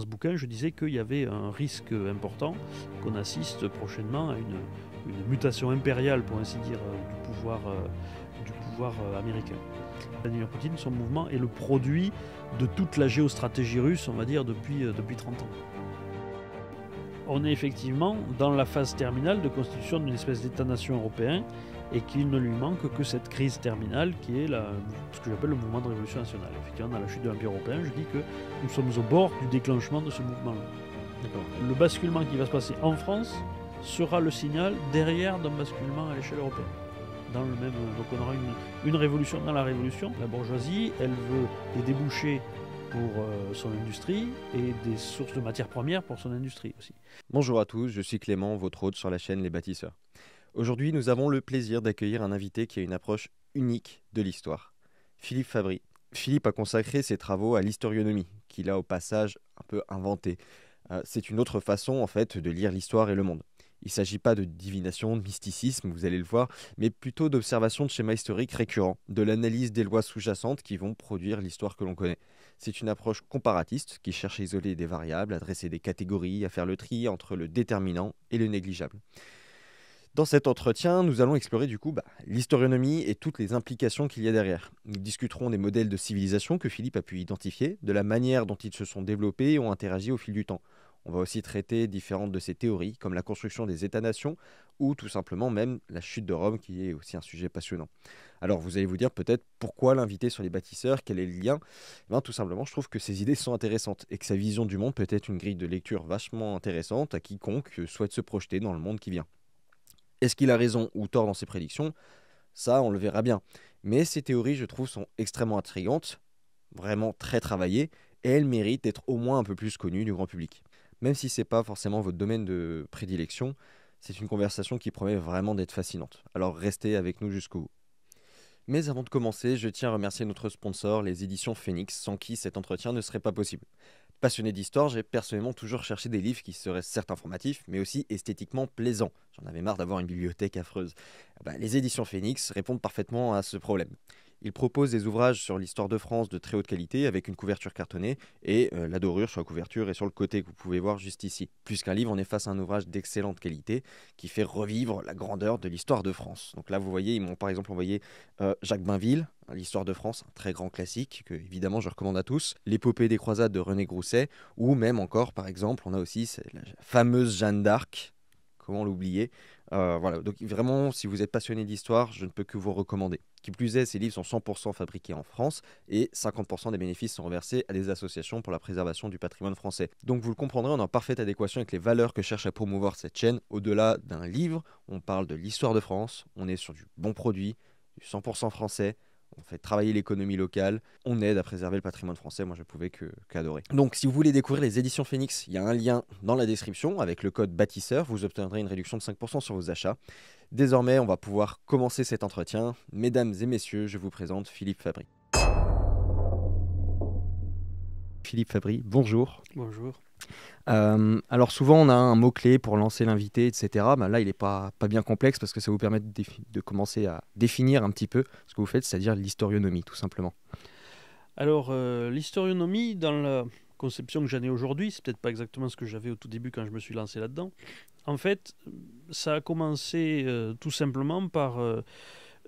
dans ce bouquin, je disais qu'il y avait un risque important qu'on assiste prochainement à une, mutation impériale, pour ainsi dire, euh, du pouvoir, euh, du pouvoir euh, américain. Vladimir Poutine, son mouvement est le produit de toute la géostratégie russe, on va dire, depuis, depuis 30 ans. On est effectivement dans la phase terminale de constitution d'une espèce d'État-nation européen et qu'il ne lui manque que cette crise terminale qui est ce que j'appelle le mouvement de révolution nationale. Effectivement, dans la chute de l'Empire européen, je dis que nous sommes au bord du déclenchement de ce mouvement. Le basculement qui va se passer en France sera le signal derrière d'un basculement à l'échelle européenne. Dans le même, donc on aura une, une, révolution dans la révolution. La bourgeoisie, elle veut des débouchés pour euh, son industrie et des sources de matières premières pour son industrie aussi. Bonjour à tous, je suis Clément, votre hôte sur la chaîne Les Bâtisseurs. Aujourd'hui, nous avons le plaisir d'accueillir un invité qui a une approche unique de l'histoire, Philippe Fabry. Philippe a consacré ses travaux à l'historionomie, qu'il a au passage un peu inventée. Euh, c'est une autre façon, en fait, de lire l'histoire et le monde. Il ne s'agit pas de divination, de mysticisme, vous allez le voir, mais plutôt d'observation de schémas historiques récurrents, de l'analyse des lois sous-jacentes qui vont produire l'histoire que l'on connaît. C'est une approche comparatiste qui cherche à isoler des variables, à dresser des catégories, à faire le tri entre le déterminant et le négligeable. Dans cet entretien, nous allons explorer du coup bah, l'historionomie et toutes les implications qu'il y a derrière. Nous discuterons des modèles de civilisation que Philippe a pu identifier, de la manière dont ils se sont développés et ont interagi au fil du temps. On va aussi traiter différentes de ces théories, comme la construction des États-nations ou tout simplement même la chute de Rome, qui est aussi un sujet passionnant. Alors vous allez vous dire peut-être pourquoi l'inviter sur les bâtisseurs, quel est le lien eh ben, Tout simplement, je trouve que ses idées sont intéressantes et que sa vision du monde peut être une grille de lecture vachement intéressante à quiconque souhaite se projeter dans le monde qui vient. Est-ce qu'il a raison ou tort dans ses prédictions Ça, on le verra bien. Mais ces théories, je trouve, sont extrêmement intrigantes, vraiment très travaillées, et elles méritent d'être au moins un peu plus connues du grand public. Même si c'est pas forcément votre domaine de prédilection, c'est une conversation qui promet vraiment d'être fascinante. Alors restez avec nous jusqu'au bout. Mais avant de commencer, je tiens à remercier notre sponsor, les éditions Phoenix, sans qui cet entretien ne serait pas possible. Passionné d'histoire, j'ai personnellement toujours cherché des livres qui seraient certes informatifs, mais aussi esthétiquement plaisants. J'en avais marre d'avoir une bibliothèque affreuse. Ah bah, les éditions Phoenix répondent parfaitement à ce problème. Il propose des ouvrages sur l'histoire de France de très haute qualité avec une couverture cartonnée et euh, la dorure sur la couverture et sur le côté que vous pouvez voir juste ici. Plus qu'un livre, on est face à un ouvrage d'excellente qualité qui fait revivre la grandeur de l'histoire de France. Donc là, vous voyez, ils m'ont par exemple envoyé euh, Jacques Bainville, l'histoire de France, un très grand classique que évidemment je recommande à tous, l'épopée des croisades de René Grousset, ou même encore par exemple, on a aussi la fameuse Jeanne d'Arc, comment l'oublier. Euh, voilà, donc vraiment, si vous êtes passionné d'histoire, je ne peux que vous recommander. Qui plus est, ces livres sont 100% fabriqués en France et 50% des bénéfices sont reversés à des associations pour la préservation du patrimoine français. Donc vous le comprendrez, on est en parfaite adéquation avec les valeurs que cherche à promouvoir cette chaîne. Au-delà d'un livre, on parle de l'histoire de France, on est sur du bon produit, du 100% français, on fait travailler l'économie locale, on aide à préserver le patrimoine français, moi je pouvais que qu'adorer. Donc si vous voulez découvrir les éditions Phoenix, il y a un lien dans la description avec le code bâtisseur, vous obtiendrez une réduction de 5% sur vos achats. Désormais, on va pouvoir commencer cet entretien. Mesdames et messieurs, je vous présente Philippe Fabry. Philippe Fabry, bonjour. Bonjour. Euh, alors souvent on a un mot-clé pour lancer l'invité, etc. Bah, là il n'est pas, pas bien complexe parce que ça vous permet de, commencer à définir un petit peu ce que vous faites, c'est-à-dire l'historionomie tout simplement. Alors euh, l'historionomie dans la conception que j'en ai aujourd'hui, c'est peut-être pas exactement ce que j'avais au tout début quand je me suis lancé là-dedans, en fait, ça a commencé euh, tout simplement par euh,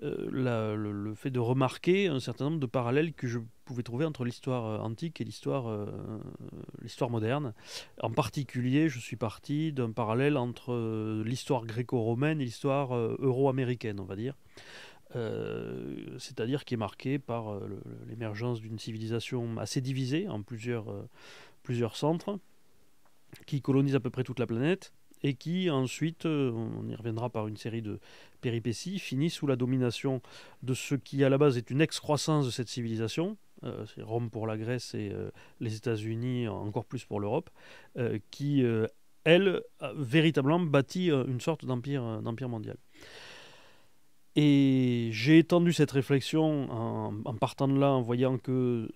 euh, le, fait de remarquer un certain nombre de parallèles que je pouvais trouver entre l'histoire antique et l'histoire moderne. En particulier, je suis parti d'un parallèle entre l'histoire gréco-romaine et l'histoire euro-américaine, on va dire. c'est-à-dire qui est marqué par l'émergence d'une civilisation assez divisée en plusieurs, plusieurs centres, qui colonise à peu près toute la planète, et qui ensuite, euh, on y reviendra par une série de péripéties, finit sous la domination de ce qui à la base est une excroissance de cette civilisation, euh, c'est Rome pour la Grèce et euh, les États-Unis encore plus pour l'Europe, qui, elle, véritablement bâtit une sorte d'empire, d'empire mondial. Et j'ai étendu cette réflexion en, en, partant de là, en voyant que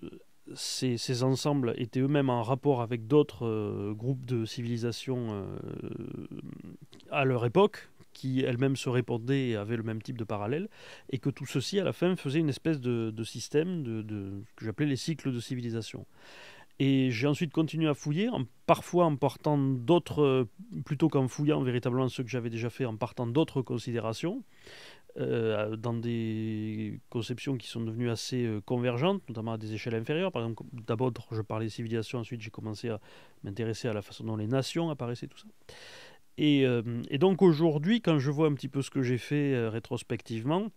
ces, ensembles étaient eux-mêmes en rapport avec d'autres euh, groupes de civilisations euh, à leur époque, qui elles-mêmes se répondaient et avaient le même type de parallèle, et que tout ceci, à la fin, faisait une espèce de, système de, que j'appelais les cycles de civilisation. Et j'ai ensuite continué à fouiller, parfois en partant d'autres, euh, plutôt qu'en fouillant véritablement ce que j'avais déjà fait, en partant d'autres considérations. Euh, dans des conceptions qui sont devenues assez euh, convergentes, notamment à des échelles inférieures. Par exemple, d'abord, je parlais civilisation, ensuite j'ai commencé à m'intéresser à la façon dont les nations apparaissaient, tout ça. et euh, donc aujourd'hui, quand je vois un petit peu ce que j'ai fait rétrospectivement,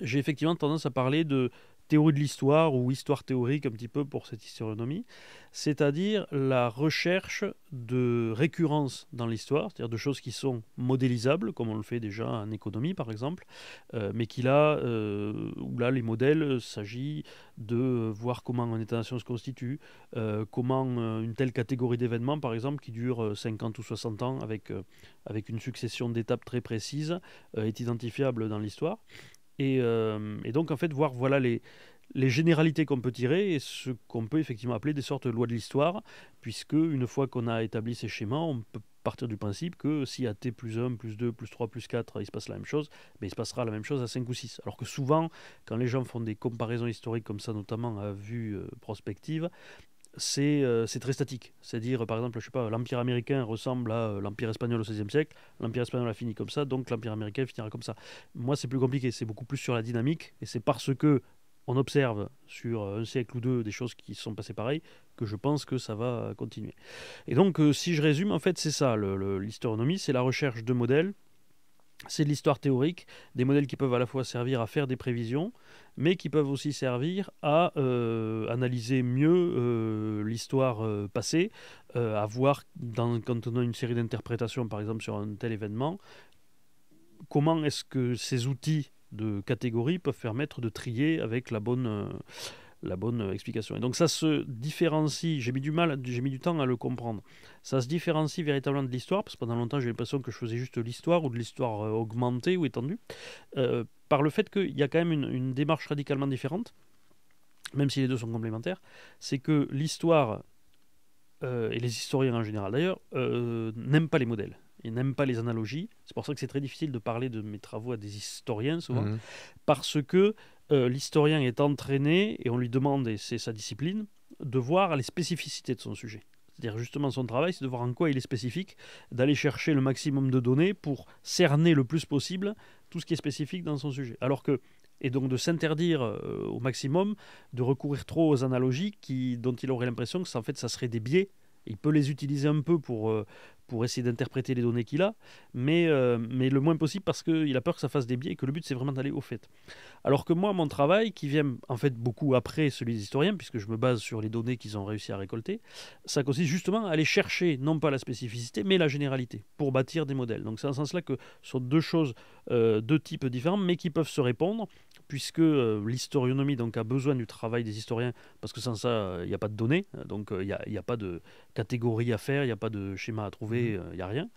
j'ai effectivement tendance à parler de théorie de l'histoire ou histoire théorique un petit peu pour cette historionomie, c'est-à-dire la recherche de récurrence dans l'histoire, c'est-à-dire de choses qui sont modélisables, comme on le fait déjà en économie par exemple, euh, mais qui là, euh, là les modèles euh, s'agit de voir comment un État-nation se constitue, comment une telle catégorie d'événements par exemple qui dure 50 ou 60 ans avec, avec une succession d'étapes très précises est identifiable dans l'histoire. Euh, et, donc, en fait, voir voilà les, les généralités qu'on peut tirer et ce qu'on peut effectivement appeler des sortes de lois de l'histoire, puisque une fois qu'on a établi ces schémas, on peut partir du principe que si à t plus 1, plus 2, plus 3, plus 4, il se passe la même chose, mais ben, il se passera la même chose à 5 ou 6. Alors que souvent, quand les gens font des comparaisons historiques comme ça, notamment à vue euh, prospective, euh, c'est très statique. C'est-à-dire, par exemple, je sais pas, l'Empire américain ressemble à euh, l'Empire espagnol au XVIe siècle, l'Empire espagnol a fini comme ça, donc l'Empire américain finira comme ça. Moi, c'est plus compliqué, c'est beaucoup plus sur la dynamique, et c'est parce que on observe sur euh, un siècle ou deux des choses qui se sont passées pareilles que je pense que ça va continuer. Et donc, si je résume, en fait, c'est ça, l'historonomie c'est la recherche de modèles c'est de l'histoire théorique, des modèles qui peuvent à la fois servir à faire des prévisions, mais qui peuvent aussi servir à euh, analyser mieux euh, l'histoire euh, passée, à voir dans, quand on a une série d'interprétations, par exemple, sur un tel événement, comment est-ce que ces outils de catégorie peuvent permettre de trier avec la bonne, la bonne explication. Et donc ça se différencie, j'ai mis du mal, j'ai mis du temps à le comprendre, ça se différencie véritablement de l'histoire, parce que pendant longtemps j'ai l'impression que je faisais juste l'histoire ou de l'histoire euh, augmentée ou étendue, euh, par le fait qu'il y a quand même une, démarche radicalement différente, même si les deux sont complémentaires, c'est que l'histoire, euh, et les historiens en général d'ailleurs, n'aiment pas les modèles ils n'aiment pas les analogies. C'est pour ça que c'est très difficile de parler de mes travaux à des historiens souvent, mmh. parce que euh, l'historien est entraîné, et on lui demande, et c'est sa discipline, de voir les spécificités de son sujet. C'est-à-dire justement son travail, c'est de voir en quoi il est spécifique, d'aller chercher le maximum de données pour cerner le plus possible tout ce qui est spécifique dans son sujet. Alors que et donc de s'interdire euh, au maximum de recourir trop aux analogies qui, dont il aurait l'impression que ça, en fait ça serait des biais. Il peut les utiliser un peu pour, euh, pour essayer d'interpréter les données qu'il a, mais, euh, mais le moins possible parce qu'il a peur que ça fasse des biais et que le but c'est vraiment d'aller au fait. Alors que moi, mon travail, qui vient en fait beaucoup après celui des historiens, puisque je me base sur les données qu'ils ont réussi à récolter, ça consiste justement à aller chercher non pas la spécificité, mais la généralité pour bâtir des modèles. Donc c'est dans ce sens-là que ce sont deux choses, euh, deux types différents, mais qui peuvent se répondre puisque euh, l'historionomie donc, a besoin du travail des historiens, parce que sans ça, euh, il n'y a pas de données, euh, donc il n'y a, pas de catégorie à faire, il n'y a pas de schéma à trouver, mmh il n'y a rien.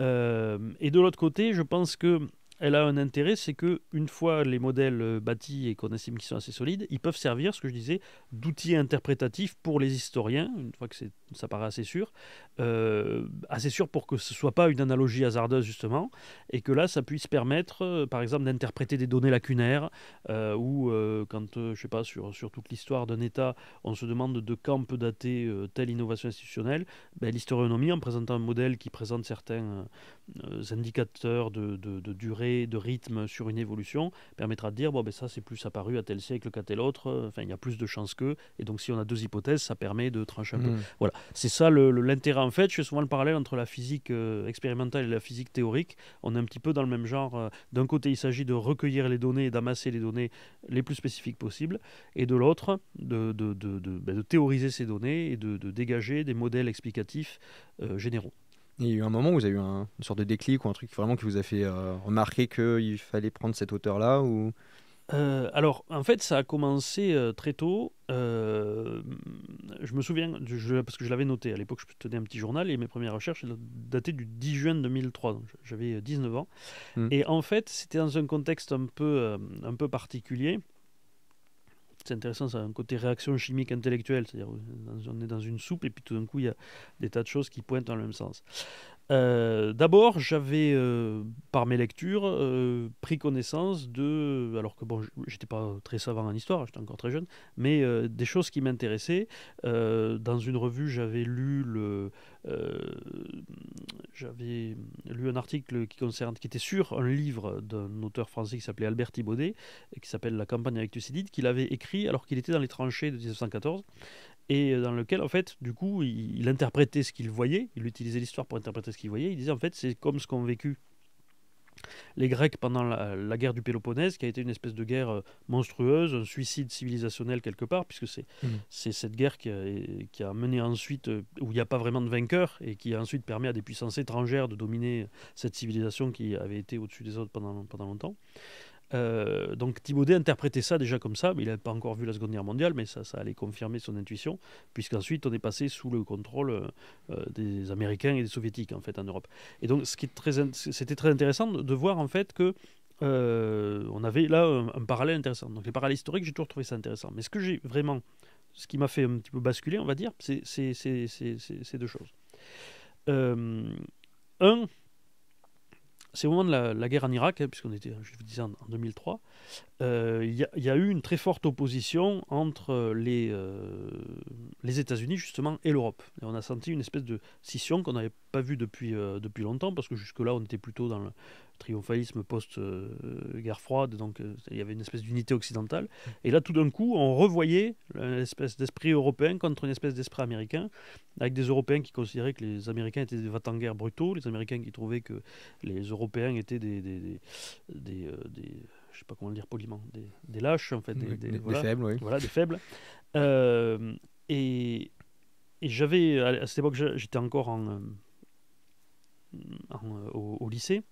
et de l'autre côté, je pense que elle a un intérêt, c'est que une fois les modèles euh, bâtis et qu'on estime qu'ils sont assez solides, ils peuvent servir, ce que je disais, d'outils interprétatifs pour les historiens, une fois que ça paraît assez sûr, euh, assez sûr pour que ce soit pas une analogie hasardeuse justement, et que là ça puisse permettre, euh, par exemple, d'interpréter des données lacunaires, ou quand, je sais pas, sur, sur toute l'histoire d'un État, on se demande de quand peut dater telle innovation institutionnelle, ben, en présentant un modèle qui présente certains, euh, indicateurs de, durée, de rythme sur une évolution permettra de dire bon ben ça c'est plus apparu à tel siècle qu'à tel autre. Enfin il y a plus de chances que. Et donc si on a deux hypothèses, ça permet de trancher un peu. Mmh. Voilà, c'est ça l'intérêt en fait. Je fais souvent le parallèle entre la physique euh, expérimentale et la physique théorique. On est un petit peu dans le même genre. Euh. D'un côté il s'agit de recueillir les données et d'amasser les données les plus spécifiques possibles, et de l'autre de, ben, théoriser ces données et de, dégager des modèles explicatifs généraux. Il y a eu un moment où vous avez eu un, une sorte de déclic ou un truc vraiment qui vous a fait euh, remarquer qu'il fallait prendre cette hauteur-là ou... Euh, alors, en fait, ça a commencé euh, très tôt. je me souviens, parce que je l'avais noté à l'époque, je tenais un petit journal et mes premières recherches dataient du 10 juin 2003, j'avais 19 ans. Hmm. Et en fait, c'était dans un contexte un peu, un peu particulier c'est intéressant, ça a un côté réaction chimique intellectuelle, c'est-à-dire euh, on est dans une soupe et puis tout d'un coup il y a des tas de choses qui pointent dans le même sens. Euh, d'abord, j'avais, euh, par mes lectures, euh, pris connaissance de. Alors que bon, j'étais pas très savant en histoire, j'étais encore très jeune, mais des choses qui m'intéressaient. dans une revue, j'avais lu le. j'avais lu un article qui concerne, qui était sur un livre d'un auteur français qui s'appelait Albert Thibaudet, qui s'appelle La campagne avec Thucydide, qu'il avait écrit alors qu'il était dans les tranchées de 1914 et euh, dans lequel, en fait, du coup, il, interprétait ce qu'il voyait, il utilisait l'histoire pour interpréter ce qu'il voyait, il disait, en fait, c'est comme ce qu'ont vécu les Grecs pendant la, guerre du Péloponnèse, qui a été une espèce de guerre euh, monstrueuse, un suicide civilisationnel quelque part, puisque c'est mmh. c'est cette guerre qui a, qui a, mené ensuite, euh, où il n'y a pas vraiment de vainqueur, et qui a ensuite permis à des puissances étrangères de dominer cette civilisation qui avait été au-dessus des autres pendant, pendant longtemps. Euh, donc Thibaudet interprétait ça déjà comme ça, mais il n'avait pas encore vu la Seconde Guerre mondiale, mais ça, ça allait confirmer son intuition, puisqu'ensuite on est passé sous le contrôle euh, des Américains et des Soviétiques en fait en Europe. Et donc ce qui c'était très intéressant de voir en fait que euh, on avait là un, parallèle intéressant. Donc les parallèles historiques, j'ai toujours trouvé ça intéressant. Mais ce que j'ai vraiment, ce qui m'a fait un petit peu basculer, on va dire, c'est ces deux choses. un, c'est au moment de la, guerre en Irak, hein, puisqu'on était, je vous disais, en, 2003, euh, il y, a eu une très forte opposition entre euh, les, États-Unis, justement, et l'Europe. Et on a senti une espèce de scission qu'on n'avait pas vue depuis, euh, depuis longtemps, parce que jusque-là, on était plutôt dans le, triomphalisme post-guerre froide, donc euh, il y avait une espèce d'unité occidentale. Mmh. Et là, tout d'un coup, on revoyait une espèce d'esprit européen contre une espèce d'esprit américain, avec des Européens qui considéraient que les Américains étaient des va-t-en-guerre brutaux, les Américains qui trouvaient que les Européens étaient des, des, des, euh, je sais pas comment le dire poliment, des, lâches, en fait. Des, faibles, oui. Voilà, des faibles. Euh, et, et j'avais, à cette époque, j'étais encore en, au, lycée.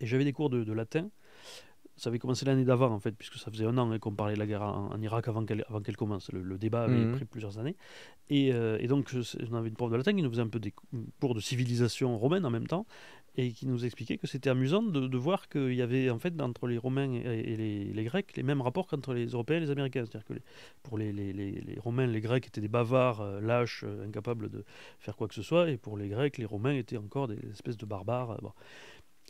Et j'avais des cours de, latin. Ça avait commencé l'année d'avant, en fait, puisque ça faisait un an hein, qu'on parlait de la guerre en, Irak avant qu'elle avant qu'elle commence. Le, débat avait mhm. pris plusieurs années. Et, euh, donc, on avait une prof de latin qui nous faisait un peu des cours de civilisation romaine en même temps, et qui nous expliquait que c'était amusant de, voir qu'il y avait, en fait, entre les Romains et, les, Grecs, les mêmes rapports qu'entre les Européens et les Américains. C'est-à-dire que pour les, les, Romains, les Grecs étaient des bavards, euh, lâches, euh, incapables de faire quoi que ce soit, et pour les Grecs, les Romains étaient encore des espèces de barbares.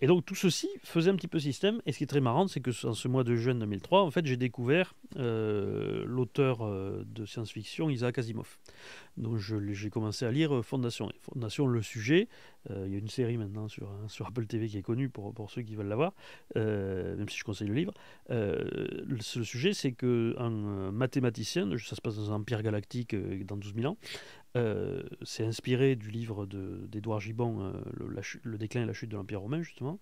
Et donc tout ceci faisait un petit peu système. Et ce qui est très marrant, c'est que en ce mois de juin 2003, en fait, j'ai découvert euh, l'auteur euh, de science-fiction Isaac Asimov. Donc j'ai commencé à lire euh, Fondation. Et Fondation, le sujet, il y a une série maintenant sur, hein, sur Apple TV qui est connue pour, pour ceux qui veulent la voir, même si je conseille le livre. le sujet, c'est qu'un mathématicien, ça se passe dans un empire galactique dans 12 000 ans, euh, c'est inspiré du livre d'Edouard de, euh, le, déclin et la chute de l'Empire romain, justement.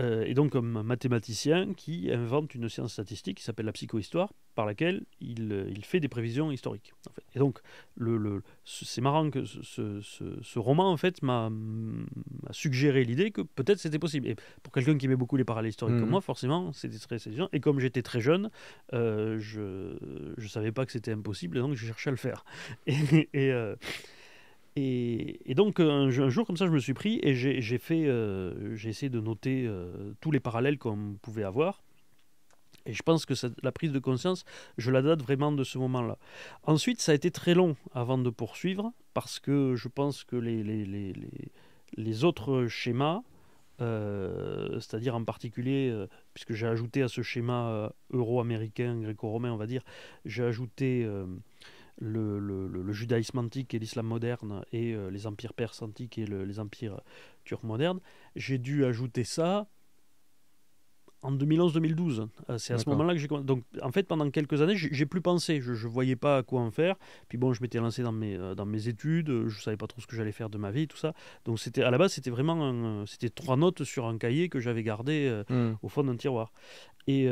Euh, et donc comme mathématicien qui invente une science statistique qui s'appelle la psychohistoire, par laquelle il, euh, il fait des prévisions historiques. Et donc, le, c'est marrant que ce, ce, roman, en fait, m'a suggéré l'idée que peut-être c'était possible. Et pour quelqu'un qui met beaucoup les parallèles historiques comme mmh. moi, forcément, c'était très séduisant. Et comme j'étais très jeune, euh, je ne savais pas que c'était impossible, et donc je cherchais à le faire. Et, et, donc euh, un, jour comme ça, je me suis pris et j'ai fait, euh, j'ai essayé de noter euh, tous les parallèles qu'on pouvait avoir. Et je pense que la prise de conscience, je la date vraiment de ce moment-là. Ensuite, ça a été très long avant de poursuivre parce que je pense que les, les, autres schémas, c'est-à-dire en particulier, puisque j'ai ajouté à ce schéma euro-américain, gréco-romain, on va dire, j'ai ajouté le, judaïsme antique et l'islam moderne et euh, les empires perses antiques et les empires turcs modernes, j'ai dû ajouter ça en 2011-2012. Euh, c'est à ce moment-là que j'ai Donc, en fait, pendant quelques années, j'ai plus pensé. Je ne voyais pas à quoi en faire. Puis bon, je m'étais lancé dans mes, euh, dans mes études. Je savais pas trop ce que j'allais faire de ma vie, tout ça. Donc, c'était à la base, c'était vraiment c'était trois notes sur un cahier que j'avais gardé hmm. au fond d'un tiroir. et,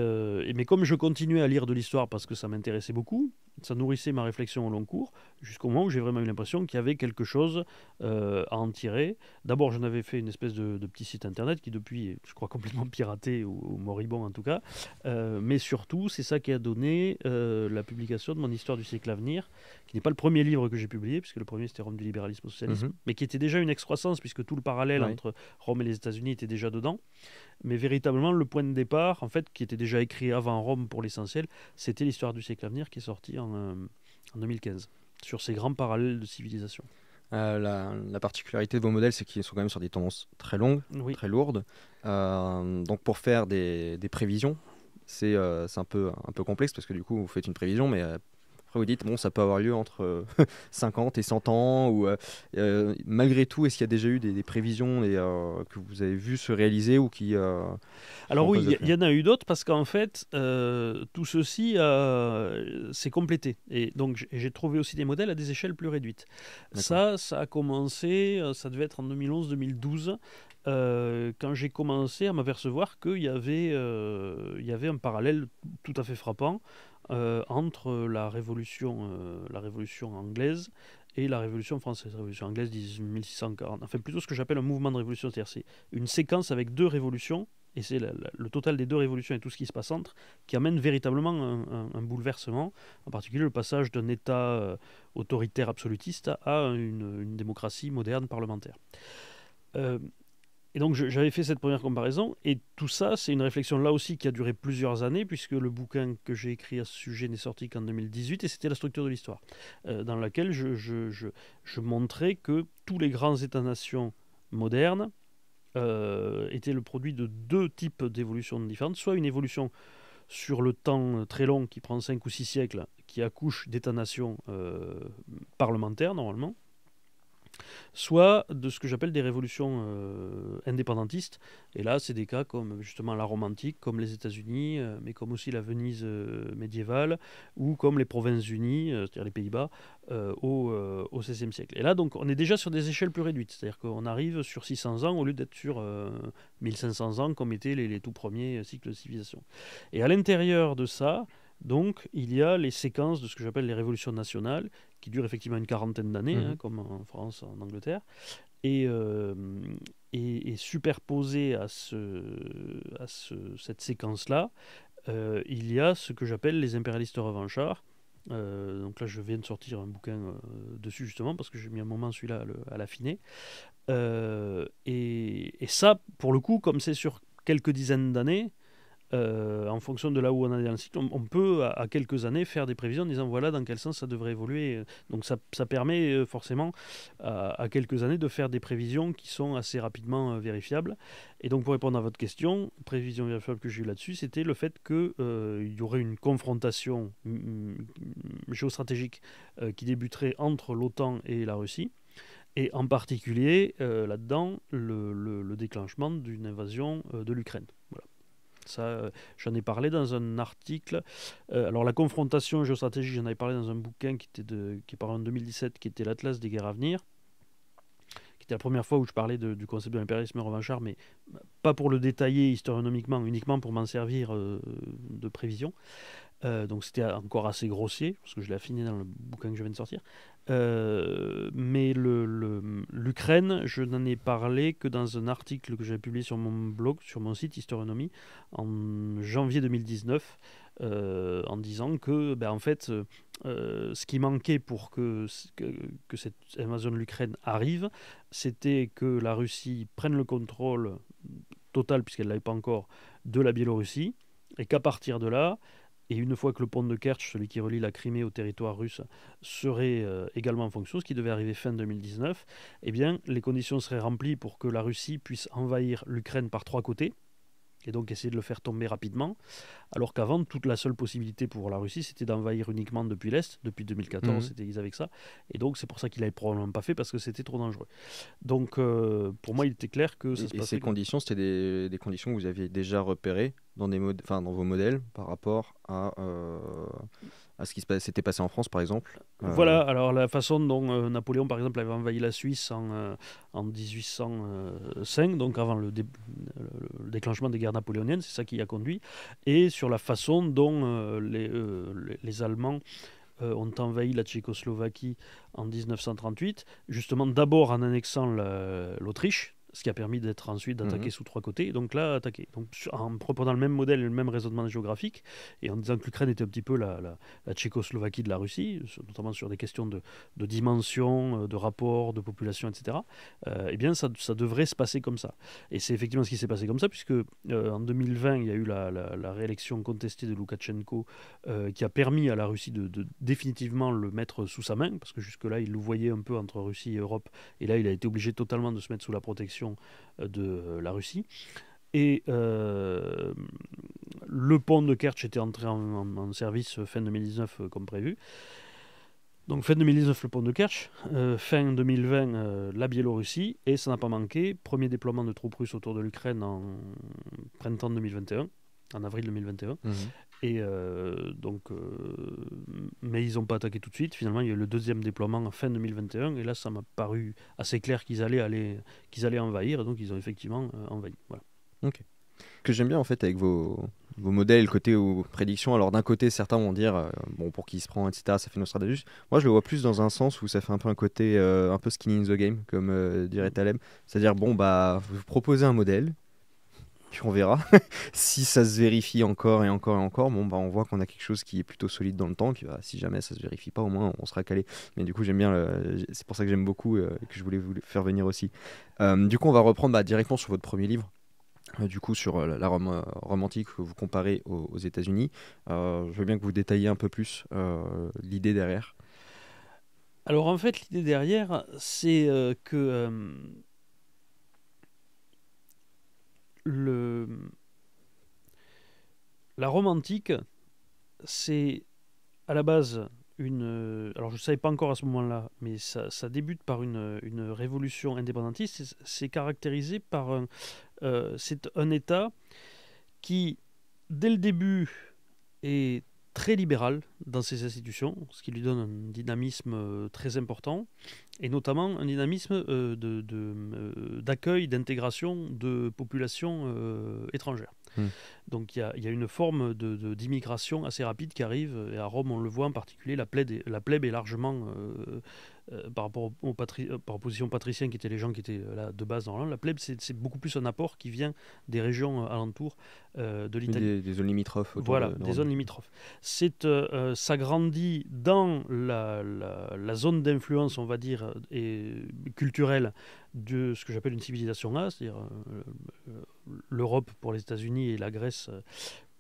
mais comme je continuais à lire de l'histoire parce que ça m'intéressait beaucoup, ça nourrissait ma réflexion au long cours, jusqu'au moment où j'ai vraiment eu l'impression qu'il y avait quelque chose euh, à en tirer. D'abord, j'en avais fait une espèce de, petit site internet qui, depuis, est, je crois, complètement piraté ou, moribond en tout cas. Euh, mais surtout, c'est ça qui a donné euh, la publication de mon Histoire du siècle à venir, qui n'est pas le premier livre que j'ai publié, puisque le premier c'était Rome du libéralisme au socialisme, mhm. mais qui était déjà une excroissance, puisque tout le parallèle entre Rome et les États-Unis était déjà dedans mais véritablement le point de départ, en fait, qui était déjà écrit avant Rome pour l'essentiel, c'était l'histoire du siècle à venir qui est sortie en, 2015, euh, sur ces grands parallèles de civilisation. Euh, la, particularité de vos modèles, c'est qu'ils sont quand même sur des tendances très longues, très lourdes. Euh, donc pour faire des, prévisions, c'est un, peu, un peu complexe parce que du coup, vous faites une prévision, mais vous dites, bon, ça peut avoir lieu entre 50 euh, et 100 ans. Ou, euh, euh, malgré tout, est-ce qu'il y a déjà eu des, prévisions et, que vous avez vues se réaliser ou qui. Alors, oui, il y, y, en a eu d'autres parce qu'en fait, tout ceci s'est complété. Et donc, j'ai trouvé aussi des modèles à des échelles plus réduites. Ça, ça a commencé, ça devait être en 2011-2012, euh, quand j'ai commencé à m'apercevoir qu'il y, avait, euh, y avait un parallèle tout à fait frappant euh, entre la révolution, la révolution anglaise et la révolution française, la révolution anglaise 1640, enfin plutôt ce que j'appelle un mouvement de révolution, cest une séquence avec deux révolutions, et c'est le total des deux révolutions et tout ce qui se passe entre, qui amène véritablement un, bouleversement, en particulier le passage d'un État autoritaire absolutiste à une, une démocratie moderne parlementaire. Euh, donc j'avais fait cette première comparaison, et tout ça, c'est une réflexion là aussi qui a duré plusieurs années, puisque le bouquin que j'ai écrit à ce sujet n'est sorti qu'en 2018, et c'était La structure de l'histoire, euh, dans laquelle je, montrais que tous les grands États-nations modernes euh, étaient le produit de deux types d'évolutions différentes, soit une évolution sur le temps très long qui prend 5 ou 6 siècles, qui accouche d'États-nations euh, parlementaires normalement, soit de ce que j'appelle des révolutions euh, indépendantistes. Et là, c'est des cas comme justement la Rome antique, comme les États-Unis, euh, mais comme aussi la Venise euh, médiévale, ou comme les Provinces-Unies, c'est-à-dire les Pays-Bas, au, XVIe siècle. Et là, donc, on est déjà sur des échelles plus réduites, c'est-à-dire qu'on arrive sur 600 ans au lieu d'être sur 1500 ans comme étaient les, les tout premiers cycles de civilisation. Et à l'intérieur de ça, donc, il y a les séquences de ce que j'appelle les révolutions nationales, qui dure effectivement une quarantaine d'années, mhm. hein, comme en France, en Angleterre, et, euh, superposé à, ce, à cette séquence-là, euh, il y a ce que j'appelle les impérialistes revanchards. Euh, donc là, je viens de sortir un bouquin dessus justement parce que j'ai mis un moment celui-là à l'affiner. et, ça, pour le coup, comme c'est sur quelques dizaines d'années, euh, en fonction de là où on est dans le cycle, on, peut à, quelques années faire des prévisions en disant voilà dans quel sens ça devrait évoluer. Donc ça, permet euh, forcément à, quelques années de faire des prévisions qui sont assez rapidement euh, vérifiables. Et donc pour répondre à votre question, prévision vérifiable que j'ai eu là-dessus, c'était le fait qu'il y aurait une confrontation mm, mm, géostratégique qui débuterait entre l'OTAN et la Russie. Et en particulier, là-dedans, le, le, déclenchement d'une invasion de l'Ukraine. Voilà. Ça, euh, j'en ai parlé dans un article. Euh, alors, la confrontation géostratégique, j'en avais parlé dans un bouquin qui, était de, qui est paru en 2017, qui était l'Atlas des guerres à venir qui était la première fois où je parlais du concept de l'impérialisme revanchard, mais pas pour le détailler historiquement, uniquement pour m'en servir euh, de prévision. donc c'était encore assez grossier, parce que je l'ai affiné dans le bouquin que je viens de sortir. Euh, mais l'Ukraine, le, je n'en ai parlé que dans un article que j'ai publié sur mon blog, sur mon site Historonomie, en janvier 2019, euh, en disant que, ben, en fait, euh, ce qui manquait pour que, que cette invasion de l'Ukraine arrive, c'était que la Russie prenne le contrôle total, puisqu'elle ne l'avait pas encore, de la Biélorussie, et qu'à partir de là, et une fois que le pont de Kerch, celui qui relie la Crimée au territoire russe, serait euh, également en fonction, ce qui devait arriver fin 2019, eh bien, les conditions seraient remplies pour que la Russie puisse envahir l'Ukraine par trois côtés, et donc essayer de le faire tomber rapidement, alors qu'avant, toute la seule possibilité pour la Russie, c'était d'envahir uniquement depuis l'Est, depuis 2014, mhm. c'était ils avaient ça, et donc c'est pour ça qu'il n'avait probablement pas fait, parce que c'était trop dangereux. Donc euh, pour moi, il était clair que ça se passait... Et ces conditions, c'était des, conditions que vous aviez déjà repérées dans, des dans vos modèles par rapport à... Euh, à ce qui s'était passé en France, par exemple. Euh, voilà, alors la façon dont euh, Napoléon, par exemple, avait envahi la Suisse en, euh, en 1805, donc avant le, déclenchement des guerres napoléoniennes, c'est ça qui y a conduit, et sur la façon dont les, les, Allemands ont envahi la Tchécoslovaquie en 1938, justement d'abord en annexant l'Autriche, ce qui a permis d'être ensuite d'attaquer mhm. sous trois côtés, donc là, attaquer. Donc, en proposant le même modèle et le même raisonnement géographique, et en disant que l'Ukraine était un petit peu la, Tchécoslovaquie de la Russie, notamment sur des questions de, dimension, euh, de rapport, de population, etc., euh, eh bien, ça, ça, devrait se passer comme ça. Et c'est effectivement ce qui s'est passé comme ça, puisque euh, en 2020, il y a eu la, réélection contestée de Loukachenko, qui a permis à la Russie de, de, définitivement le mettre sous sa main, parce que jusque-là, il le voyait un peu entre Russie et Europe, et là, il a été obligé totalement de se mettre sous la protection euh, de euh, la Russie. Et euh, le pont de Kerch était entré en, service fin 2019 comme prévu. Donc fin 2019 le pont de Kerch, fin 2020 la Biélorussie, et ça n'a pas manqué, premier déploiement de troupes russes autour de l'Ukraine en printemps 2021, en avril 2021, et euh, donc, euh, mais ils n'ont pas attaqué tout de suite. Finalement, il y a eu le deuxième déploiement en fin 2021, et là, ça m'a paru assez clair qu'ils allaient, aller, qu'ils allaient envahir, et donc ils ont effectivement euh, envahi. Voilà. Ok. Ce que j'aime bien en fait avec vos, modèles, le côté aux prédictions, alors d'un côté, certains vont dire, bon, pour qui se prend, etc., ça fait Nostradamus. Moi, je le vois plus dans un sens où ça fait un peu un côté, un peu skin in the game, comme dirait mm. Talem C'est-à-dire, bon, bah, vous proposez un modèle, puis on verra. si ça se vérifie encore et encore et encore, bon, bah, on voit qu'on a quelque chose qui est plutôt solide dans le temps. puis bah, si jamais ça se vérifie pas, au moins on sera calé. Mais du coup, j'aime bien. C'est pour ça que j'aime beaucoup euh, et que je voulais vous faire venir aussi. Euh, du coup, on va reprendre bah, directement sur votre premier livre. Euh, du coup, sur la Rome, romantique que vous comparez aux, aux États-Unis, je veux bien que vous détailliez un peu plus l'idée derrière. Alors en fait, l'idée derrière, c'est que le... la Rome antique, c'est à la base une. Alors je ne savais pas encore à ce moment-là, mais ça, débute par une, révolution indépendantiste. C'est caractérisé par un. Euh, c'est un État qui, dès le début, est très libéral dans ses institutions, ce qui lui donne un dynamisme euh, très important, et notamment un dynamisme euh, euh, d'accueil, d'intégration de populations étrangères. Hmm. Donc il y, a une forme d'immigration assez rapide qui arrive, et à Rome on le voit en particulier, la plèbe, la plèbe est largement euh, par rapport aux euh, par opposition patriciens qui étaient les gens qui étaient euh, là de base dans l'Inde, la plèbe c'est beaucoup plus un apport qui vient des régions alentours de l'Italie. Des, zones limitrophes. Voilà, des zones limitrophes. C'est ça grandit dans la, zone d'influence, on va dire, et culturelle de ce que j'appelle une civilisation A, c'est-à-dire l'Europe pour les États-Unis et la Grèce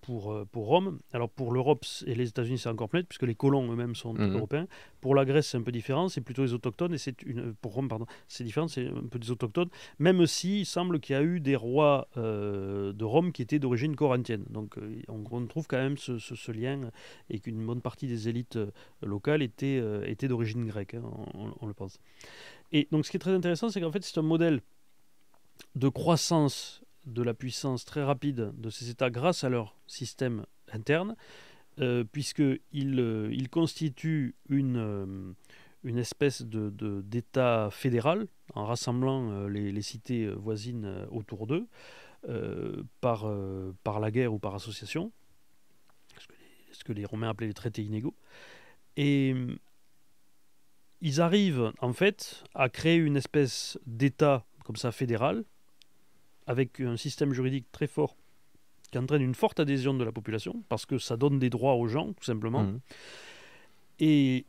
pour, euh, pour Rome. Alors pour l'Europe et les États-Unis, c'est encore plus net, puisque les colons eux-mêmes sont mhm. européens. Pour la Grèce, c'est un peu différent, c'est plutôt les autochtones, et c'est une, pour Rome, pardon, c'est différent, c'est un peu des autochtones, même si il semble qu'il y a eu des rois euh, de Rome qui étaient d'origine corinthienne. Donc euh, on, trouve quand même ce, lien, et qu'une bonne partie des élites locales étaient, d'origine grecque, hein, on, on le pense. Et donc ce qui est très intéressant, c'est qu'en fait, c'est un modèle de croissance de la puissance très rapide de ces États grâce à leur système interne, euh, puisque puisqu'ils euh, ils constituent une, euh, une espèce d'État de, d'État fédéral en rassemblant les, cités voisines autour d'eux par, par la guerre ou par association, ce que les Romains appelaient les traités inégaux. Et ils arrivent en fait à créer une espèce d'État comme ça fédéral, avec un système juridique très fort qui entraîne une forte adhésion de la population, parce que ça donne des droits aux gens, tout simplement. Mmh. Et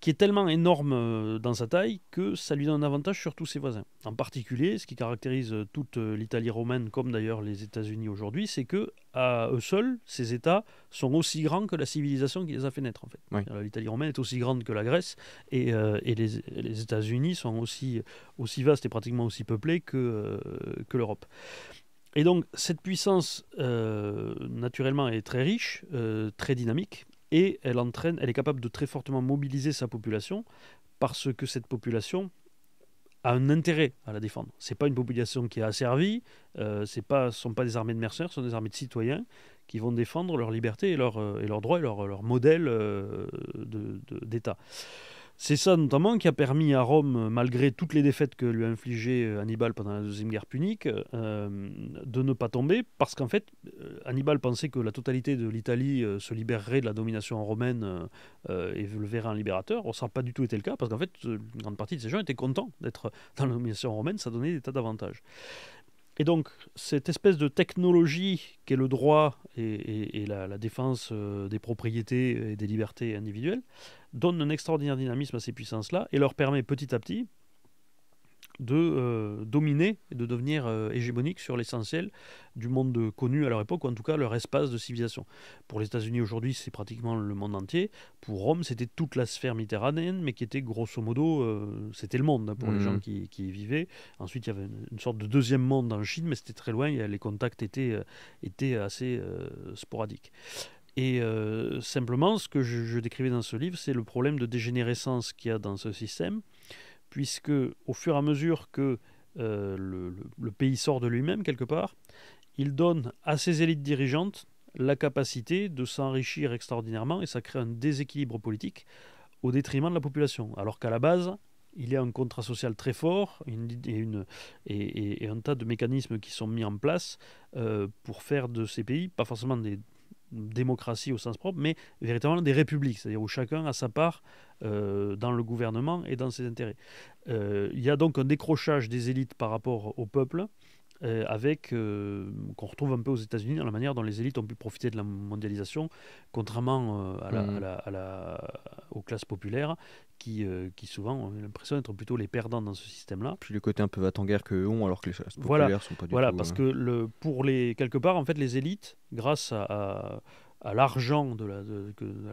qui est tellement énorme euh, dans sa taille que ça lui donne un avantage sur tous ses voisins. En particulier, ce qui caractérise euh, toute euh, l'Italie romaine, comme d'ailleurs les États-Unis aujourd'hui, c'est que à eux seuls, ces États sont aussi grands que la civilisation qui les a fait naître. En fait, l'Italie romaine est aussi grande que la Grèce, et, les, États-Unis sont aussi aussi vastes et pratiquement aussi peuplés que que l'Europe. Et donc cette puissance, naturellement, est très riche, très dynamique et elle entraîne, elle est capable de très fortement mobiliser sa population parce que cette population a un intérêt à la défendre. C'est pas une population qui est asservie, ce euh, c'est pas, sont pas des armées de mercenaires, ce sont des armées de citoyens qui vont défendre leur liberté et euh, leurs et leur droits et leur, modèle euh, d'État. C'est ça notamment qui a permis à Rome, malgré toutes les défaites que lui a infligées euh, Hannibal pendant la Deuxième Guerre punique, euh, de ne pas tomber, parce qu'en fait, euh, Hannibal pensait que la totalité de l'Italie se libérerait de la domination romaine et le verrait en libérateur. on ça n'a pas du tout été le cas, parce qu'en fait, une grande partie de ces gens étaient contents d'être dans la domination romaine, ça donnait des tas d'avantages. Et donc, cette espèce de technologie qu'est le droit et, la, défense euh, des propriétés et des libertés individuelles donne un extraordinaire dynamisme à ces puissances-là et leur permet petit à petit, de euh, dominer et de devenir euh, hégémonique sur l'essentiel du monde connu à leur époque, ou en tout cas leur espace de civilisation. Pour les États-Unis aujourd'hui, c'est pratiquement le monde entier. Pour Rome, c'était toute la sphère méditerranéenne, mais qui était grosso modo, euh, c'était le monde pour les mmh. gens qui, y vivaient. Ensuite, il y avait une, sorte de deuxième monde en Chine, mais c'était très loin, et les contacts étaient, assez sporadiques. Et simplement, ce que je décrivais dans ce livre, c'est le problème de dégénérescence qu'il y a dans ce système puisque au fur et à mesure que euh, le, pays sort de lui-même quelque part, il donne à ses élites dirigeantes la capacité de s'enrichir extraordinairement et ça crée un déséquilibre politique au détriment de la population. Alors qu'à la base, il y a un contrat social très fort et, un tas de mécanismes qui sont mis en place euh, pour faire de ces pays, pas forcément des démocraties au sens propre, mais véritablement des républiques, c'est-à-dire où chacun a sa part euh, dans le gouvernement et dans ses intérêts. Euh, il y a donc un décrochage des élites par rapport au peuple. Euh, avec qu'on retrouve un peu aux États-Unis dans la manière dont les élites ont pu profiter de la mondialisation, contrairement à mmh. aux classes populaires qui, qui, souvent ont l'impression d'être plutôt les perdants dans ce système-là. Puis le côté un peu va t guerre qu'eux ont, alors que les classes populaires voilà, sont pas du Voilà, parce que le, pour les, quelque part, en fait, les élites, grâce à, à, à l'argent, de la,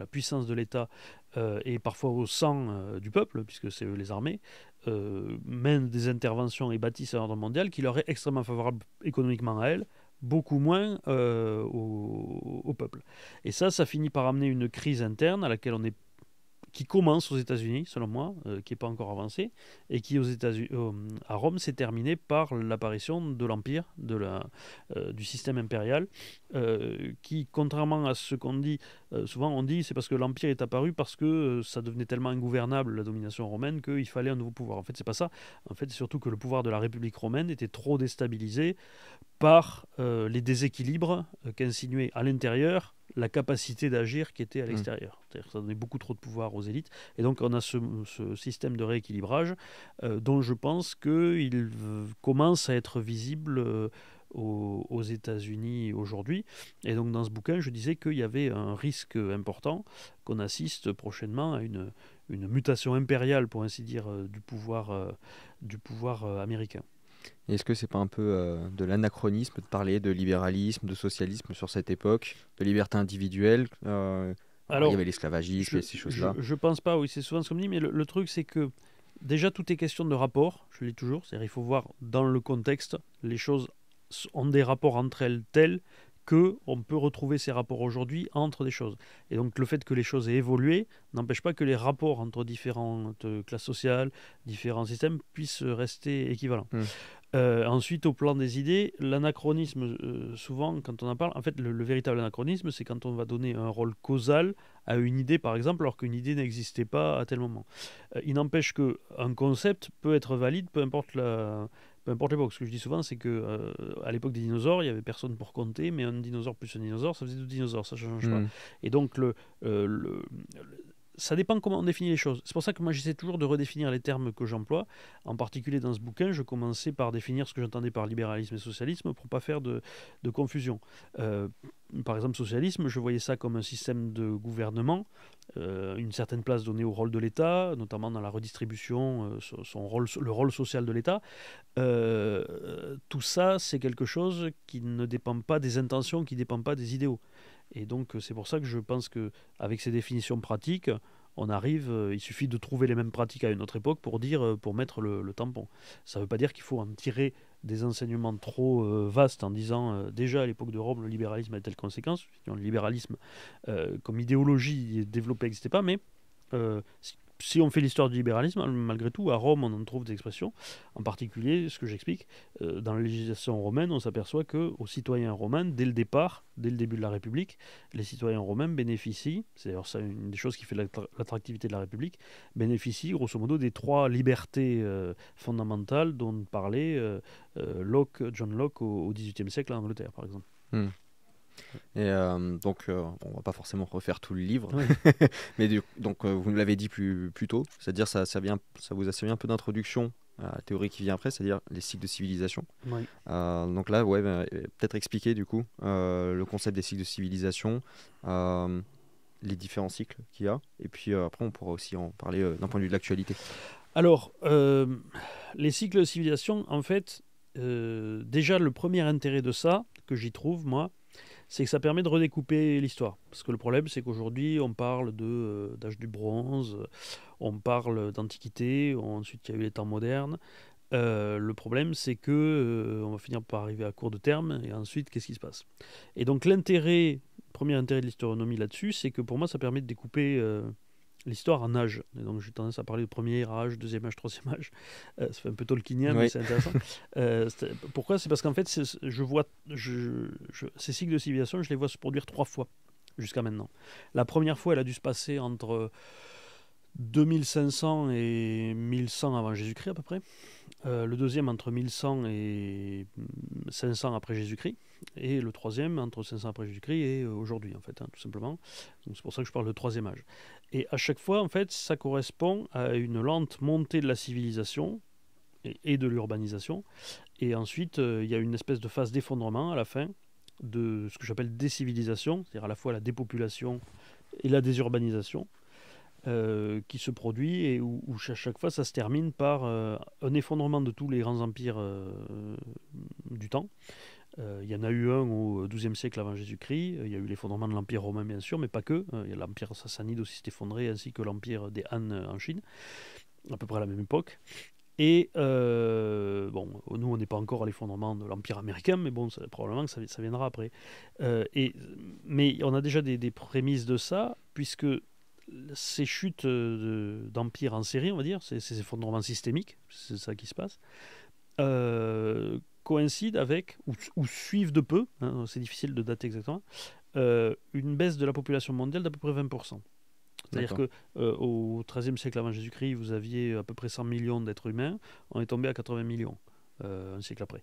la, puissance de l'État euh, et parfois au sang euh, du peuple, puisque c'est eux les armées, euh, mènent des interventions et bâtissent un ordre mondial qui leur est extrêmement favorable économiquement à elles, beaucoup moins au, au, peuple. Et ça, ça finit par amener une crise interne à laquelle on est qui commence aux États-Unis, selon moi, euh, qui n'est pas encore avancé, et qui aux états à Rome s'est terminé par l'apparition de l'empire, de la, euh, du système impérial, euh, qui, contrairement à ce qu'on dit souvent, on dit c'est parce que l'empire est apparu parce que ça devenait tellement ingouvernable la domination romaine qu'il fallait un nouveau pouvoir. En fait, c'est pas ça. En fait, c'est surtout que le pouvoir de la République romaine était trop déstabilisé par les déséquilibres qu'insinuait à l'intérieur la capacité d'agir qui était à mm. l'extérieur. C'est-à-dire ça donnait beaucoup trop de pouvoir aux élites. Et donc on a ce, système de rééquilibrage euh, dont je pense qu'il commence à être visible euh, aux, États-Unis aujourd'hui. Et donc dans ce bouquin, je disais qu'il y avait un risque important qu'on assiste prochainement à une, mutation impériale, pour ainsi dire, euh, du pouvoir américain. Est-ce que c'est pas un peu euh, de l'anachronisme de parler de libéralisme, de socialisme sur cette époque, de liberté individuelle euh, Il y avait l'esclavagisme et ces choses-là. Je, pense pas, oui, c'est souvent ce qu'on me dit, mais le, truc c'est que déjà tout est question de rapport, je le dis toujours, c'est-à-dire il faut voir dans le contexte, les choses ont des rapports entre elles tels que on peut retrouver ces rapports aujourd'hui entre des choses. Et donc le fait que les choses aient évolué n'empêche pas que les rapports entre différentes classes sociales, différents systèmes puissent rester équivalents. Mmh. Euh, ensuite, au plan des idées, l'anachronisme, euh, souvent, quand on en parle, en fait, le, véritable anachronisme, c'est quand on va donner un rôle causal à une idée, par exemple, alors qu'une idée n'existait pas à tel moment. Euh, il n'empêche que un concept peut être valide, peu importe peu importe l'époque. Ce que je dis souvent, c'est que à l'époque des dinosaures, il y avait personne pour compter, mais un dinosaure plus un dinosaure, ça faisait deux dinosaures, ça change pas. Hmm. Et donc le, ça dépend comment on définit les choses. C'est pour ça que moi j'essaie toujours de redéfinir les termes que j'emploie. En particulier dans ce bouquin, je commençais par définir ce que j'entendais par libéralisme et socialisme pour pas faire de, confusion. Euh, par exemple, socialisme, je voyais ça comme un système de gouvernement, euh, une certaine place donnée au rôle de l'État, notamment dans la redistribution, euh, son rôle, le rôle social de l'État. tout ça, c'est quelque chose qui ne dépend pas des intentions, qui ne dépend pas des idéaux. Et donc euh, c'est pour ça que je pense que avec ces définitions pratiques, on arrive, euh, il suffit de trouver les mêmes pratiques à une autre époque pour dire, euh, pour mettre le, tampon. Ça ne veut pas dire qu'il faut en tirer des enseignements trop vastes en disant déjà à l'époque de Rome le libéralisme a telle conséquence, le libéralisme comme idéologie développée n'existait pas, mais si on fait l'histoire du libéralisme, hein, malgré tout, à Rome, on en trouve des expressions. En particulier, ce que j'explique, euh, dans la législation romaine, on s'aperçoit qu'aux citoyens romains, dès le départ, dès le début de la République, les citoyens romains bénéficient, c'est d'ailleurs une des choses qui fait l'attractivité de la République, bénéficient grosso modo des trois libertés euh, fondamentales dont parlait euh, Locke, John Locke au, XVIIIe siècle en Angleterre, par exemple. Hmm. Et ne euh, donc, euh, on va pas forcément refaire tout le livre, mais donc euh, vous nous l'avez dit plus, tôt, c'est-à-dire ça, ça, ça vous a servi un peu d'introduction à la théorie qui vient après, c'est-à-dire les cycles de civilisation. donc là, ouais, ben, peut-être expliquer du coup le concept des cycles de civilisation, les différents cycles qu'il y a, et puis après on pourra aussi en parler d'un point de vue de l'actualité. Alors, les cycles de civilisation, en fait, déjà le premier intérêt de ça que j'y trouve, moi, c'est que ça permet de redécouper l'histoire. Parce que le problème, c'est qu'aujourd'hui, on parle de euh, d'âge du bronze, on parle d'antiquité, ensuite il y a eu les temps modernes. Euh, le problème, c'est que euh, on va finir par arriver à court de terme, et ensuite, qu'est-ce qui se passe Et donc l'intérêt, premier intérêt de l'historonomie là-dessus, c'est que pour moi, ça permet de découper l'histoire en âge. donc j'ai tendance à parler de premier âge, deuxième âge, troisième âge. ça euh, fait un peu tolkienien, mais c'est intéressant. Euh, pourquoi C'est parce qu'en fait, je vois, je, ces cycles de civilisation, je les vois se produire trois fois jusqu'à maintenant. La première fois, elle a dû se passer entre 2500 et 1100 avant Jésus-Christ à peu près. Euh, le deuxième entre 1100 et 500 après Jésus-Christ. Et le troisième entre 500 après Jésus-Christ et aujourd'hui en fait, hein, tout simplement. Donc c'est pour ça que je parle de troisième âge. Et à chaque fois, en fait, ça correspond à une lente montée de la civilisation et, de l'urbanisation. Et ensuite, euh, il y a une espèce de phase d'effondrement à la fin de ce que j'appelle décivilisation, c'est-à-dire à la fois la dépopulation et la désurbanisation, euh, qui se produit et où, à chaque fois ça se termine par euh, un effondrement de tous les grands empires du temps euh, il y en a eu un au XIIe euh, siècle avant Jésus-Christ. Euh, il y a eu l'effondrement de l'Empire romain, bien sûr, mais pas que. Hein. L'Empire sassanide aussi s'est effondré, ainsi que l'Empire des Han en Chine, à peu près à la même époque. Et bon, nous, on n'est pas encore à l'effondrement de l'Empire américain, mais bon, probablement que ça, viendra après. et, mais on a déjà des, prémices de ça, puisque ces chutes d'empire en série, on va dire, ces, ces effondrements systémiques, c'est ça qui se passe, euh, coïncide avec, ou, suivent de peu, hein, c'est difficile de dater exactement, euh, une baisse de la population mondiale d'à peu près 20%. C'est-à-dire que euh, au 13 XIIIe siècle avant Jésus-Christ, vous aviez à peu près 100 millions d'êtres humains, on est tombé à 80 millions. Euh, un siècle après.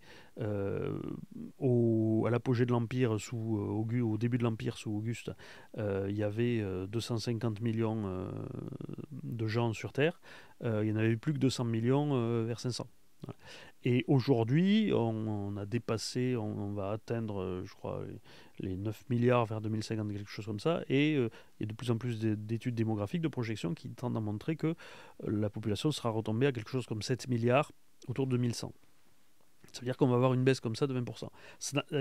au, à l'apogée de l'Empire, au début de l'Empire sous Auguste, il y avait 250 millions de gens sur Terre. il n'y en avait plus que 200 millions vers 500. Voilà. Et aujourd'hui, on, a dépassé, on, va atteindre, euh, je crois, les 9 milliards vers 2050, quelque chose comme ça. Et euh, il y a de plus en plus d'études démographiques, de projections qui tendent à montrer que euh, la population sera retombée à quelque chose comme 7 milliards autour de 2100. Ça veut dire qu'on va avoir une baisse comme ça de 20%.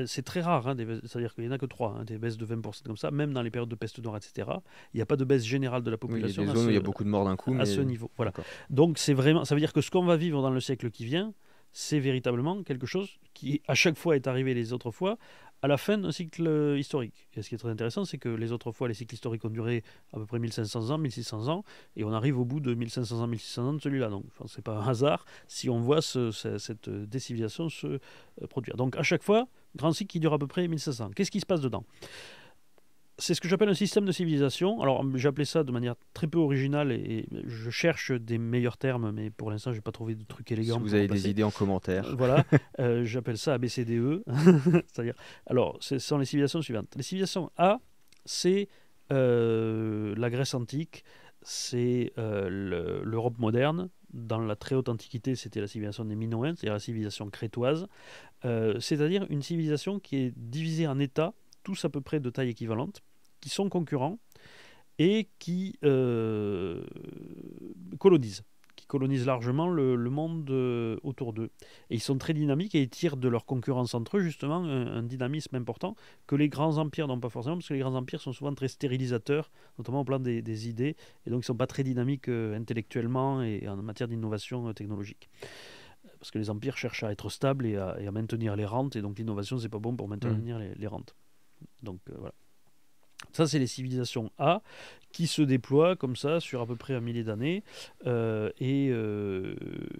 C'est très rare, hein, c'est-à-dire qu'il n'y en a que 3, hein, des baisses de 20% comme ça, même dans les périodes de peste noire, etc. Il n'y a pas de baisse générale de la population. il y a beaucoup de morts d'un coup. À ce niveau, voilà. Donc c'est vraiment, ça veut dire que ce qu'on va vivre dans le siècle qui vient, c'est véritablement quelque chose qui, à chaque fois, est arrivé les autres fois à la fin d'un cycle historique. Et ce qui est très intéressant, c'est que les autres fois, les cycles historiques ont duré à peu près 1500 ans, 1600 ans, et on arrive au bout de 1500 ans, 1600 ans de celui-là. Donc, enfin, ce n'est pas un hasard si on voit cette euh, décivilisation se euh, produire. Donc, à chaque fois, grand cycle qui dure à peu près 1500 ans. Qu'est-ce qui se passe dedans c'est ce que j'appelle un système de civilisation. Alors, j'appelais ça de manière très peu originale et, je cherche des meilleurs termes, mais pour l'instant, je n'ai pas trouvé de truc élégant. Si vous avez des idées en commentaire. Euh, voilà, euh, j'appelle ça ABCDE. C'est-à-dire, alors, ce sont les civilisations suivantes. Les civilisations A, c'est euh, la Grèce antique, c'est l'Europe moderne. Dans la très haute antiquité, c'était la civilisation des Minoens, c'est-à-dire la civilisation crétoise. c'est-à-dire une civilisation qui est divisée en États tous à peu près de taille équivalente, qui sont concurrents et qui euh, colonisent, qui colonisent largement le, monde euh, autour d'eux. Et ils sont très dynamiques et ils tirent de leur concurrence entre eux justement un, dynamisme important que les grands empires n'ont pas forcément, parce que les grands empires sont souvent très stérilisateurs, notamment au plan des, idées, et donc ils ne sont pas très dynamiques euh, intellectuellement et en matière d'innovation technologique parce que les empires cherchent à être stables et à, maintenir les rentes, et donc l'innovation, c'est pas bon pour maintenir mmh. les, rentes. Donc voilà. Ça, c'est les civilisations A qui se déploient comme ça sur à peu près un millier d'années euh, euh,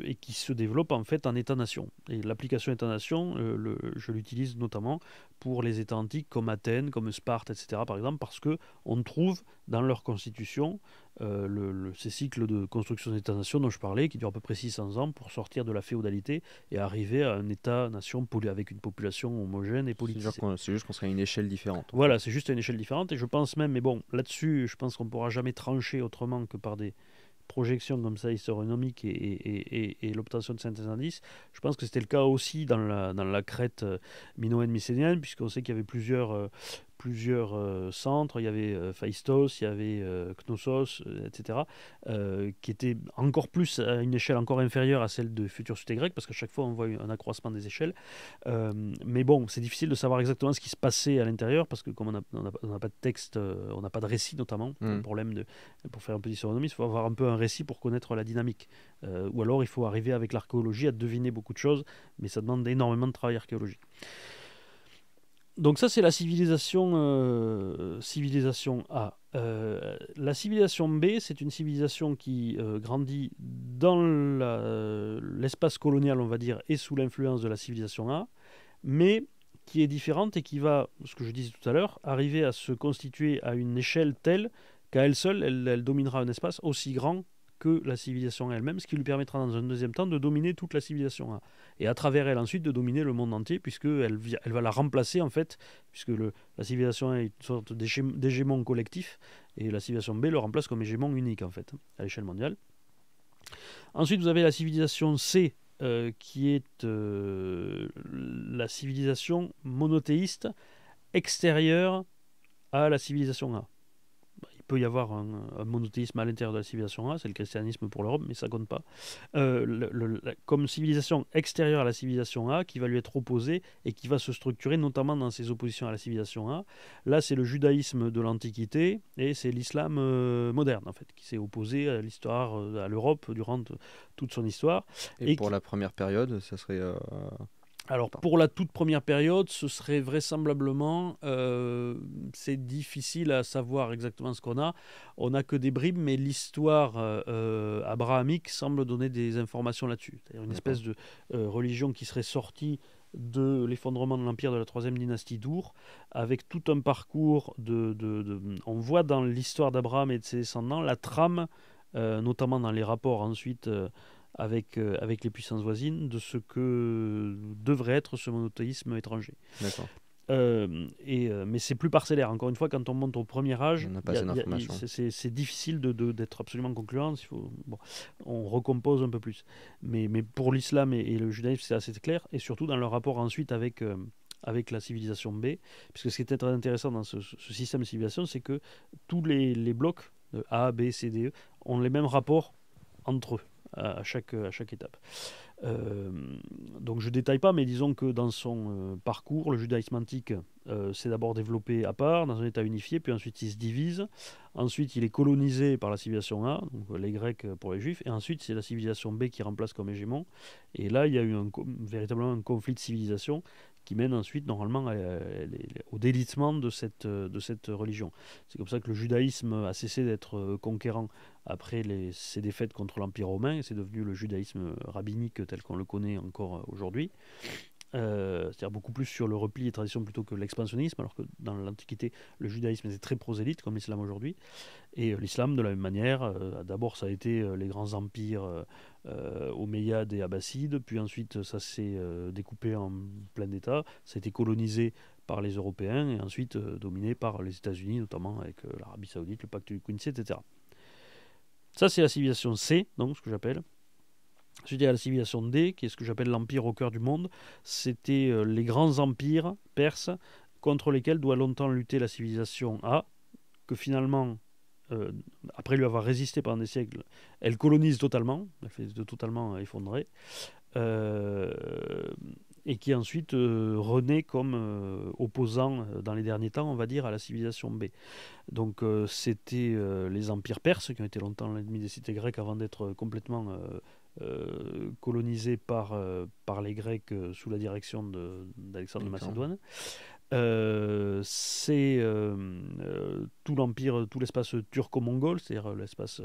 et, qui se développent en fait en État-nation. Et l'application État-nation, euh, je l'utilise notamment pour les États antiques comme Athènes, comme Sparte, etc., par exemple, parce que on trouve dans leur constitution euh, ces cycles de construction détat nations dont je parlais, qui durent à peu près 600 ans pour sortir de la féodalité et arriver à un État-nation avec une population homogène et politique. C'est juste qu'on serait à une échelle différente. Voilà, c'est juste à une échelle différente, et je pense même, mais bon, là-dessus, je pense qu'on ne pourra jamais trancher autrement que par des projection comme ça historionomique et, l'obtention de certains indices. Je pense que c'était le cas aussi dans la, crête euh, minoenne mycénienne, puisqu'on sait qu'il y avait plusieurs, euh, plusieurs euh, centres, il y avait Phaistos, euh, il y avait euh, Knossos, etc., qui étaient encore plus à une échelle encore inférieure à celle de Futur Sud grecques parce qu'à chaque fois on voit un accroissement des échelles. mais bon, c'est difficile de savoir exactement ce qui se passait à l'intérieur, parce que comme on n'a pas de texte, on n'a pas de récit notamment, mm. problème de, pour faire un peu d'historionomie, il faut avoir un peu un récit pour connaître la dynamique. ou alors il faut arriver avec l'archéologie à deviner beaucoup de choses, mais ça demande énormément de travail archéologique donc ça c'est la civilisation euh, civilisation A. Euh, la civilisation B, c'est une civilisation qui euh, grandit dans l'espace colonial, on va dire, et sous l'influence de la civilisation A, mais qui est différente et qui va, ce que je disais tout à l'heure, arriver à se constituer à une échelle telle qu'à elle seule, elle dominera un espace aussi grand que la civilisation elle-même, ce qui lui permettra dans un deuxième temps de dominer toute la civilisation A. Hein. Et à travers elle ensuite de dominer le monde entier, puisqu'elle elle va la remplacer en fait, puisque le, la civilisation A est une sorte d'hégémon collectif, et la civilisation B le remplace comme hégémon unique en fait, à l'échelle mondiale. Ensuite vous avez la civilisation C, euh, qui est euh, la civilisation monothéiste extérieure à la civilisation A peut y avoir un, monothéisme à l'intérieur de la civilisation A, c'est le christianisme pour l'Europe, mais ça compte pas, euh, le, comme civilisation extérieure à la civilisation A qui va lui être opposée et qui va se structurer notamment dans ses oppositions à la civilisation A. Là, c'est le judaïsme de l'Antiquité et c'est l'islam euh, moderne, en fait, qui s'est opposé à l'histoire, euh, à l'Europe durant toute son histoire. Et, pour la première période, ça serait... Alors pour la toute première période, ce serait vraisemblablement, euh, c'est difficile à savoir exactement ce qu'on a. On n'a que des bribes, mais l'histoire euh, euh, abrahamique semble donner des informations là-dessus. C'est-à-dire une espèce de religion qui serait sortie de l'effondrement de l'empire de la troisième dynastie d'Our, avec tout un parcours de... On voit dans l'histoire d'Abraham et de ses descendants la trame, notamment dans les rapports ensuite avec, euh, avec les puissances voisines de ce que devrait être ce monothéisme étranger. D'accord. Euh, et, euh, mais c'est plus parcellaire. Encore une fois, quand on monte au premier âge, c'est difficile d'être de, d'être absolument concluant. Il on recompose un peu plus. Mais, mais pour l'islam et, le judaïsme, c'est assez clair. Et surtout dans leur rapport ensuite avec, avec la civilisation B. Puisque ce qui était très intéressant dans ce, ce système de civilisation, c'est que tous les, les blocs, A, B, C, D, E, ont les mêmes rapports entre eux à, chaque, à chaque étape. Euh, donc je ne détaille pas, mais disons que dans son euh, parcours, le judaïsme antique euh, s'est d'abord développé à part, dans un État unifié, puis ensuite il se divise, ensuite il est colonisé par la civilisation A, les Grecs pour les Juifs, et ensuite c'est la civilisation B qui remplace comme hégémon, et là il y a eu un, véritablement un conflit de civilisation qui mène ensuite normalement au délitement de cette, de cette religion. C'est comme ça que le judaïsme a cessé d'être conquérant après les, ces défaites contre l'Empire romain, c'est devenu le judaïsme euh, rabbinique tel qu'on le connaît encore euh, aujourd'hui. Euh, c'est-à-dire beaucoup plus sur le repli des traditions plutôt que l'expansionnisme, alors que dans l'Antiquité, le judaïsme était très prosélyte, comme l'islam aujourd'hui. Et l'islam, de la même manière, d'abord ça a été les grands empires omeyyades et abbassides, puis ensuite ça s'est découpé en plein d'États, ça a été colonisé par les Européens, et ensuite dominé par les États-Unis, notamment avec l'Arabie saoudite, le pacte du Quincy, etc. Ça, c'est la civilisation C, donc ce que j'appelle. Ensuite, il y la civilisation D, qui est ce que j'appelle l'empire au cœur du monde. C'était euh, les grands empires perses contre lesquels doit longtemps lutter la civilisation A, que finalement, euh, après lui avoir résisté pendant des siècles, elle colonise totalement, elle fait totalement effondrer. Euh, et qui ensuite euh, renaît comme euh, opposant euh, dans les derniers temps, on va dire, à la civilisation B. Donc euh, c'était les empires perses qui ont été longtemps l'ennemi des cités grecques avant d'être complètement colonisés par, par les Grecs sous la direction d'Alexandre de, Macédoine. c'est tout l'empire, tout l'espace turco-mongol, c'est-à-dire l'espace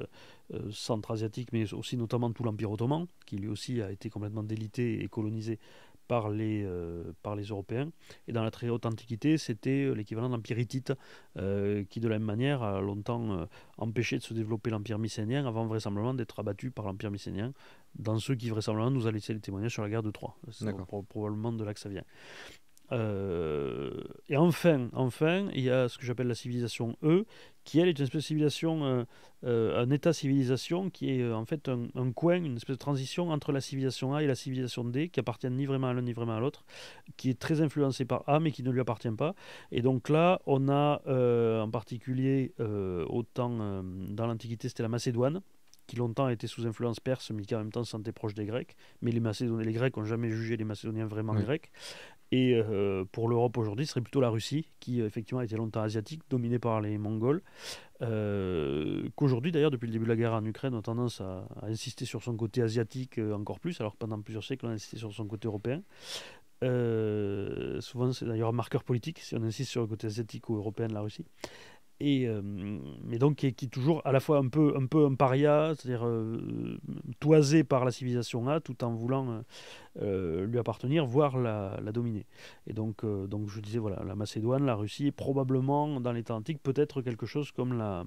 centre-asiatique, mais aussi notamment tout l'empire ottoman, qui lui aussi a été complètement délité et colonisé par les, euh, par les Européens. Et dans la très haute antiquité, c'était euh, l'équivalent d'empire hittite, euh, qui de la même manière a longtemps empêché de se développer l'empire mycénien, avant vraisemblablement d'être abattu par l'empire mycénien, dans ceux qui vraisemblablement nous a laissé les témoignages sur la guerre de Troie. C'est probablement de là que ça vient. et enfin, enfin, il y a ce que j'appelle la civilisation E, qui elle est une espèce de civilisation, euh, euh, un état civilisation qui est euh, en fait un, coin, une espèce de transition entre la civilisation A et la civilisation D, qui appartiennent ni vraiment à l'un ni vraiment à l'autre, qui est très influencée par A mais qui ne lui appartient pas. Et donc là, on a en particulier, autant dans l'Antiquité, c'était la Macédoine qui longtemps a été sous influence perse, mais qui en même temps se sentait proche des Grecs. Mais les, Macédoniens, les Grecs n'ont jamais jugé les Macédoniens vraiment grecs. Et euh, pour l'Europe aujourd'hui, ce serait plutôt la Russie, qui euh, effectivement a été longtemps asiatique, dominée par les Mongols, euh, qu'aujourd'hui d'ailleurs, depuis le début de la guerre en Ukraine, ont tendance à, insister sur son côté asiatique encore plus, alors que pendant plusieurs siècles, on a insisté sur son côté européen. souvent, c'est d'ailleurs un marqueur politique si on insiste sur le côté asiatique ou européen de la Russie et mais euh, donc qui est, toujours à la fois un peu un peu un paria, c'est-à-dire euh, toisé par la civilisation A, tout en voulant euh, lui appartenir, voire la, dominer. Et donc donc je disais voilà, la Macédoine, la Russie, probablement dans les temps antiques, peut-être quelque chose comme la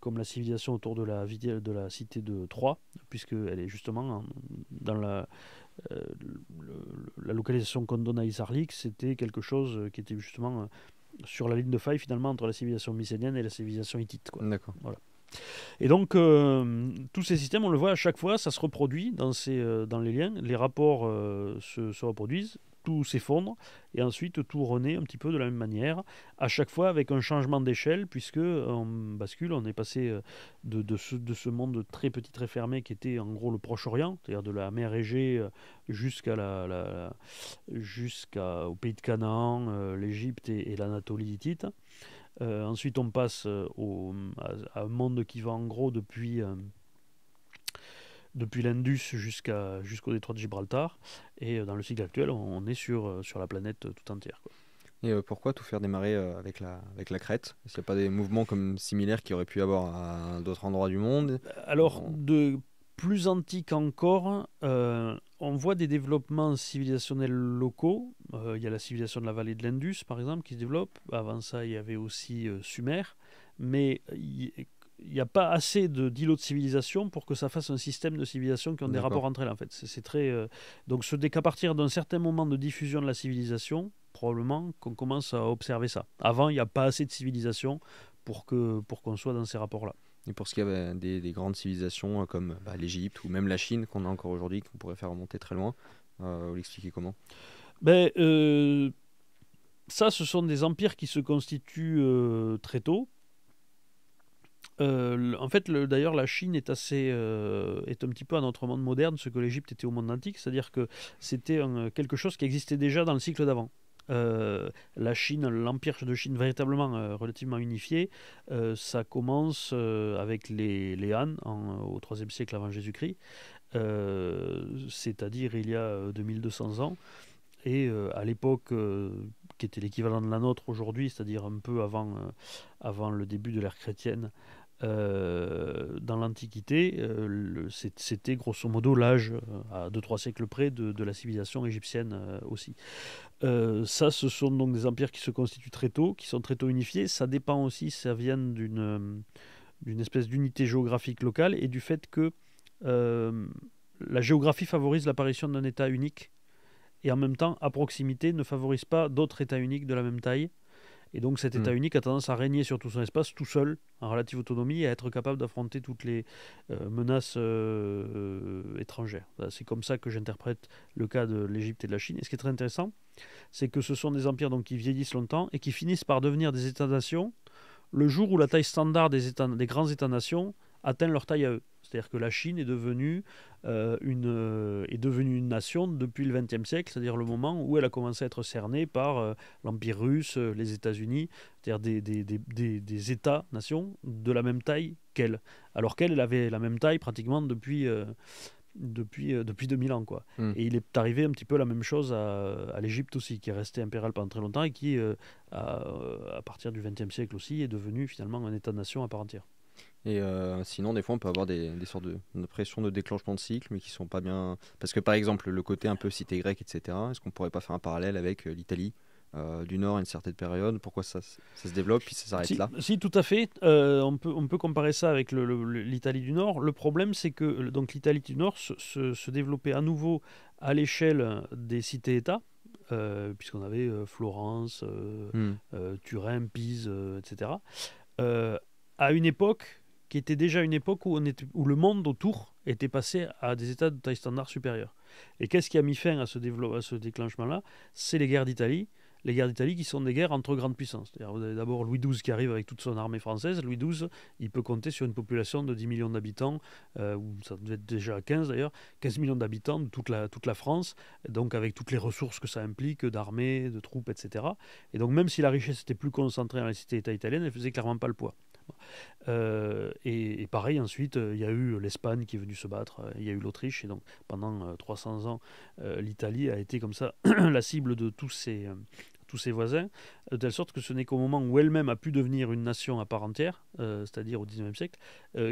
comme la civilisation autour de la de la cité de Troie, puisqu'elle est justement dans la la localisation qu'on donne à Isarlik, c'était quelque chose qui était justement sur la ligne de faille finalement entre la civilisation mycénienne et la civilisation hittite. Voilà. Et donc, euh, tous ces systèmes, on le voit à chaque fois, ça se reproduit dans, ces, euh, dans les liens, les rapports euh, se, reproduisent, tout s'effondre, et ensuite tout renaît un petit peu de la même manière, à chaque fois avec un changement d'échelle, puisque on bascule, on est passé de, ce, de, ce, monde très petit, très fermé qui était en gros le Proche-Orient, c'est-à-dire de la mer Égée jusqu'au pays de Canaan, l'Égypte et, et l'Anatolie euh, ensuite, on passe euh, au, à, un monde qui va en gros depuis, euh, depuis l'Indus jusqu'à, jusqu'au détroit de Gibraltar. Et dans le cycle actuel, on, est sur, sur la planète tout entière. Et pourquoi tout faire démarrer avec, la, avec la crête Est-ce qu'il n'y a pas des mouvements comme similaires qui auraient pu avoir à d'autres endroits du monde Alors, de, plus antique encore, euh, on voit des développements civilisationnels locaux. Euh, il y a la civilisation de la vallée de l'Indus, par exemple, qui se développe. Avant ça, il y avait aussi euh, Sumer. Mais il n'y a pas assez d'îlots de, de civilisation pour que ça fasse un système de civilisation qui ont des rapports entre elles, en fait. C'est très... Donc, ce n'est qu'à partir d'un certain moment de diffusion de la civilisation, probablement qu'on commence à observer ça. Avant, il n'y a pas assez de civilisation pour pour qu'on soit dans ces rapports-là. Et pour ce qui est bah, des, des grandes civilisations euh, comme l'Egypte bah, l'Égypte ou même la Chine, qu'on a encore aujourd'hui, qu'on pourrait faire remonter très loin, euh, vous l'expliquez comment ben, euh, Ça, ce sont des empires qui se constituent très tôt. en fait, d'ailleurs, la Chine est assez, est un petit peu à notre monde moderne ce que l'Égypte était au monde antique, c'est-à-dire que c'était quelque chose qui existait déjà dans le cycle d'avant. Euh, la Chine, l'empire de Chine véritablement euh, relativement unifié, euh, ça commence avec les, les Han au 3 siècle avant Jésus-Christ, c'est-à-dire il y a 2200 ans. Et à l'époque qui était l'équivalent de la nôtre aujourd'hui, c'est-à-dire un peu avant, avant le début de l'ère chrétienne, dans l'Antiquité, c'était grosso modo l'âge, à 2-3 siècles près, de, de la civilisation égyptienne aussi. Euh, ça, ce sont donc des empires qui se constituent très tôt, qui sont très tôt unifiés. Ça dépend aussi, ça vient d'une euh, d'une espèce d'unité géographique locale et du fait que euh, la géographie favorise l'apparition d'un État unique et en même temps, à proximité, ne favorise pas d'autres États uniques de la même taille. Et donc cet hmm. État unique a tendance à régner sur tout son espace tout seul, en relative autonomie, et à être capable d'affronter toutes les euh, menaces euh, euh, étrangères. C'est comme ça que j'interprète le cas de l'Égypte et de la Chine. Et ce qui est très intéressant, c'est que ce sont des empires donc, qui vieillissent longtemps et qui finissent par devenir des États-nations le jour où la taille standard des grands États-nations atteint leur taille à eux. C'est-à-dire que la Chine est devenue, euh, une, euh, est devenue une nation depuis le XXe siècle, c'est-à-dire le moment où elle a commencé à être cernée par euh, l'Empire russe, les États-Unis, c'est-à-dire des, États-nations de la même taille qu'elle. Alors qu'elle, avait la même taille pratiquement depuis depuis 2000 ans. Quoi. Hmm. Et il est arrivé un petit peu la même chose à, l'Égypte aussi, qui est restée impériale pendant très longtemps et qui, à partir du XXe siècle aussi, est devenue finalement un État-nation à part entière. Et euh, sinon, des fois, on peut avoir des, sortes de, pressions de déclenchement de cycle, mais qui sont pas bien. Parce que par exemple, le côté un peu cité grecque, etc., est-ce qu'on pourrait pas faire un parallèle avec euh, l'Italie euh, du Nord à une certaine période Pourquoi ça, se développe puis ça s'arrête là Si, tout à fait. on, peut, on peut comparer ça avec l'Italie du Nord. Le problème, c'est que donc l'Italie du Nord se, développait à nouveau à l'échelle des cités-États. puisqu'on avait Florence, hmm. Turin, Pise, etc., à une époque qui était déjà une époque où, on où le monde autour était passé à des états de taille standard supérieure. Et qu'est-ce qui a mis fin à ce, à ce déclenchement-là C'est les guerres d'Italie. Les guerres d'Italie qui sont des guerres entre grandes puissances. Vous avez d'abord Louis XII qui arrive avec toute son armée française. Louis XII, il peut compter sur une population de 10 millions d'habitants, euh, ça devait être déjà 15 d'ailleurs, 15 millions d'habitants de toute la, toute la France, donc avec toutes les ressources que ça implique, d'armées, de troupes, etc. Et donc même si la richesse était plus concentrée dans les cités d'État italiennes, elle faisait clairement pas le poids. Euh, et, pareil, ensuite, euh, il y a eu l'Espagne qui est venue se battre, euh, il y a eu l'Autriche, et donc pendant 300 ans, l'Italie a été comme ça la cible de tous ces, tous ses voisins, de telle sorte que ce n'est qu'au moment où elle-même a pu devenir une nation à part entière, c'est-à-dire au XIXe siècle,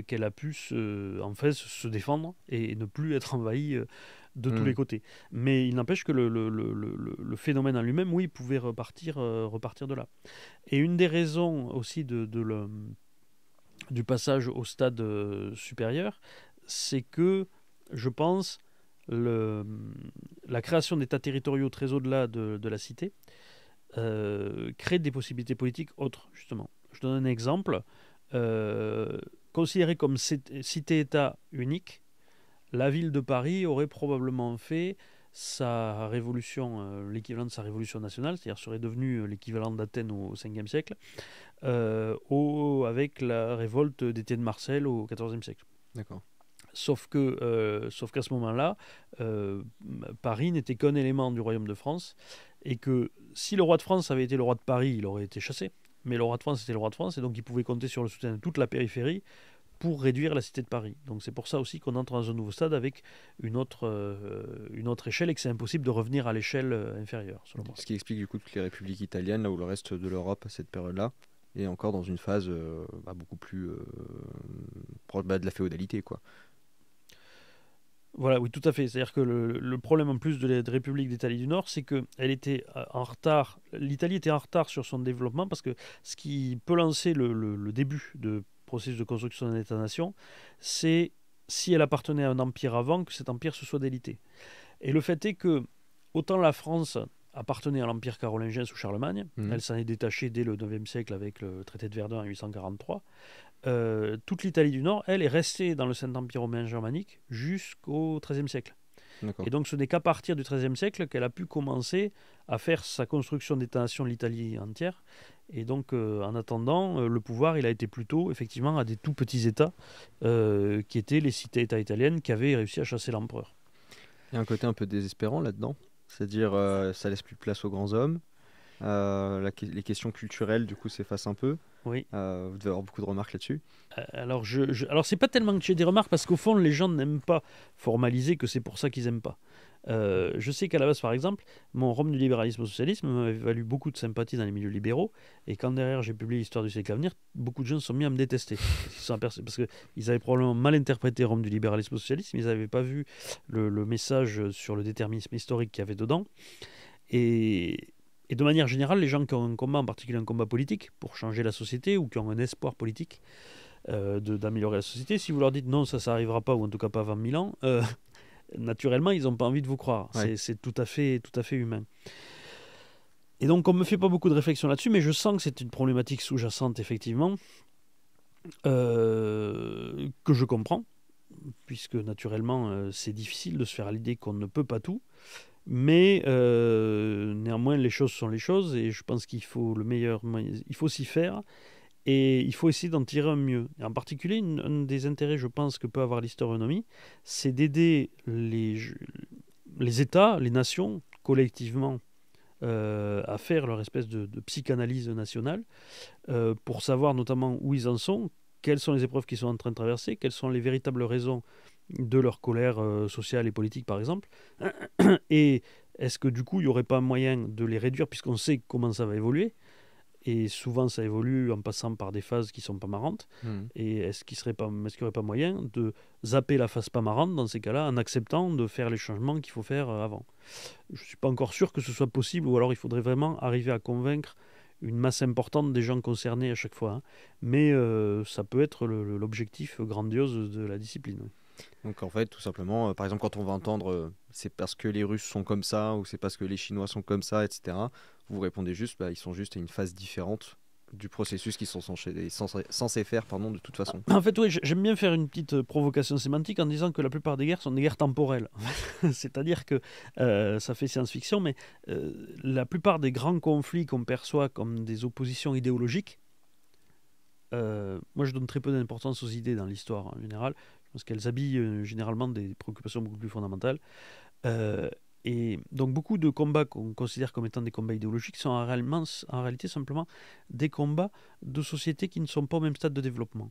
qu'elle a pu se, en fait, se défendre et ne plus être envahie de tous mm. les côtés. Mais il n'empêche que le, phénomène en lui-même, oui, pouvait repartir, repartir de là. Et une des raisons aussi de, de le du passage au stade euh, supérieur, c'est que, je pense, la création d'États territoriaux très au-delà de, la cité euh, crée des possibilités politiques autres, justement. Je donne un exemple. Euh, considérée comme cité-État unique, la ville de Paris aurait probablement fait sa révolution, euh, l'équivalent de sa révolution nationale, c'est-à-dire serait devenu euh, l'équivalent d'Athènes au, 5 5e siècle, euh, avec la révolte d'Étienne Marseille au 14 14e siècle. D'accord. Sauf que, sauf qu'à ce moment-là, Paris n'était qu'un élément du royaume de France, et que si le roi de France avait été le roi de Paris, il aurait été chassé. Mais le roi de France était le roi de France, et donc il pouvait compter sur le soutien de toute la périphérie pour réduire la cité de Paris. Donc c'est pour ça aussi qu'on entre dans un nouveau stade avec une autre, euh, une autre échelle et que c'est impossible de revenir à l'échelle euh, inférieure. Selon Ce qui explique du coup que les républiques italiennes, là où le reste de l'Europe à cette période-là est encore dans une phase euh, bah, beaucoup plus proche bah, de la féodalité. quoi. Voilà, oui, tout à fait. C'est-à-dire que le, problème en plus de la République d'Italie du Nord, c'est qu'elle était en retard. L'Italie était en retard sur son développement parce que ce qui peut lancer le début de processus de construction d'un nation c'est si elle appartenait à un empire avant que cet empire se soit délité. Et le fait est que, autant la France appartenait à l'empire carolingien sous Charlemagne, mhm. elle s'en est détachée dès le 9e siècle avec le traité de Verdun en 843, euh, toute l'Italie du Nord, elle, est restée dans le Saint-Empire romain germanique jusqu'au XIIIe siècle. Et donc ce n'est qu'à partir du XIIIe siècle qu'elle a pu commencer à faire sa construction d'État-nation de l'Italie entière et donc, euh, en attendant, euh, le pouvoir, il a été plutôt, effectivement, à des tout petits États, euh, qui étaient les cités-États italiennes, qui avaient réussi à chasser l'empereur. Il y a un côté un peu désespérant là-dedans. C'est-à-dire, ça laisse plus de place aux grands hommes. les questions culturelles, du coup, s'effacent un peu. Oui. Euh, vous devez avoir beaucoup de remarques là-dessus. Euh, alors, je, je... c'est pas tellement que j'ai des remarques, parce qu'au fond, les gens n'aiment pas formaliser que c'est pour ça qu'ils n'aiment pas. Euh, je sais qu'à la base, par exemple, mon Rome du libéralisme au socialisme m'avait valu beaucoup de sympathie dans les milieux libéraux. Et quand derrière j'ai publié l'histoire du siècle à venir, beaucoup de gens se sont mis à me détester. parce qu'ils avaient probablement mal interprété Rome du libéralisme au socialisme. Ils n'avaient pas vu le, le, message sur le déterminisme historique qu'il y avait dedans. Et, et de manière générale, les gens qui ont un combat, en particulier un combat politique, pour changer la société ou qui ont un espoir politique euh, d'améliorer la société, si vous leur dites non, ça, ça n'arrivera pas, ou en tout cas pas avant mille ans, euh, naturellement, ils n'ont pas envie de vous croire. C'est tout, à fait, tout à fait humain. Et donc, on ne me fait pas beaucoup de réflexion là-dessus, mais je sens que c'est une problématique sous-jacente, effectivement, euh, que je comprends, puisque naturellement, c'est difficile de se faire à l'idée qu'on ne peut pas tout mais euh, néanmoins, les choses sont les choses et je pense qu'il faut le meilleur, il faut s'y faire et il faut essayer d'en tirer un mieux. en particulier, un des intérêts, je pense, que peut avoir l'historionomie, c'est d'aider les, les États, les nations, collectivement, euh, à faire leur espèce de, psychanalyse nationale euh, pour savoir notamment où ils en sont, quelles sont les épreuves qu'ils sont en train de traverser, quelles sont les véritables raisons de leur colère euh, sociale et politique, par exemple Et est-ce que du coup, il n'y aurait pas moyen de les réduire, puisqu'on sait comment ça va évoluer et souvent ça évolue en passant par des phases qui sont pas marrantes. Hmm. Et est-ce qu'il serait est-ce n'y aurait pas moyen de zapper la phase pas marrante dans ces cas-là en acceptant de faire les changements qu'il faut faire euh, avant Je ne suis pas encore sûr que ce soit possible, ou alors il faudrait vraiment arriver à convaincre une masse importante des gens concernés à chaque fois. Hein. Mais euh, ça peut être l'objectif grandiose de la discipline. Donc en fait, tout simplement, euh, par exemple, quand on va entendre euh, c'est parce que les Russes sont comme ça ou c'est parce que les Chinois sont comme ça, etc., vous répondez juste, bah, ils sont juste à une phase différente du processus qu'ils sont censés faire pardon, de toute façon. En fait, oui, j'aime bien faire une petite euh, provocation sémantique en disant que la plupart des guerres sont des guerres temporelles. C'est-à-dire que ça fait science-fiction, mais la plupart des grands conflits qu'on perçoit comme des oppositions idéologiques, moi je donne très peu d'importance aux idées dans l'histoire en général, parce qu'elles habillent euh, généralement des préoccupations beaucoup plus fondamentales. Euh, et donc beaucoup de combats qu'on considère comme étant des combats idéologiques sont en, en, réalité simplement des combats de sociétés qui ne sont pas au même stade de développement.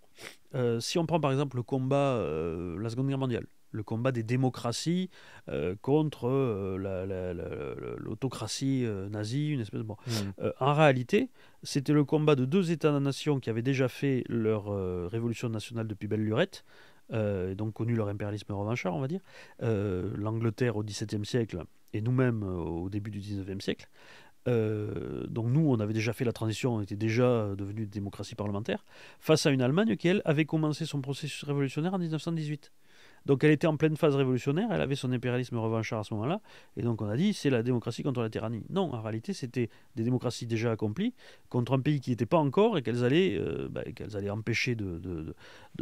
Euh, si on prend par exemple le combat, euh, la Seconde Guerre mondiale, le combat des démocraties contre l'autocratie nazie, une espèce de... Mmh. en réalité, c'était le combat de deux États-nations qui avaient déjà fait leur révolution nationale depuis belle lurette, euh, et donc connu leur impérialisme revanchard, on va dire, euh, l'Angleterre au XVIIe siècle et nous-mêmes euh, au début du XIXe siècle. donc nous, on avait déjà fait la transition, on était déjà devenu démocratie parlementaire, face à une Allemagne qui, elle, avait commencé son processus révolutionnaire en 1918. Donc elle était en pleine phase révolutionnaire, elle avait son impérialisme revanchard à ce moment-là, et donc on a dit c'est la démocratie contre la tyrannie. Non, en réalité c'était des démocraties déjà accomplies contre un pays qui n'était pas encore et qu'elles allaient, euh, bah, qu'elles allaient empêcher de,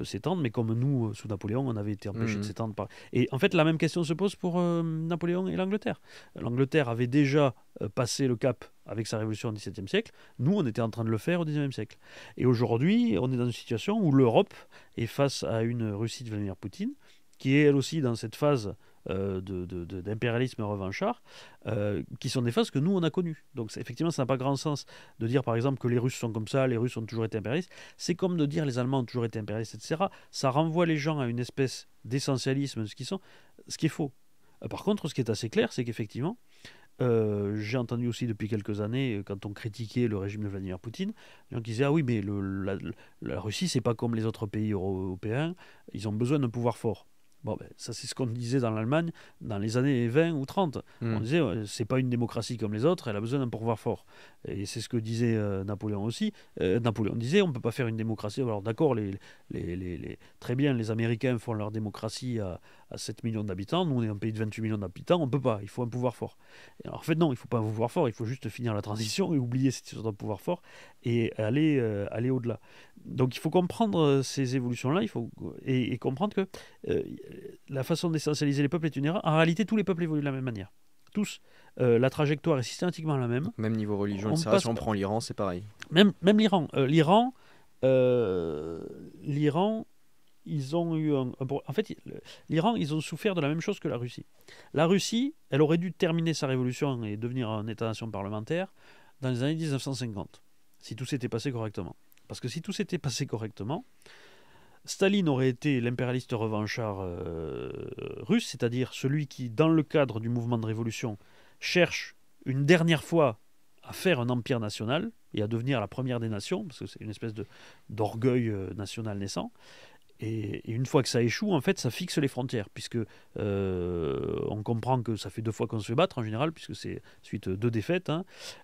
s'étendre, mais comme nous, euh, sous Napoléon, on avait été empêchés de mmh. s'étendre. Par... Et en fait la même question se pose pour euh, Napoléon et l'Angleterre. L'Angleterre avait déjà passé le cap avec sa révolution au XVIIe siècle. Nous, on était en train de le faire au XIXe siècle. Et aujourd'hui, on est dans une situation où l'Europe est face à une Russie de Vladimir Poutine qui est elle aussi dans cette phase euh, d'impérialisme revanchard, euh, qui sont des phases que nous, on a connues. Donc effectivement, ça n'a pas grand sens de dire, par exemple, que les Russes sont comme ça, les Russes ont toujours été impérialistes. C'est comme de dire les Allemands ont toujours été impérialistes, etc. Ça renvoie les gens à une espèce d'essentialisme de ce qu'ils sont, ce qui est faux. Euh, par contre, ce qui est assez clair, c'est qu'effectivement, j'ai entendu aussi depuis quelques années, quand on critiquait le régime de Vladimir Poutine, les gens qui disaient Ah oui, mais la, la, Russie, c'est pas comme les autres pays européens, ils ont besoin d'un pouvoir fort. Bon, ben, ça, c'est ce qu'on disait dans l'Allemagne dans les années 20 ou 30. Hmm. On disait, c'est pas une démocratie comme les autres, elle a besoin d'un pouvoir fort. Et c'est ce que disait euh, Napoléon aussi. Euh, Napoléon disait, on ne peut pas faire une démocratie. Alors, d'accord, très bien, les Américains font leur démocratie à, 7 millions d'habitants. Nous, on est un pays de 28 millions d'habitants. On ne peut pas. Il faut un pouvoir fort. en fait, non, il ne faut pas un pouvoir fort. Il faut juste finir la transition et oublier cette histoire de pouvoir fort et aller, euh, aller au-delà. Donc, il faut comprendre euh, ces évolutions-là il faut, et, comprendre que euh, la façon d'essentialiser les peuples est une erreur. En réalité, tous les peuples évoluent de la même manière. Tous. la trajectoire est systématiquement la même. Même niveau religion, on, passe... on prend l'Iran, c'est pareil. Même, même l'Iran. L'Iran. l'Iran, ils ont eu En fait, l'Iran, ils ont souffert de la même chose que la Russie. La Russie, elle aurait dû terminer sa révolution et devenir un État-nation parlementaire dans les années 1950, si tout s'était passé correctement. Parce que si tout s'était passé correctement, Staline aurait été l'impérialiste revanchard euh, russe, c'est-à-dire celui qui, dans le cadre du mouvement de révolution, cherche une dernière fois à faire un empire national et à devenir la première des nations, parce que c'est une espèce d'orgueil euh, national naissant. Et, une fois que ça échoue, en fait, ça fixe les frontières, puisque euh, on comprend que ça fait deux fois qu'on se fait battre en général, puisque c'est suite de défaites. Hein.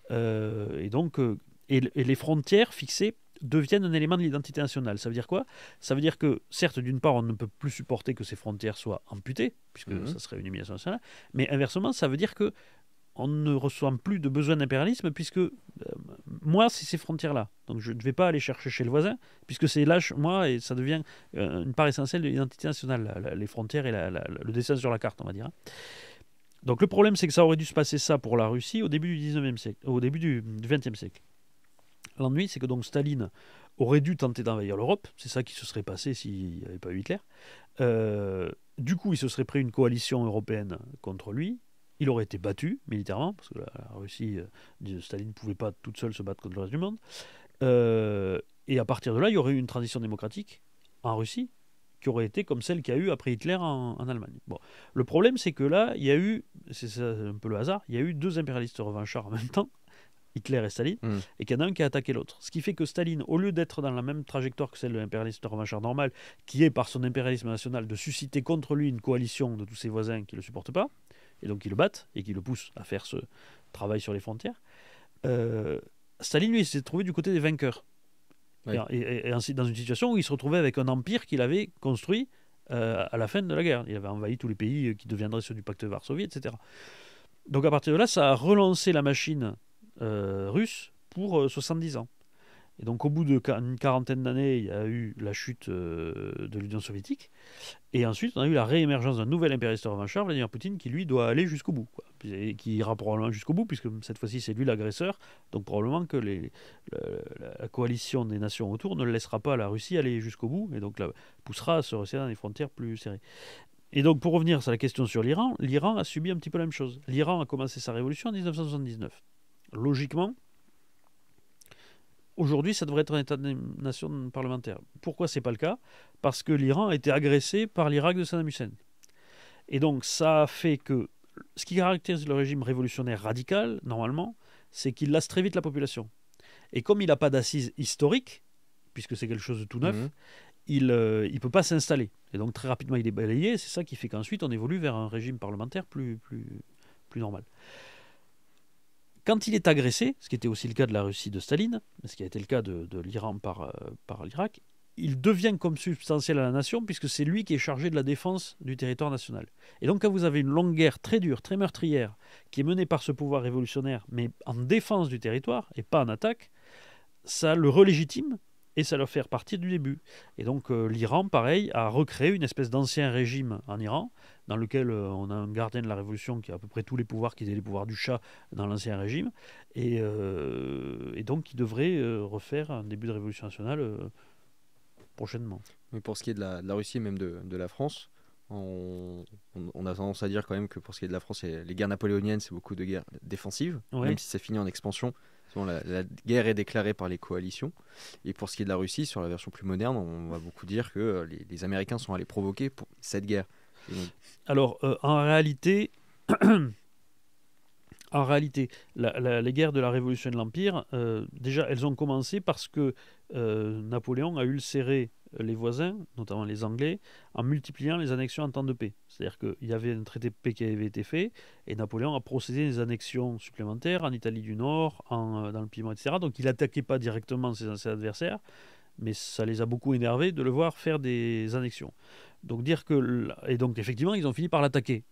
Euh, et donc, euh, les frontières fixées deviennent un élément de l'identité nationale. Ça veut dire quoi Ça veut dire que, certes, d'une part, on ne peut plus supporter que ces frontières soient amputées, puisque mmh ça serait une humiliation nationale, mais inversement, ça veut dire que on ne reçoit plus de besoin d'impérialisme, puisque euh, moi, c'est ces frontières-là. Donc je ne vais pas aller chercher chez le voisin, puisque c'est là, moi, et ça devient euh, une part essentielle de l'identité nationale, les frontières et le dessin sur la carte, on va dire. Hein. Donc le problème, c'est que ça aurait dû se passer ça pour la Russie au début du 19 siècle, au début du 20e siècle. L'ennui, c'est que donc Staline aurait dû tenter d'envahir l'Europe, c'est ça qui se serait passé s'il n'y avait pas eu Hitler. Euh, du coup, il se serait pris une coalition européenne contre lui, il aurait été battu militairement, parce que la, Russie, euh, Staline ne pouvait pas toute seule se battre contre le reste du monde. Euh, et à partir de là, il y aurait eu une transition démocratique en Russie qui aurait été comme celle qu'il y a eu après Hitler en, Allemagne. Bon. Le problème, c'est que là, il y a eu, c'est un peu le hasard, il y a eu deux impérialistes revanchards en même temps, Hitler et Staline, hmm. et qu'il y en a un qui a attaqué l'autre. Ce qui fait que Staline, au lieu d'être dans la même trajectoire que celle de l'impérialiste revanchard normal, qui est par son impérialisme national de susciter contre lui une coalition de tous ses voisins qui ne le supportent pas, et donc qui le battent et qui le poussent à faire ce travail sur les frontières, euh, Staline, lui, s'est trouvé du côté des vainqueurs. Et, ainsi dans une situation où il se retrouvait avec un empire qu'il avait construit euh, à la fin de la guerre. Il avait envahi tous les pays euh, qui deviendraient ceux du pacte de Varsovie, etc. Donc à partir de là, ça a relancé la machine russe pour 70 ans. Et donc au bout d'une quarantaine d'années, il y a eu la chute euh, de l'Union soviétique. Et ensuite, on a eu la réémergence d'un nouvel impérateur revanchard, Vladimir Poutine, qui lui doit aller jusqu'au bout. Et qui ira probablement jusqu'au bout, puisque cette fois-ci, c'est lui l'agresseur. Donc probablement que la, coalition des nations autour ne laissera pas la Russie aller jusqu'au bout, et donc la poussera à se resserrer dans des frontières plus serrées. Et donc pour revenir sur la question sur l'Iran, l'Iran a subi un petit peu la même chose. L'Iran a commencé sa révolution en 1979. Logiquement, Aujourd'hui, ça devrait être un État de nation parlementaire. Pourquoi ce n'est pas le cas Parce que l'Iran a été agressé par l'Irak de Saddam Hussein. Et donc, ça fait que ce qui caractérise le régime révolutionnaire radical, normalement, c'est qu'il lasse très vite la population. Et comme il n'a pas d'assises historiques, puisque c'est quelque chose de tout neuf, mhm. il ne euh, peut pas s'installer. Et donc très rapidement, il est balayé. C'est ça qui fait qu'ensuite, on évolue vers un régime parlementaire plus, plus, plus normal. Quand il est agressé, ce qui était aussi le cas de la Russie de Staline, ce qui a été le cas de, l'Iran par, euh, par l'Irak, il devient comme substantiel à la nation puisque c'est lui qui est chargé de la défense du territoire national. Et donc quand vous avez une longue guerre très dure, très meurtrière, qui est menée par ce pouvoir révolutionnaire, mais en défense du territoire et pas en attaque, ça le relégitime et ça leur fait repartir du début. Et donc euh, l'Iran, pareil, a recréé une espèce d'ancien régime en Iran, dans lequel euh, on a un gardien de la révolution qui a à peu près tous les pouvoirs qui étaient les pouvoirs du chat dans l'ancien régime, et, euh, donc qui devrait refaire un début de révolution nationale prochainement. Mais pour ce qui est de la, Russie et même de, la France, on, a tendance à dire quand même que pour ce qui est de la France, les guerres napoléoniennes, c'est beaucoup de guerres défensives, même si ça finit en expansion la, guerre est déclarée par les coalitions. Et pour ce qui est de la Russie, sur la version plus moderne, on va beaucoup dire que euh, les, Américains sont allés provoquer pour cette guerre. Alors, euh, en réalité, en réalité les guerres de la Révolution et de l'Empire, euh, déjà, elles ont commencé parce que euh, Napoléon a ulcéré les voisins, notamment les Anglais, en multipliant les annexions en temps de paix. C'est-à-dire qu'il y avait un traité de paix qui avait été fait, et Napoléon a procédé à des annexions supplémentaires en Italie du Nord, euh, dans le Piémont, etc. Donc il n'attaquait pas directement ses, anciens adversaires, mais ça les a beaucoup énervés de le voir faire des annexions. Donc dire que et donc effectivement ils ont fini par l'attaquer.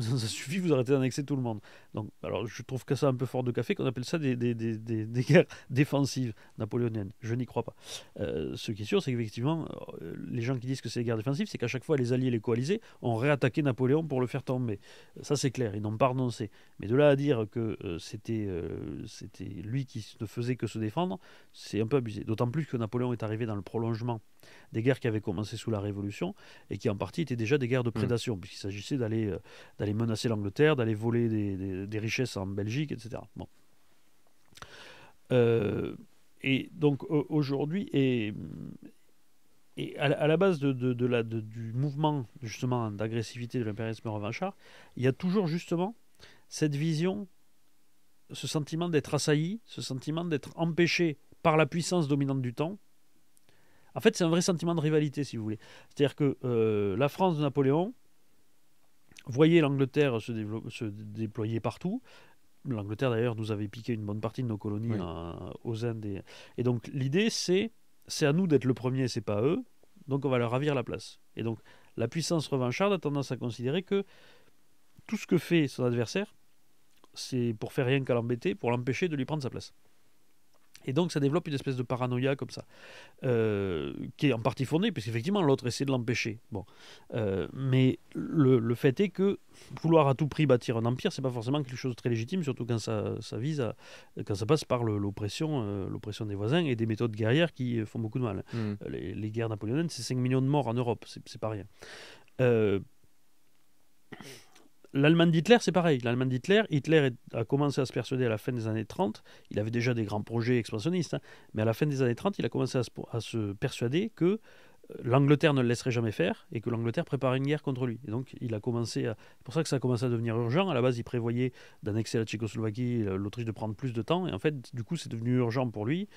ça suffit, vous arrêtez d'annexer tout le monde. Donc alors je trouve que ça un peu fort de café qu'on appelle ça des, guerres défensives napoléoniennes. Je n'y crois pas. Euh, ce qui est sûr, c'est qu'effectivement euh, les gens qui disent que c'est des guerres défensives, c'est qu'à chaque fois les alliés les coalisés ont réattaqué Napoléon pour le faire tomber. Ça c'est clair, ils n'ont pas renoncé. Mais de là à dire que euh, c'était c'était lui qui ne faisait que se défendre, c'est un peu abusé. D'autant plus que Napoléon est arrivé dans le prolongement des guerres qui avaient commencé sous la Révolution et qui en partie étaient déjà des guerres de mm. prédation, puisqu'il s'agissait d'aller euh, d'aller menacer l'Angleterre, d'aller voler des, richesses en Belgique, etc. Euh, et donc aujourd'hui, et, et à, la base de, la, du mouvement justement d'agressivité de l'impérialisme revanchard, il y a toujours justement cette vision, ce sentiment d'être assailli, ce sentiment d'être empêché par la puissance dominante du temps en fait, c'est un vrai sentiment de rivalité, si vous voulez. C'est-à-dire que euh, la France de Napoléon voyait l'Angleterre se, déployer partout, L'Angleterre, d'ailleurs, nous avait piqué une bonne partie de nos colonies aux Indes. Et, donc, l'idée, c'est c'est à nous d'être le premier, c'est pas à eux. Donc, on va leur ravir la place. Et donc, la puissance revancharde a tendance à considérer que tout ce que fait son adversaire, c'est pour faire rien qu'à l'embêter, pour l'empêcher de lui prendre sa place. Et donc ça développe une espèce de paranoïa comme ça, euh, qui est en partie fondée, puisqu'effectivement l'autre essaie de l'empêcher. Bon. Euh, mais le, fait est que vouloir à tout prix bâtir un empire, c'est pas forcément quelque chose de très légitime, surtout quand ça, vise quand ça passe par euh, l'oppression, des voisins et des méthodes guerrières qui font beaucoup de mal. Hmm. Les, les, guerres napoléoniennes, c'est 5 millions de morts en Europe, c'est pas rien l'Allemagne d'Hitler, c'est pareil. L'Allemagne d'Hitler, Hitler a commencé à se persuader à la fin des années 30, il avait déjà des grands projets expansionnistes, hein. mais à la fin des années 30, il a commencé à se, persuader que euh, l'Angleterre ne le laisserait jamais faire et que l'Angleterre préparait une guerre contre lui. Et donc, il a commencé à... C'est pour ça que ça a commencé à devenir urgent. À la base, il prévoyait d'annexer la Tchécoslovaquie, l'Autriche de prendre plus de temps. Et en fait, du coup, c'est devenu urgent pour lui.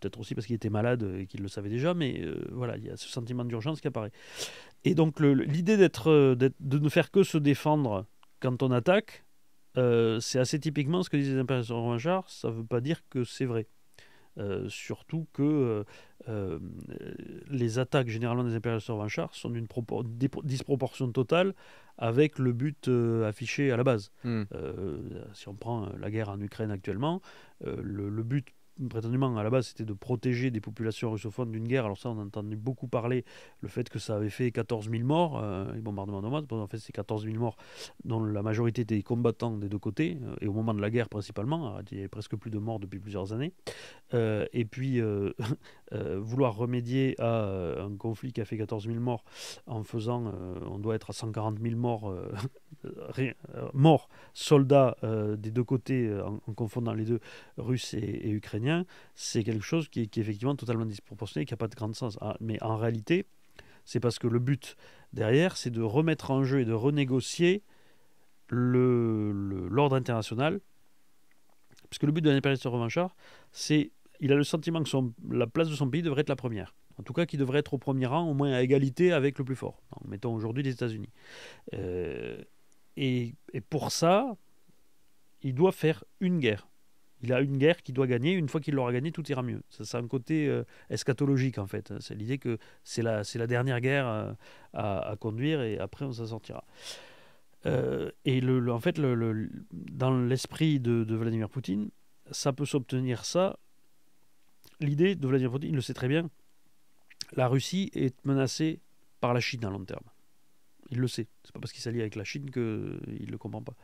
Peut-être aussi parce qu'il était malade et qu'il le savait déjà, mais euh, voilà, il y a ce sentiment d'urgence qui apparaît. Et donc, l'idée euh, d'être, de ne faire que se défendre quand on attaque, euh, c'est assez typiquement ce que disent les sur romains ça ne veut pas dire que c'est vrai. Euh, surtout que euh, les attaques généralement des sur vanchards sont d'une disproportion totale avec le but affiché à la base. Hmm. si on prend la guerre en Ukraine actuellement, le, but prétendument à la base c'était de protéger des populations russophones d'une guerre. Alors ça on a entendu beaucoup parler, le fait que ça avait fait 14 000 morts, euh, les bombardements de en fait c'est 14 000 morts dont la majorité des combattants des deux côtés, euh, et au moment de la guerre principalement, euh, il y avait presque plus de morts depuis plusieurs années. et puis Euh, vouloir remédier à euh, un conflit qui a fait 14 000 morts en faisant, euh, on doit être à 140 000 morts, morts soldats des deux côtés, en, confondant les deux, russes et, ukrainiens, c'est quelque chose qui, est, effectivement totalement disproportionné et qui n'a pas de grand sens. Ah, mais en réalité, c'est parce que le but derrière, c'est de remettre en jeu et de renégocier l'ordre le, l'ordre international. Parce que le but de l'impérialisme revanchard, c'est il a le sentiment que la place de son pays devrait être la première. En tout cas, qu'il devrait être au premier rang, au moins à égalité avec le plus fort. mettons aujourd'hui les États-Unis. Euh, et, pour ça, il doit faire une guerre. Il a une guerre qu'il doit gagner. Une fois qu'il l'aura gagnée, tout ira mieux. Ça, c'est un côté euh, eschatologique, en fait. C'est l'idée que c'est la, la dernière guerre euh, à, conduire et après, on s'en sortira. et en fait, dans l'esprit de, de, Vladimir Poutine, ça peut s'obtenir ça l'idée de Vladimir Poutine, il le sait très bien, la Russie est menacée par la Chine à long terme. Il le sait. C'est pas parce qu'il s'allie avec la Chine qu'il euh, ne le comprend pas.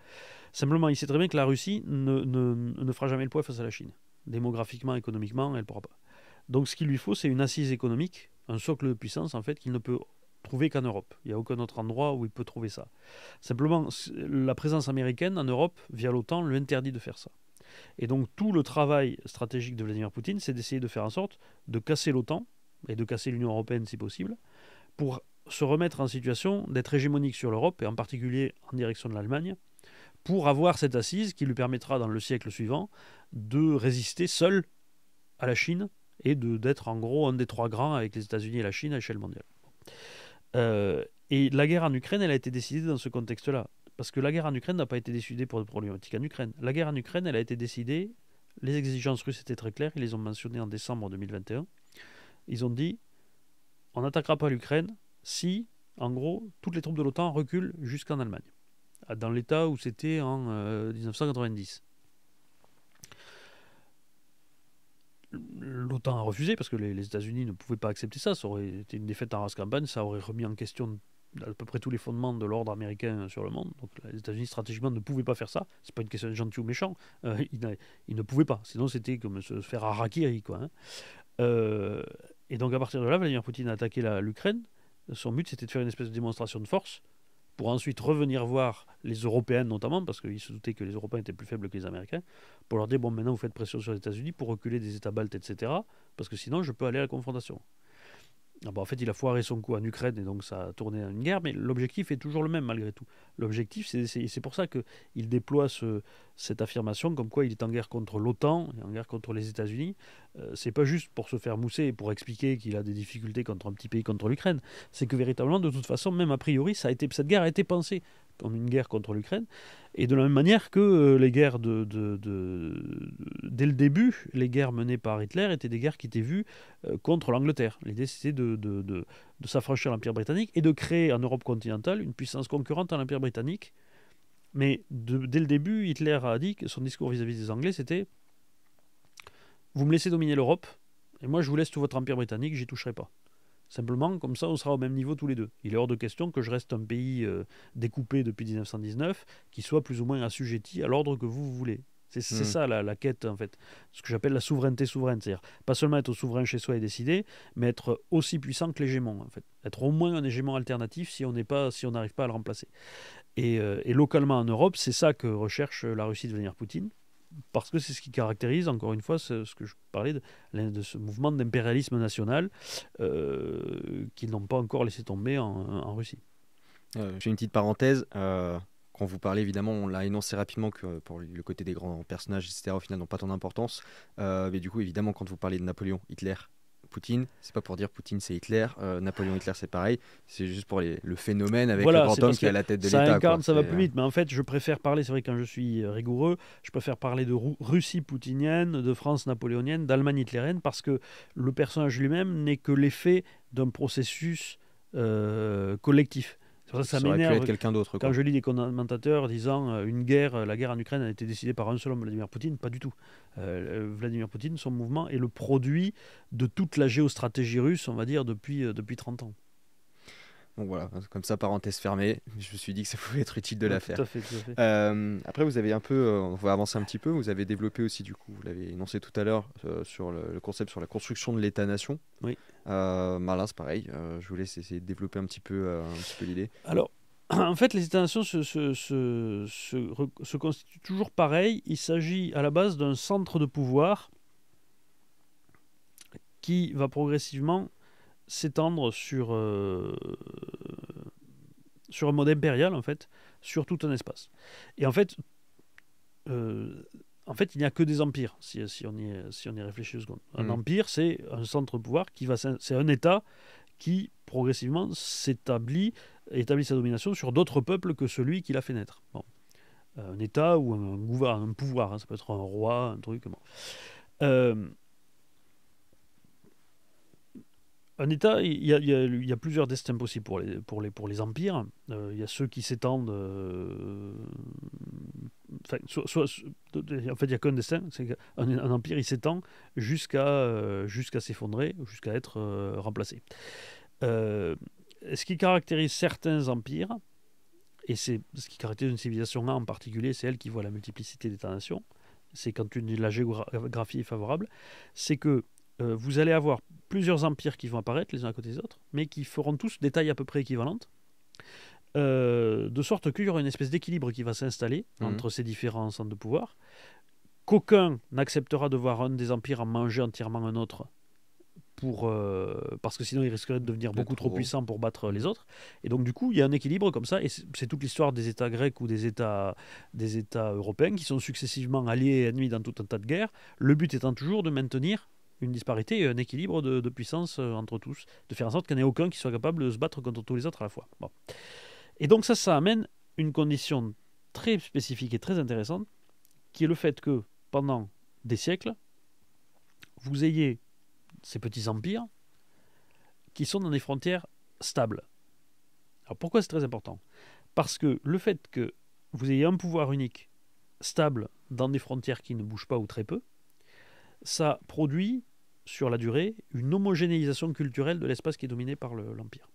Simplement, il sait très bien que la Russie ne, ne fera jamais le poids face à la Chine. Démographiquement, économiquement, elle ne pourra pas. Donc ce qu'il lui faut, c'est une assise économique, un socle de puissance, en fait, qu'il ne peut trouver qu'en Europe. Il n'y a aucun autre endroit où il peut trouver ça. Simplement, la présence américaine en Europe, via l'OTAN, lui interdit de faire ça. Et donc tout le travail stratégique de Vladimir Poutine, c'est d'essayer de faire en sorte de casser l'OTAN et de casser l'Union européenne si possible, pour se remettre en situation d'être hégémonique sur l'Europe, et en particulier en direction de l'Allemagne, pour avoir cette assise qui lui permettra dans le siècle suivant de résister seul à la Chine et d'être en gros un des trois grands avec les États-Unis et la Chine à échelle mondiale. Euh, et la guerre en Ukraine, elle a été décidée dans ce contexte-là. Parce que la guerre en Ukraine n'a pas été décidée pour des problématiques en Ukraine. La guerre en Ukraine, elle a été décidée, les exigences russes étaient très claires, ils les ont mentionnées en décembre 2021. Ils ont dit, on n'attaquera pas l'Ukraine si, en gros, toutes les troupes de l'OTAN reculent jusqu'en Allemagne, dans l'état où c'était en 1990. Euh, l'OTAN a refusé parce que les, États-Unis ne pouvaient pas accepter ça. Ça aurait été une défaite en race campagne, ça aurait remis en question à peu près tous les fondements de l'ordre américain sur le monde. Donc les États-Unis stratégiquement ne pouvaient pas faire ça. C'est pas une question de gentil ou méchant. Euh, ils, ne pouvaient pas. Sinon c'était comme se faire harakiri quoi. Hein. Euh, et donc à partir de là, Vladimir Poutine a attaqué l'Ukraine. Son but c'était de faire une espèce de démonstration de force pour ensuite revenir voir les Européens notamment, parce qu'il se doutait que les Européens étaient plus faibles que les Américains, pour leur dire, bon, maintenant vous faites pression sur les États-Unis pour reculer des États baltes, etc., parce que sinon je peux aller à la confrontation. Ah bah, en fait, il a foiré son coup en Ukraine et donc ça a tourné en une guerre, mais l'objectif est toujours le même malgré tout. L'objectif, c'est pour ça qu'il déploie cette affirmation comme quoi il est en guerre contre l'OTAN en guerre contre les États-Unis. Euh, c'est pas juste pour se faire mousser et pour expliquer qu'il a des difficultés contre un petit pays, contre l'Ukraine. C'est que véritablement, de toute façon, même a priori, ça a été, cette guerre a été pensée comme une guerre contre l'Ukraine. Et de la même manière que euh, les guerres de, de, dès le début, les guerres menées par Hitler étaient des guerres qui étaient vues euh, contre l'Angleterre. L'idée c'était de, de s'affranchir de l'Empire britannique et de créer en Europe continentale une puissance concurrente à l'Empire britannique. Mais dès le début, Hitler a dit que son discours vis-à-vis -vis des Anglais c'était Vous me laissez dominer l'Europe, et moi je vous laisse tout votre Empire britannique, j'y toucherai pas. Simplement, comme ça, on sera au même niveau tous les deux. Il est hors de question que je reste un pays euh, découpé depuis 1919, qui soit plus ou moins assujetti à l'ordre que vous, voulez. C'est hmm. ça la, quête, en fait. Ce que j'appelle la souveraineté souveraine. C'est-à-dire, pas seulement être souverain chez soi et décider, mais être aussi puissant que l'hégémon, en fait. Être au moins un hégémon alternatif si on si n'arrive pas à le remplacer. Et, euh, et localement en Europe, c'est ça que recherche la Russie de Vladimir Poutine parce que c'est ce qui caractérise, encore une fois, ce, que je parlais de, ce mouvement d'impérialisme national euh, qu'ils n'ont pas encore laissé tomber en, Russie. Euh, j'ai une petite parenthèse. Euh, quand vous parlez, évidemment, on l'a énoncé rapidement que pour le côté des grands personnages, etc., au final, n'ont pas tant d'importance. mais du coup, évidemment, quand vous parlez de Napoléon, Hitler, Poutine, c'est pas pour dire Poutine c'est Hitler, euh, Napoléon Hitler c'est pareil, c'est juste pour le phénomène avec le grand qui est à la tête de l'État. Ça ça va plus euh, vite, mais en fait je préfère parler, c'est vrai quand je suis rigoureux, je préfère parler de Russie poutinienne, de France napoléonienne, d'Allemagne hitlérienne, parce que le personnage lui-même n'est que l'effet d'un processus euh, collectif ça, m'énerve. quelqu'un d'autre. Quand je lis des commentateurs disant euh, une guerre, euh, la guerre en Ukraine a été décidée par un seul homme, Vladimir Poutine, pas du tout. Euh, Vladimir Poutine, son mouvement est le produit de toute la géostratégie russe, on va dire, depuis, depuis 30 ans. Donc voilà, comme ça, parenthèse fermée, je me suis dit que ça pouvait être utile de la faire. Tout à fait, euh, après, vous avez un peu, euh, on va avancer un petit peu, vous avez développé aussi, du coup, vous l'avez énoncé tout à l'heure, euh, sur le, concept sur la construction de l'État-nation. Oui. Marlin, bah c'est pareil, je voulais essayer de développer un petit peu, l'idée. Alors, en fait, les États-nations se, se, se, se, constituent toujours pareil. Il s'agit à la base d'un centre de pouvoir qui va progressivement s'étendre sur, euh, sur un mode impérial, en fait, sur tout un espace. Et en fait, euh, en fait il n'y a que des empires, si, si, on, y, si on y réfléchit une seconde. Un mhm. empire, c'est un centre de pouvoir, qui va, c'est un État qui, progressivement, s'établit établit sa domination sur d'autres peuples que celui qui l'a fait naître. Euh, un État ou un, un pouvoir, hein, ça peut être un roi, un truc. un État, il y, a, plusieurs destins possibles pour les, pour les, pour les empires. Euh, il y a ceux qui s'étendent. Euh, en fait, il n'y a qu'un destin. un empire, il s'étend jusqu'à euh, s'effondrer, jusqu'à être remplacé. ce qui caractérise certains empires, et c'est ce qui caractérise une civilisation en particulier, c'est elle qui voit la multiplicité des nations c'est quand une, la géographie est favorable, c'est que euh, vous allez avoir plusieurs empires qui vont apparaître les uns à côté des autres, mais qui feront tous des tailles à peu près équivalentes. Euh, de sorte qu'il y aura une espèce d'équilibre qui va s'installer mhm. entre ces différents centres de pouvoir, qu'aucun n'acceptera de voir un des empires en manger entièrement un autre, pour, euh, parce que sinon il risquerait de devenir beaucoup trop, puissant pour battre les autres. Et donc du coup, il y a un équilibre comme ça, et c'est toute l'histoire des États grecs ou des États, des États européens qui sont successivement alliés et ennemis dans tout un tas de guerres, le but étant toujours de maintenir une disparité un équilibre de, puissance euh, entre tous, de faire en sorte qu'il n'y en ait aucun qui soit capable de se battre contre tous les autres à la fois. Et donc ça, ça amène une condition très spécifique et très intéressante, qui est le fait que pendant des siècles, vous ayez ces petits empires qui sont dans des frontières stables. Alors pourquoi c'est très important Parce que le fait que vous ayez un pouvoir unique stable dans des frontières qui ne bougent pas ou très peu, ça produit sur la durée, une homogénéisation culturelle de l'espace qui est dominé par l'Empire.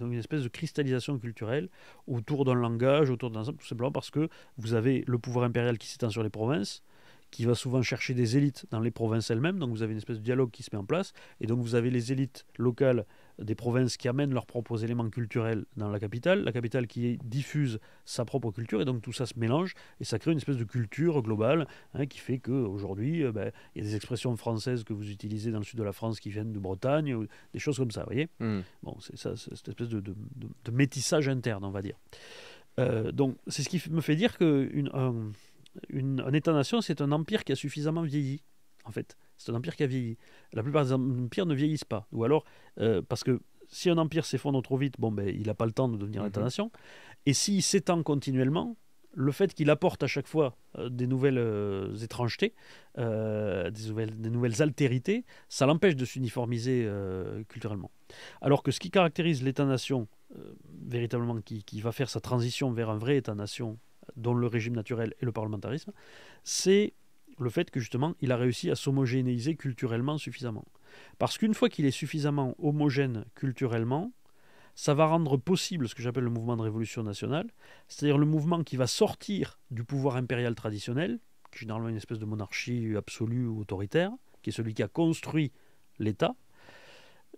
donc une espèce de cristallisation culturelle autour d'un langage, autour d'un tout simplement parce que vous avez le pouvoir impérial qui s'étend sur les provinces, qui va souvent chercher des élites dans les provinces elles-mêmes. Donc vous avez une espèce de dialogue qui se met en place. Et donc vous avez les élites locales des provinces qui amènent leurs propres éléments culturels dans la capitale, la capitale qui diffuse sa propre culture, et donc tout ça se mélange, et ça crée une espèce de culture globale hein, qui fait qu'aujourd'hui, euh, ben, il y a des expressions françaises que vous utilisez dans le sud de la France qui viennent de Bretagne, ou des choses comme ça, vous voyez hmm. Bon, c'est ça, cette espèce de, métissage interne, on va dire. Euh, donc c'est ce qui me fait dire que... Un, une, un État-nation, c'est un empire qui a suffisamment vieilli, en fait. C'est un empire qui a vieilli. La plupart des empires ne vieillissent pas. Ou alors, euh, parce que si un empire s'effondre trop vite, bon, ben, il n'a pas le temps de devenir mhm. état nation Et s'il s'étend continuellement, le fait qu'il apporte à chaque fois euh, des nouvelles euh, étrangetés, des, nouvelles, des, nouvelles, altérités, ça l'empêche de s'uniformiser culturellement. Alors que ce qui caractérise l'État-nation, véritablement, qui, qui, va faire sa transition vers un vrai État-nation dont le régime naturel et le parlementarisme, c'est le fait que justement il a réussi à s'homogénéiser culturellement suffisamment. Parce qu'une fois qu'il est suffisamment homogène culturellement, ça va rendre possible ce que j'appelle le mouvement de révolution nationale, c'est-à-dire le mouvement qui va sortir du pouvoir impérial traditionnel, qui est généralement une espèce de monarchie absolue ou autoritaire, qui est celui qui a construit l'État,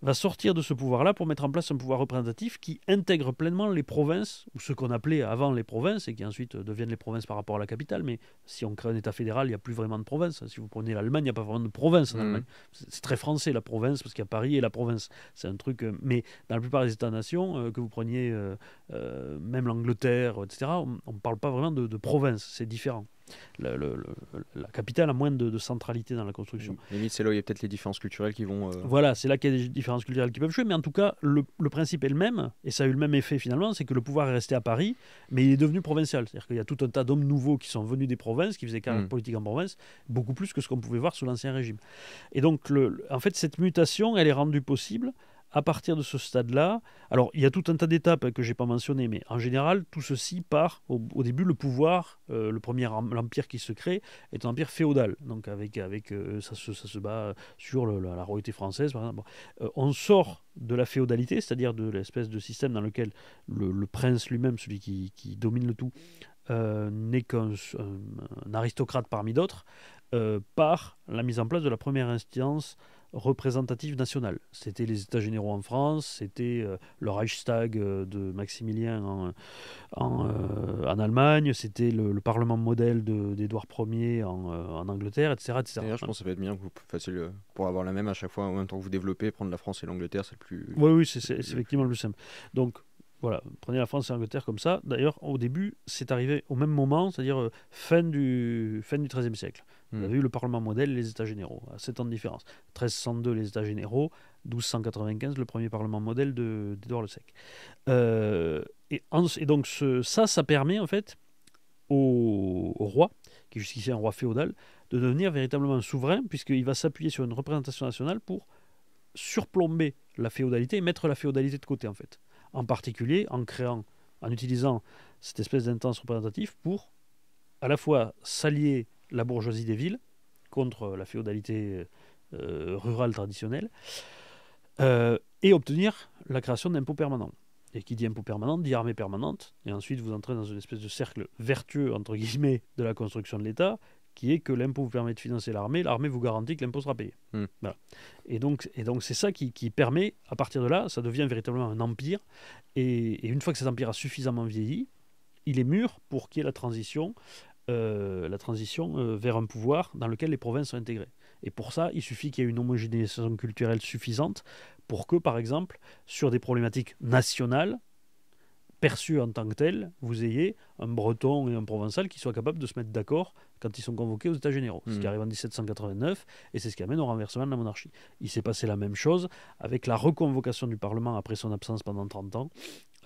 va sortir de ce pouvoir-là pour mettre en place un pouvoir représentatif qui intègre pleinement les provinces, ou ce qu'on appelait avant les provinces, et qui ensuite euh, deviennent les provinces par rapport à la capitale. Mais si on crée un État fédéral, il n'y a plus vraiment de province. Si vous prenez l'Allemagne, il n'y a pas vraiment de province en hmm. Allemagne. C'est très français, la province, parce qu'il y a Paris et la province. C'est un truc... Euh, mais dans la plupart des États-nations, euh, que vous preniez même l'Angleterre, etc., on ne parle pas vraiment de, de province. C'est différent le, la capitale a moins de, centralité dans la construction. Limite, c'est là où il y a peut-être les différences culturelles qui vont. Euh, voilà, c'est là qu'il y a des différences culturelles qui peuvent jouer, mais en tout cas, le, principe est le même, et ça a eu le même effet finalement, c'est que le pouvoir est resté à Paris, mais il est devenu provincial. C'est-à-dire qu'il y a tout un tas d'hommes nouveaux qui sont venus des provinces, qui faisaient carrière mmh. politique en province, beaucoup plus que ce qu'on pouvait voir sous l'Ancien Régime. Et donc, en fait, cette mutation, elle est rendue possible à partir de ce stade-là, alors il y a tout un tas d'étapes que j'ai pas mentionnées, mais en général, tout ceci part au, début le pouvoir, euh, le premier l'empire qui se crée est un empire féodal, donc avec avec euh, ça, se, ça se bat sur la, royauté française par exemple. Euh, on sort de la féodalité, c'est-à-dire de l'espèce de système dans lequel le, le prince lui-même, celui qui, qui, domine le tout, n'est qu'un aristocrate parmi d'autres, par la mise en place de la première instance représentatif national. C'était les États généraux en France, c'était euh, le Reichstag euh, de Maximilien en, en, euh, Allemagne, c'était le, Parlement modèle d'Édouard Ier en, en, Angleterre, etc. D'ailleurs, je pense que ça va être bien que facile pour avoir la même à chaque fois, en même temps que vous développez, prendre la France et l'Angleterre, c'est le plus. Oui, oui, c'est effectivement le plus simple. Donc, voilà, prenez la France et l'Angleterre comme ça. D'ailleurs, au début, c'est arrivé au même moment, c'est-à-dire fin du fin du XIIIe siècle. Vous avez hmm. eu le Parlement modèle et les États généraux, à 7 ans de différence. 1302, les États généraux, 1295, le premier Parlement modèle d'Édouard Le Sec. Euh, et, donc ça, ça permet en fait au, roi, qui est un roi féodal, de devenir véritablement souverain, puisqu'il va s'appuyer sur une représentation nationale pour surplomber la féodalité et mettre la féodalité de côté en fait. En particulier en créant, en utilisant cette espèce d'intense représentatif pour à la fois s'allier la bourgeoisie des villes contre la féodalité euh, rurale traditionnelle euh, et obtenir la création d'impôts permanents. Et qui dit impôt permanent dit armée permanente. Et ensuite, vous entrez dans une espèce de cercle vertueux, entre guillemets, de la construction de l'État, qui est que l'impôt vous permet de financer l'armée, l'armée vous garantit que l'impôt sera payé. Hmm. Et donc, et donc c'est ça qui, permet, à partir de là, ça devient véritablement un empire. Et, et, une fois que cet empire a suffisamment vieilli, il est mûr pour qu'il y ait la transition euh, la transition euh, vers un pouvoir dans lequel les provinces sont intégrées. Et pour ça, il suffit qu'il y ait une homogénéisation culturelle suffisante pour que, par exemple, sur des problématiques nationales, perçues en tant que telles, vous ayez un breton et un provençal qui soient capables de se mettre d'accord quand ils sont convoqués aux États généraux. Ce qui hmm. arrive en 1789, et c'est ce qui amène au renversement de la monarchie. Il s'est passé la même chose avec la reconvocation du Parlement après son absence pendant 30 ans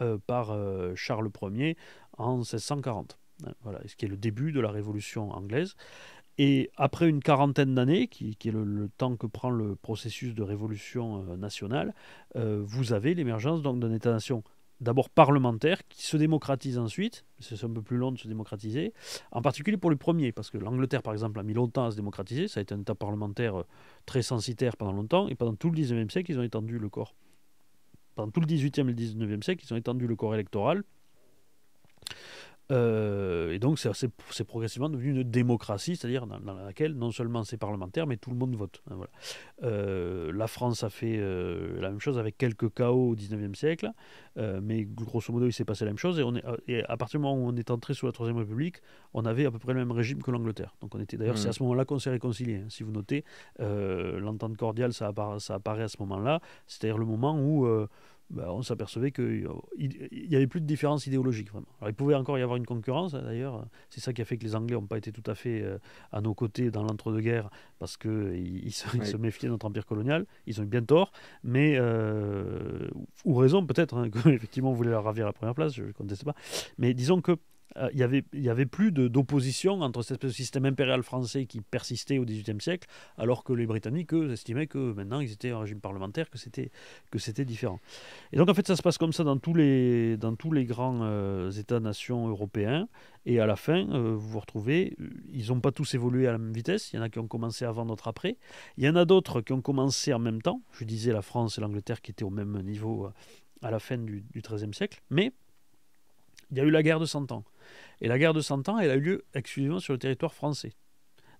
euh, par Charles Ier en 1640. Hein, ce qui est le début de la Révolution anglaise. Et après une quarantaine d'années, qui, est le, temps que prend le processus de révolution euh, nationale, euh, vous avez l'émergence d'un État-nation d'abord parlementaire, qui se démocratise ensuite, c'est un peu plus long de se démocratiser, en particulier pour le premier, parce que l'Angleterre, par exemple, a mis longtemps à se démocratiser, ça a été un État parlementaire euh, très censitaire pendant longtemps, et pendant tout le 19 siècle, ils ont étendu le corps. Pendant tout le 18e et le 19e siècle, ils ont étendu le corps électoral euh, et donc, c'est progressivement devenu une démocratie, c'est-à-dire dans, laquelle non seulement c'est parlementaire, mais tout le monde vote. Hein, euh, la France a fait euh, la même chose avec quelques chaos au 19e siècle, mais grosso modo, il s'est passé la même chose. Et, on à partir du moment où on est entré sous la Troisième République, on avait à peu près le même régime que l'Angleterre. Donc, on était d'ailleurs, c'est mmh. à ce moment-là qu'on s'est réconcilié. Hein. si vous notez, l'entente cordiale, ça, ça, apparaît à ce moment-là, c'est-à-dire le moment où bah, on s'apercevait qu'il euh, n'y avait plus de différence idéologique. Vraiment. il pouvait encore y avoir une concurrence, hein, d'ailleurs. C'est ça qui a fait que les Anglais n'ont pas été tout à fait euh, à nos côtés dans l'entre-deux-guerres, parce qu'ils se, méfiaient de notre empire colonial. Ils ont eu bien tort, mais, euh, ou raison peut-être, hein, effectivement on voulait leur ravir la première place, je ne conteste pas. Mais disons que euh, il n'y avait, il y avait plus d'opposition entre ce système impérial français qui persistait au XVIIIe siècle, alors que les Britanniques, estimaient que maintenant ils étaient un régime parlementaire, que c'était différent. Et donc en fait, ça se passe comme ça dans tous les, dans tous les grands euh, États-nations européens. Et à la fin, euh, vous vous retrouvez, ils n'ont pas tous évolué à la même vitesse. Il y en a qui ont commencé avant, d'autres après. Il y en a d'autres qui ont commencé en même temps. Je disais la France et l'Angleterre qui étaient au même niveau à la fin du XIIIe siècle. Mais il y a eu la guerre de Cent Ans. Et la guerre de Cent Ans, elle a eu lieu exclusivement sur le territoire français.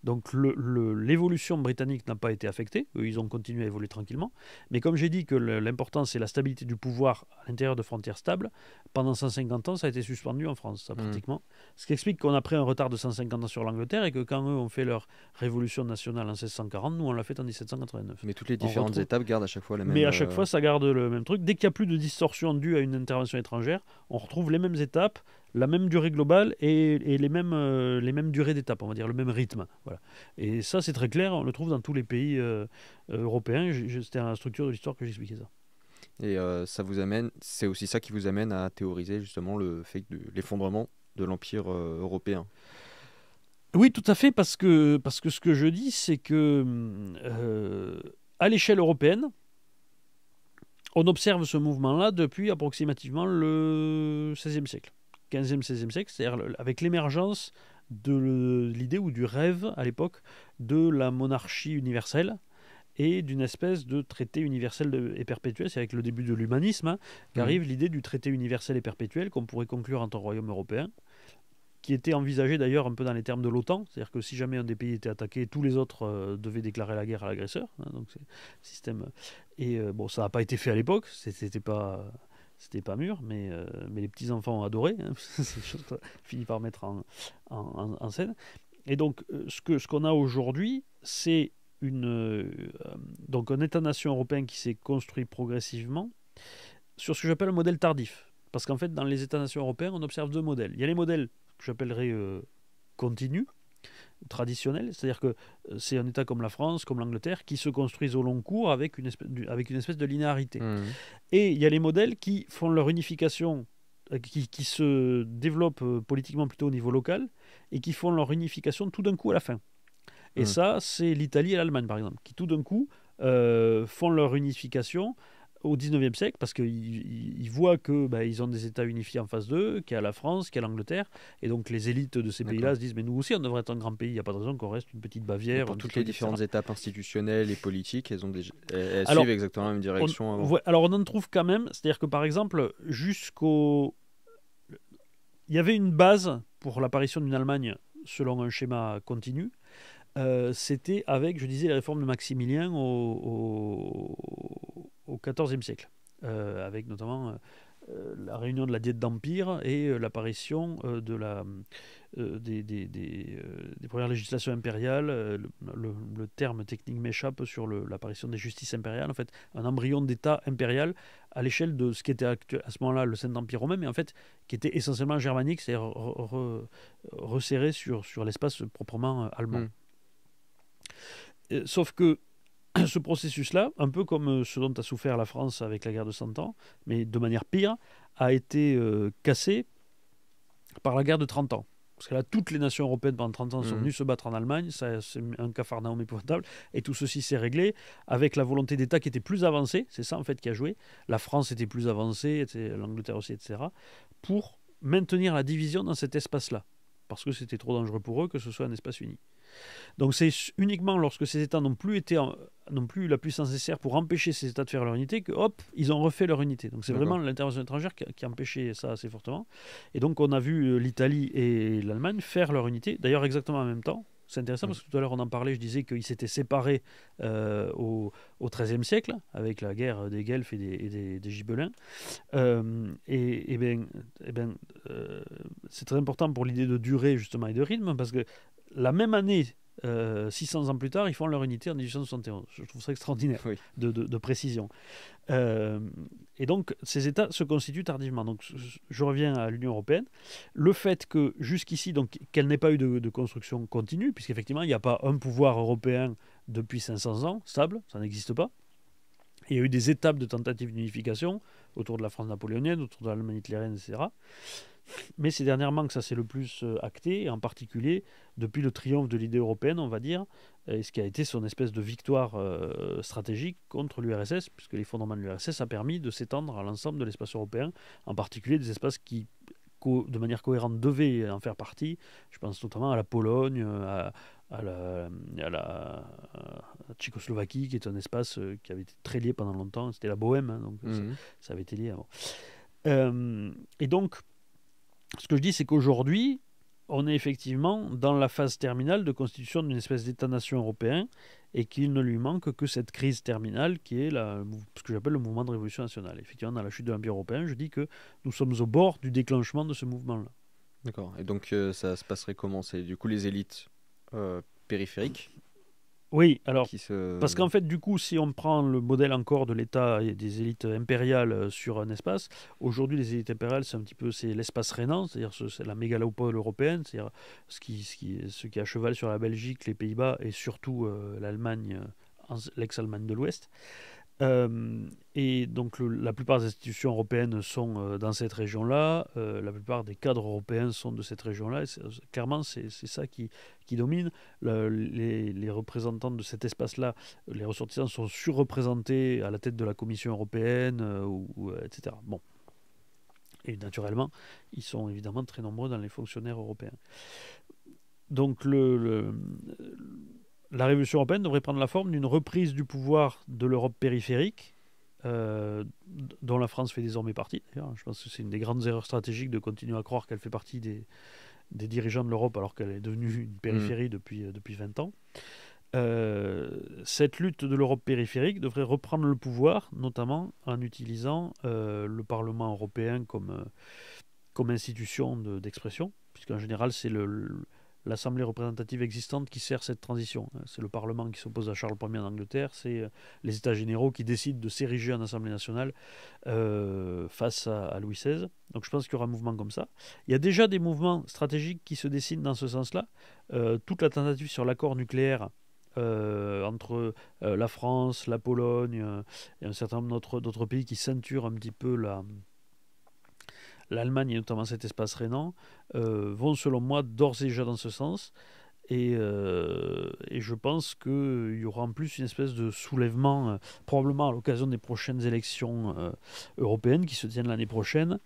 Donc l'évolution britannique n'a pas été affectée, Eux, ils ont continué à évoluer tranquillement. Mais comme j'ai dit que l'important c'est la stabilité du pouvoir à l'intérieur de frontières stables, pendant 150 ans ça a été suspendu en France, ça, mmh. pratiquement. Ce qui explique qu'on a pris un retard de 150 ans sur l'Angleterre et que quand eux ont fait leur révolution nationale en 1640, nous on l'a fait en 1789. Mais toutes les différentes étapes gardent à chaque fois la même. Mais à chaque euh, fois ça garde le même truc. Dès qu'il n'y a plus de distorsion due à une intervention étrangère, on retrouve les mêmes étapes, la même durée globale et, les, mêmes, euh, les mêmes durées d'étape, on va dire, le même rythme. Voilà. Et ça, c'est très clair, on le trouve dans tous les pays euh, européens. C'était la structure de l'histoire que j'expliquais ça. Et euh, ça vous amène, c'est aussi ça qui vous amène à théoriser justement le fait de l'effondrement de l'Empire européen. Oui, tout à fait, parce que, parce que ce que je dis, c'est que à l'échelle européenne, on observe ce mouvement-là depuis approximativement le XVIe siècle. 15e, 16e siècle, c'est-à-dire avec l'émergence de l'idée ou du rêve à l'époque de la monarchie universelle et d'une espèce de traité universel et perpétuel. C'est avec le début de l'humanisme hein, qu'arrive mmh. l'idée du traité universel et perpétuel qu'on pourrait conclure entre royaume européen qui était envisagé d'ailleurs un peu dans les termes de l'OTAN, c'est-à-dire que si jamais un des pays était attaqué, tous les autres euh, devaient déclarer la guerre à l'agresseur. Hein, donc c'est système. Et euh, bon, ça n'a pas été fait à l'époque, c'était pas c'était pas mûr, mais, euh, mais les petits-enfants ont adoré. Hein, euh, fini par mettre en, scène. Et donc, euh, ce qu'on ce qu'on a aujourd'hui, c'est une, donc un État-nation européen qui s'est construit progressivement sur ce que j'appelle un modèle tardif. Parce qu'en fait, dans les États-nations européens, on observe deux modèles. Il y a les modèles que j'appellerais euh, continus, traditionnel c'est-à-dire que euh, c'est un État comme la France, comme l'Angleterre, qui se construisent au long cours avec une espèce, avec une espèce de linéarité. Mmh. Et il y a les modèles qui font leur unification, euh, qui, se développent euh, politiquement plutôt au niveau local, et qui font leur unification tout d'un coup à la fin. Et mmh. ça, c'est l'Italie et l'Allemagne, par exemple, qui tout d'un coup font leur unification au 19e siècle, parce qu'ils voient qu'ils bah, ont des États unifiés en face d'eux, qu'il y a la France, qu'il y a l'Angleterre, et donc les élites de ces pays-là se disent Mais nous aussi, on devrait être un grand pays, il n'y a pas de raison qu'on reste une petite Bavière. pour toutes les différentes étapes institutionnelles et politiques, elles, ont déjà suivent exactement la même direction. alors on en trouve quand même, c'est-à-dire que par exemple, jusqu'au. Il y avait une base pour l'apparition d'une Allemagne selon un schéma continu euh, c'était avec, je disais, les réformes de Maximilien au, XIVe siècle, euh, avec notamment euh, la réunion de la Diète d'Empire et l'apparition de la, des, premières législations impériales. Le, terme technique m'échappe sur l'apparition des justices impériales, en fait, un embryon d'État impérial à l'échelle de ce qui était à ce moment-là le Saint-Empire romain, mais en fait qui était essentiellement germanique, c'est-à-dire resserré sur, l'espace proprement allemand. Mm. Euh, sauf que ce processus-là, un peu comme euh, ce dont a souffert la France avec la guerre de Cent Ans, mais de manière pire, a été euh, cassé par la guerre de 30 ans. Parce que là, toutes les nations européennes pendant 30 ans sont mmh. venues se battre en Allemagne, ça c'est un cafarnaum épouvantable, et tout ceci s'est réglé avec la volonté d'État qui était plus avancée, c'est ça en fait qui a joué, la France était plus avancée, l'Angleterre aussi, etc., pour maintenir la division dans cet espace-là, parce que c'était trop dangereux pour eux que ce soit un espace uni. Donc c'est uniquement lorsque ces États n'ont plus été n'ont plus la puissance nécessaire pour empêcher ces États de faire leur unité que hop ils ont refait leur unité. Donc c'est vraiment l'intervention étrangère qui, qui, empêché ça assez fortement. Et donc on a vu euh, l'Italie et l'Allemagne faire leur unité, d'ailleurs exactement en même temps. C'est intéressant mmh. parce que tout à l'heure on en parlait, je disais qu'ils s'étaient séparés euh, au XIIIe siècle avec la guerre des Guelfes et des, des, Gibelins. Euh, et, et bien, et ben, c'est très important pour l'idée de durée justement et de rythme parce que la même année, 600 euh, ans plus tard, ils font leur unité en 1871. Je trouve ça extraordinaire de, précision. Euh, et donc, ces États se constituent tardivement. Donc, je reviens à l'Union européenne. Le fait que jusqu'ici, donc, qu'elle n'ait pas eu de, de construction continue, puisqu'effectivement, il n'y a pas un pouvoir européen depuis 500 ans, stable, ça n'existe pas. Il y a eu des étapes de tentatives d'unification autour de la France napoléonienne, autour de l'Allemagne hitlérienne, etc. Mais c'est dernièrement que ça s'est le plus euh, acté, en particulier depuis le triomphe de l'idée européenne, on va dire, euh, et ce qui a été son espèce de victoire euh, stratégique contre l'URSS, puisque l'effondrement de l'URSS a permis de s'étendre à l'ensemble de l'espace européen, en particulier des espaces qui de manière cohérente devaient en faire partie. Je pense notamment à la Pologne, à, la, Tchécoslovaquie, qui est un espace qui avait été très lié pendant longtemps. C'était la Bohème, hein, donc mmh. ça, avait été lié avant. et donc, ce que je dis, c'est qu'aujourd'hui, on est effectivement dans la phase terminale de constitution d'une espèce d'État-nation européen et qu'il ne lui manque que cette crise terminale qui est ce que j'appelle le mouvement de révolution nationale. Effectivement, dans la chute de l'Empire européen, je dis que nous sommes au bord du déclenchement de ce mouvement-là. D'accord. Et donc, euh, ça se passerait comment C'est du coup les élites euh, périphériques oui, alors, parce qu'en fait, du coup, si on prend le modèle encore de l'État et des élites impériales euh, sur un espace, aujourd'hui, les élites impériales, c'est un petit peu c'est l'espace rhénan, c'est-à-dire la mégalopole européenne, c'est-à-dire ce qui, ce, qui, ce qui est à cheval sur la Belgique, les Pays-Bas et surtout euh, l'Allemagne, euh, l'ex-Allemagne de l'Ouest. Euh, et donc la plupart des institutions européennes sont euh, dans cette région-là, euh, la plupart des cadres européens sont de cette région-là, clairement c'est ça qui, domine. les, représentants de cet espace-là, les ressortissants sont surreprésentés à la tête de la Commission européenne, etc. Bon. Et naturellement, ils sont évidemment très nombreux dans les fonctionnaires européens. Donc le la révolution européenne devrait prendre la forme d'une reprise du pouvoir de l'Europe périphérique, euh, dont la France fait désormais partie. Je pense que c'est une des grandes erreurs stratégiques de continuer à croire qu'elle fait partie des, des dirigeants de l'Europe alors qu'elle est devenue une périphérie mm. depuis, euh, depuis 20 ans. Euh, cette lutte de l'Europe périphérique devrait reprendre le pouvoir, notamment en utilisant le Parlement européen comme, comme institution d'expression, puisqu'en général c'est le l'Assemblée représentative existante qui sert cette transition. C'est le Parlement qui s'oppose à Charles Ier en Angleterre, c'est euh, les États généraux qui décident de s'ériger en Assemblée nationale euh, face à, Louis XVI. Donc je pense qu'il y aura un mouvement comme ça. Il y a déjà des mouvements stratégiques qui se dessinent dans ce sens-là. Euh, toute la tentative sur l'accord nucléaire entre la France, la Pologne et un certain nombre d'autres pays qui ceinturent un petit peu la l'Allemagne et notamment cet espace Rénan euh, vont selon moi d'ores et déjà dans ce sens. Euh, et, je pense qu'il y aura en plus une espèce de soulèvement, euh, probablement à l'occasion des prochaines élections européennes qui se tiennent l'année prochaine,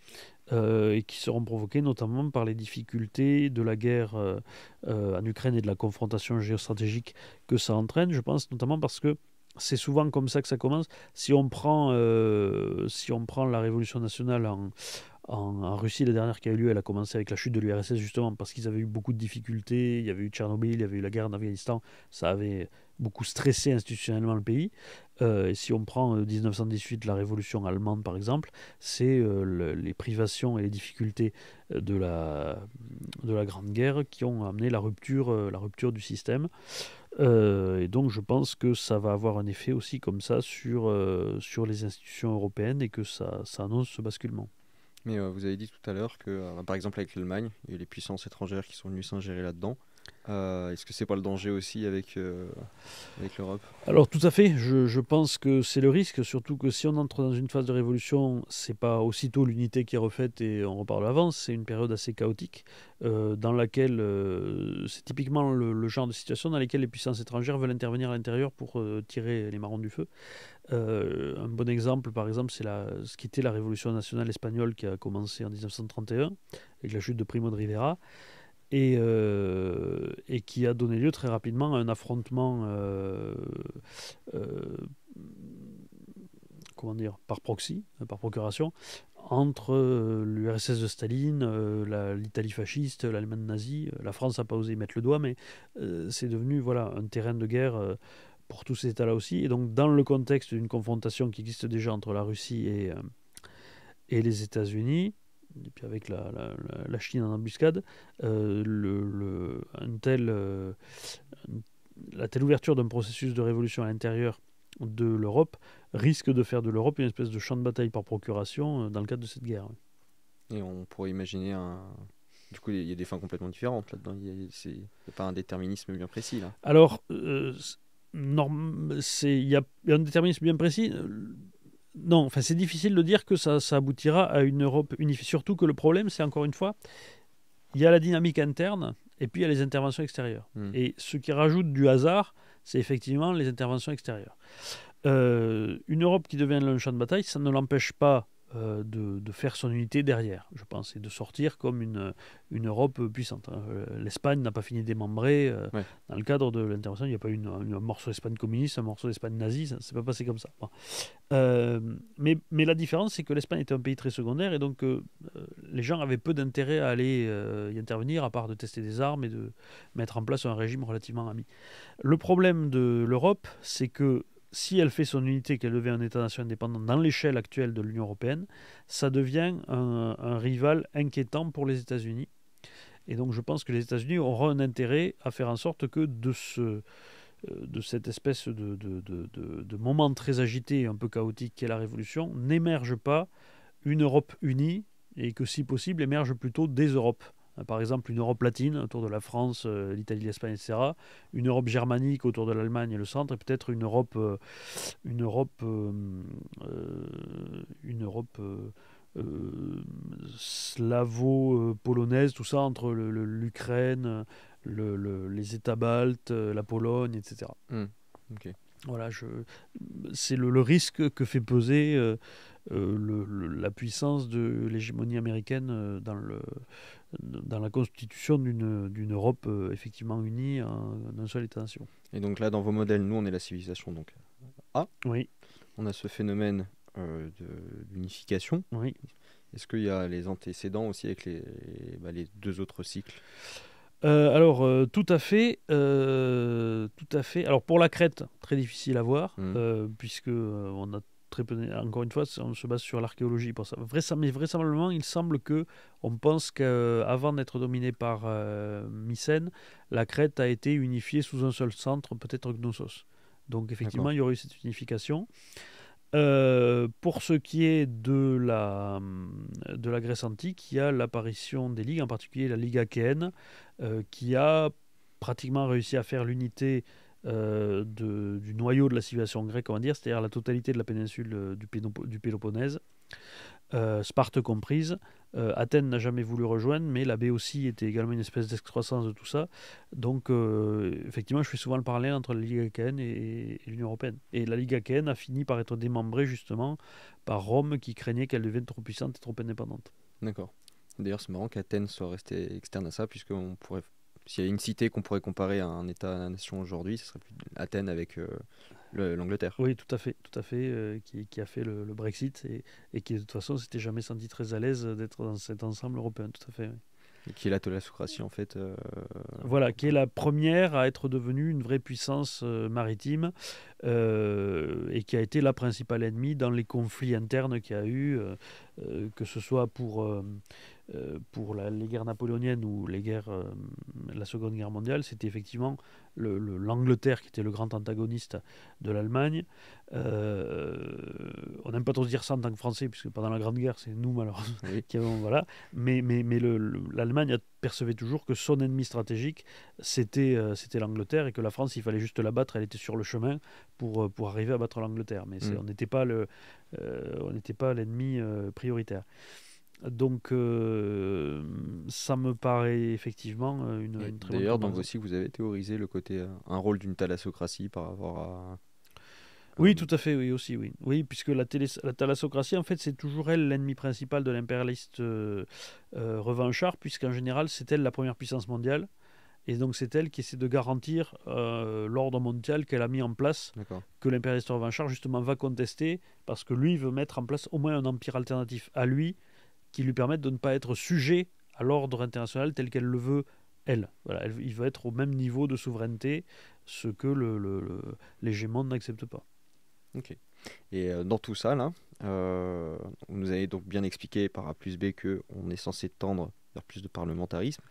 et qui seront provoquées notamment par les difficultés de la guerre en Ukraine et de la confrontation géostratégique que ça entraîne. Je pense notamment parce que c'est souvent comme ça que ça commence. Si on prend, si on prend la Révolution nationale en, en, Russie, la dernière qui a eu lieu, elle a commencé avec la chute de l'URSS, justement, parce qu'ils avaient eu beaucoup de difficultés. Il y avait eu Tchernobyl, il y avait eu la guerre en Afghanistan. Ça avait beaucoup stressé institutionnellement le pays. Euh, et si on prend 1918, euh, la révolution allemande, par exemple, c'est euh, les privations et les difficultés de la, de la Grande Guerre qui ont amené la rupture, la rupture du système. et donc je pense que ça va avoir un effet aussi comme ça sur, sur les institutions européennes et que ça annonce ce basculement. Mais euh, vous avez dit tout à l'heure que, euh, par exemple, avec l'Allemagne, il y a les puissances étrangères qui sont venues s'ingérer là-dedans. Euh, est-ce que c'est pas le danger aussi avec, euh, l'Europe Alors tout à fait, je, pense que c'est le risque, surtout que si on entre dans une phase de révolution, c'est pas aussitôt l'unité qui est refaite et on repart l'avant, c'est une période assez chaotique euh, dans laquelle c'est typiquement le, genre de situation dans laquelle les puissances étrangères veulent intervenir à l'intérieur pour tirer les marrons du feu. un bon exemple, par exemple, c'est ce qui était la révolution nationale espagnole qui a commencé en 1931 avec la chute de Primo de Rivera. Euh, et, qui a donné lieu très rapidement à un affrontement euh, euh, comment dire, par proxy, par procuration, entre l'URSS de Staline, l'Italie fasciste, l'Allemagne nazie. La France n'a pas osé y mettre le doigt, mais c'est devenu voilà, un terrain de guerre pour tous ces États-là aussi. Et donc, dans le contexte d'une confrontation qui existe déjà entre la Russie et les États-Unis, et puis avec la, Chine en embuscade, euh, le, euh, la telle ouverture d'un processus de révolution à l'intérieur de l'Europe risque de faire de l'Europe une espèce de champ de bataille par procuration euh, dans le cadre de cette guerre. Et on pourrait imaginer un... Du coup, il y a des fins complètement différentes là-dedans. Il n'y a, pas un déterminisme bien précis là. Alors, euh, c'est il y a un déterminisme bien précis non, enfin, c'est difficile de dire que ça, aboutira à une Europe unifiée. Surtout que le problème, c'est encore une fois, il y a la dynamique interne et puis il y a les interventions extérieures. Hmm. Et ce qui rajoute du hasard, c'est effectivement les interventions extérieures. Euh, une Europe qui devient le champ de bataille, ça ne l'empêche pas euh, de, faire son unité derrière, je pense, et de sortir comme une, une Europe puissante. Euh, L'Espagne n'a pas fini démembrer euh, dans le cadre de l'intervention. Il n'y a pas eu un morceau d'Espagne communiste, un morceau d'Espagne nazie, ça ne s'est pas passé comme ça. mais, mais, la différence, c'est que l'Espagne était un pays très secondaire et donc les gens avaient peu d'intérêt à aller y intervenir, à part de tester des armes et de mettre en place un régime relativement ami. Le problème de l'Europe, c'est que si elle fait son unité, qu'elle devient un État nation indépendant dans l'échelle actuelle de l'Union européenne, ça devient un, rival inquiétant pour les États-Unis. Et donc je pense que les États-Unis auront un intérêt à faire en sorte que de, ce, euh, de cette espèce de, de, de moment très agité et un peu chaotique qu'est la Révolution, n'émerge pas une Europe unie et que si possible émerge plutôt des Europes. Euh, par exemple une Europe latine autour de la France, euh, l'Italie, l'Espagne, etc., une Europe germanique autour de l'Allemagne et le centre, et peut-être une Europe, euh, une Europe, une Europe slavo-polonaise, tout ça entre l'Ukraine, le, les États baltes, la Pologne, etc. Hmm. c'est le, risque que fait peser euh, la puissance de l'hégémonie américaine euh, dans, le, dans la constitution d'une Europe euh, effectivement unie en, un seul État nation. Et donc là, dans vos modèles, nous, on est la civilisation donc A. Ah. Oui. On a ce phénomène euh, d'unification. Oui. Est-ce qu'il y a les antécédents aussi avec les, bah, deux autres cycles alors, tout à fait, tout à fait. Alors pour la crête, très difficile à voir, puisqu'on mmh. puisque on a très peu, encore une fois, on se base sur l'archéologie pour ça. mais vraisemblablement, il semble que on pense qu'avant euh, d'être dominé par euh, Mycène, la Crète a été unifiée sous un seul centre, peut-être Gnosos. Donc effectivement, il y aurait eu cette unification. Euh, pour ce qui est de la, hum, de la Grèce antique, il y a l'apparition des ligues, en particulier la Ligue achéenne, qui a pratiquement réussi à faire l'unité euh, du noyau de la civilisation grecque, on dire, c'est-à-dire la totalité de la péninsule euh, du, du Péloponnèse, euh, Sparte comprise. Athènes n'a jamais voulu rejoindre, mais la baie aussi était également une espèce d'excroissance de tout ça. Donc, effectivement, je fais souvent le parallèle entre la Ligue achéenne et, l'Union européenne. Et la Ligue achéenne a fini par être démembrée justement par Rome qui craignait qu'elle devienne trop puissante et trop indépendante. D'accord. D'ailleurs, c'est marrant qu'Athènes soit restée externe à ça, puisqu'on pourrait s'il y a une cité qu'on pourrait comparer à un État-nation aujourd'hui, ce serait plus Athènes avec euh, l'Angleterre. Oui, tout à fait, tout à fait, euh, qui, a fait le, Brexit et, qui de toute façon s'était jamais senti très à l'aise d'être dans cet ensemble européen, tout à fait. Et qui est la thalassocratie en fait. Euh, voilà, qui est la première à être devenue une vraie puissance maritime et qui a été la principale ennemie dans les conflits internes qu'il y a eu, que ce soit pour euh, pour les guerres napoléoniennes ou les guerres, euh, la Seconde Guerre mondiale, c'était effectivement l'Angleterre qui était le grand antagoniste de l'Allemagne. Euh, on n'aime pas trop dire ça en tant que Français, puisque pendant la Grande Guerre, c'est nous malheureusement qui avons... Voilà. Mais, mais, mais l'Allemagne percevait toujours que son ennemi stratégique, c'était l'Angleterre, et que la France, il fallait juste la battre, elle était sur le chemin pour, pour arriver à battre l'Angleterre. Mais mm. on n'était pas l'ennemi pas l'ennemi prioritaire. Donc, euh, ça me paraît effectivement euh, une, très D'ailleurs, donc aussi, vous avez théorisé le côté, euh, un rôle d'une thalassocratie par rapport à. Oui, tout à fait, oui, aussi, oui. Oui, puisque la, thalassocratie, en fait, c'est toujours elle l'ennemi principal de l'impérialiste revanchard, puisqu'en général, c'est elle la première puissance mondiale. Et donc c'est elle qui essaie de garantir l'ordre mondial qu'elle a mis en place, que l'impérialiste revanchard justement va contester, parce que lui veut mettre en place au moins un empire alternatif à lui, qui lui permettent de ne pas être sujet à l'ordre international tel qu'elle le veut elle. Voilà, elle, il veut être au même niveau de souveraineté, ce que le, le, les pas. Ok. Et euh, dans tout ça, là, euh, vous nous avez donc bien expliqué par A plus B que on est censé tendre vers plus de parlementarisme.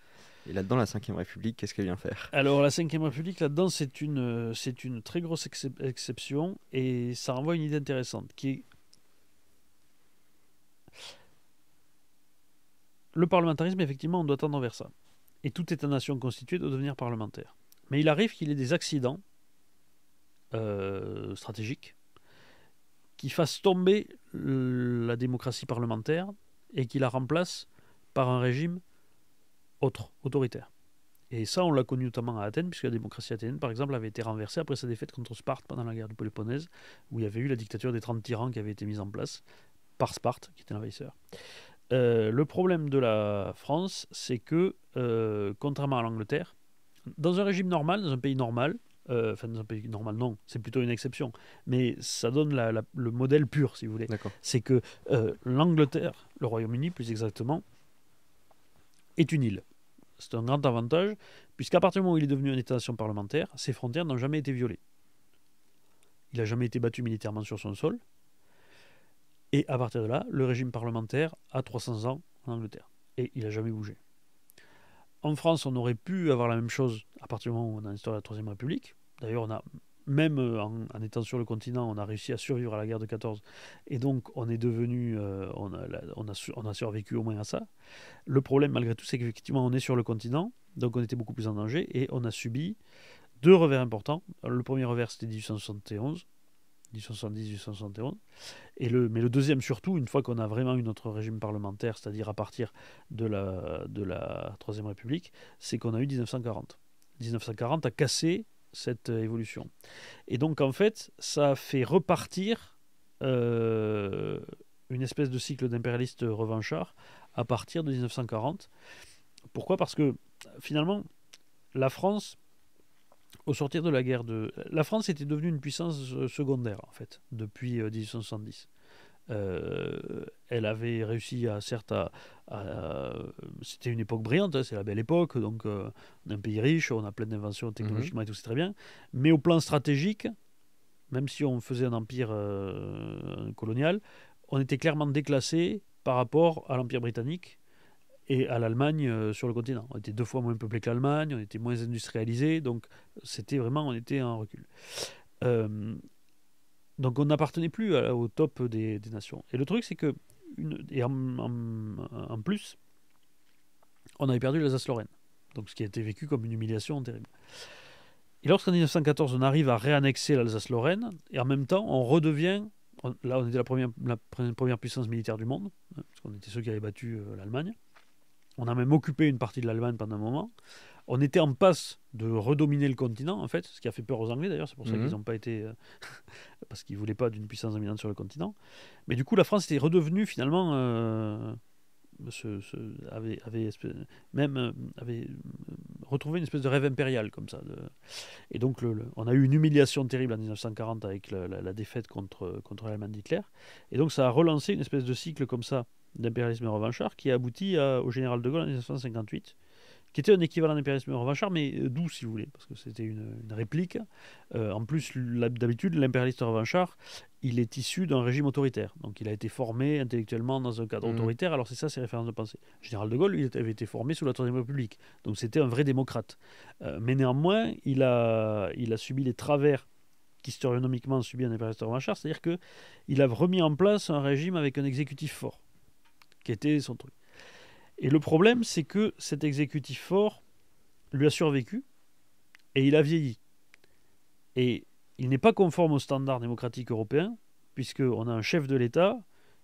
Et là-dedans, la Ve République, qu'est-ce qu'elle vient faire Alors, la Ve République, là-dedans, c'est une, c'est une très grosse exception et ça renvoie une idée intéressante qui est le parlementarisme, effectivement, on doit tendre vers ça. Et tout État-nation constitué doit devenir parlementaire. Mais il arrive qu'il y ait des accidents euh, stratégiques qui fassent tomber la démocratie parlementaire et qui la remplacent par un régime autre, autoritaire. Et ça, on l'a connu notamment à Athènes, puisque la démocratie athénienne, par exemple, avait été renversée après sa défaite contre Sparte pendant la guerre du Péloponnèse, où il y avait eu la dictature des 30 tyrans qui avait été mise en place par Sparte, qui était l'envahisseur. Euh, le problème de la France, c'est que, euh, contrairement à l'Angleterre, dans un régime normal, dans un pays normal, euh, enfin dans un pays normal non, c'est plutôt une exception, mais ça donne le modèle pur, si vous voulez. C'est que l'Angleterre, le Royaume-Uni plus exactement, est une île. C'est un grand avantage, puisqu'à partir du moment où il est devenu une étatation parlementaire, ses frontières n'ont jamais été violées. Il n'a jamais été battu militairement sur son sol, et à partir de là, le régime parlementaire a 300 ans en Angleterre. Et il n'a jamais bougé. En France, on aurait pu avoir la même chose à partir du moment où on a de la Troisième République. D'ailleurs, on a même euh, en, étant sur le continent, on a réussi à survivre à la guerre de 14. Et donc, on est devenu, euh, on, a, survécu au moins à ça. Le problème, malgré tout, c'est qu'effectivement, on est sur le continent, donc on était beaucoup plus en danger, et on a subi deux revers importants. Le premier revers, c'était 1871, 1870-1871. Et le, mais le deuxième surtout, une fois qu'on a vraiment eu notre régime parlementaire, c'est-à-dire à partir de la, de la Troisième République, c'est qu'on a eu 1940. 1940 a cassé cette euh, évolution. Et donc en fait, ça a fait repartir euh, une espèce de cycle d'impérialistes revanchards à partir de 1940. Pourquoi Parce que finalement, la France au sortir de la guerre de... La France était devenue une puissance euh, secondaire, en fait, depuis 1870. Euh, euh, elle avait réussi à, certes, à, c'était une époque brillante, hein, c'est la belle époque, donc on est un pays riche, on a plein d'inventions technologiquement et tout, c'est très bien. Mais au plan stratégique, même si on faisait un empire colonial, on était clairement déclassé par rapport à l'empire britannique et à l'Allemagne euh, sur le continent. On était deux fois moins peuplé que l'Allemagne, on était moins industrialisé, donc c'était vraiment, on était en recul. Euh, donc on n'appartenait plus au top des, nations. Et le truc, c'est que, une, et en, plus, on avait perdu l'Alsace-Lorraine. Donc ce qui a été vécu comme une humiliation terrible. Et lorsqu'en 1914, on arrive à réannexer l'Alsace-Lorraine, et en même temps, on redevient. là, on était la première, la première puissance militaire du monde, hein, parce qu'on était ceux qui avaient battu euh, l'Allemagne. On a même occupé une partie de l'Allemagne pendant un moment. On était en passe de redominer le continent, en fait, ce qui a fait peur aux Anglais d'ailleurs, c'est pour ça mhm. qu'ils n'ont pas été. Euh, parce qu'ils ne voulaient pas d'une puissance dominante sur le continent. Mais du coup, la France était redevenue finalement. Euh, avait, même euh, avait retrouvé une espèce de rêve impérial comme ça. Et donc, on a eu une humiliation terrible en 1940 avec la, défaite contre, contre l'Allemagne d'Hitler. Et donc, ça a relancé une espèce de cycle comme ça d'impérialisme revanchard qui a abouti au général de Gaulle en 1958 qui était un équivalent d'impérialisme revanchard, mais euh, doux, si vous voulez, parce que c'était une, réplique. Euh, en plus, d'habitude, l'impérialiste revanchard, il est issu d'un régime autoritaire. Donc, il a été formé intellectuellement dans un cadre mmh. autoritaire. Alors, c'est ça ses références de pensée. Le général de Gaulle, il avait été formé sous la Troisième République. Donc, c'était un vrai démocrate. Euh, mais néanmoins, il a, il a subi les travers historionomiquement subit un impérialiste revanchard, c'est-à-dire qu'il a remis en place un régime avec un exécutif fort qui était son truc. Et le problème, c'est que cet exécutif fort lui a survécu et il a vieilli. Et il n'est pas conforme aux standards démocratiques européens, puisqu'on a un chef de l'État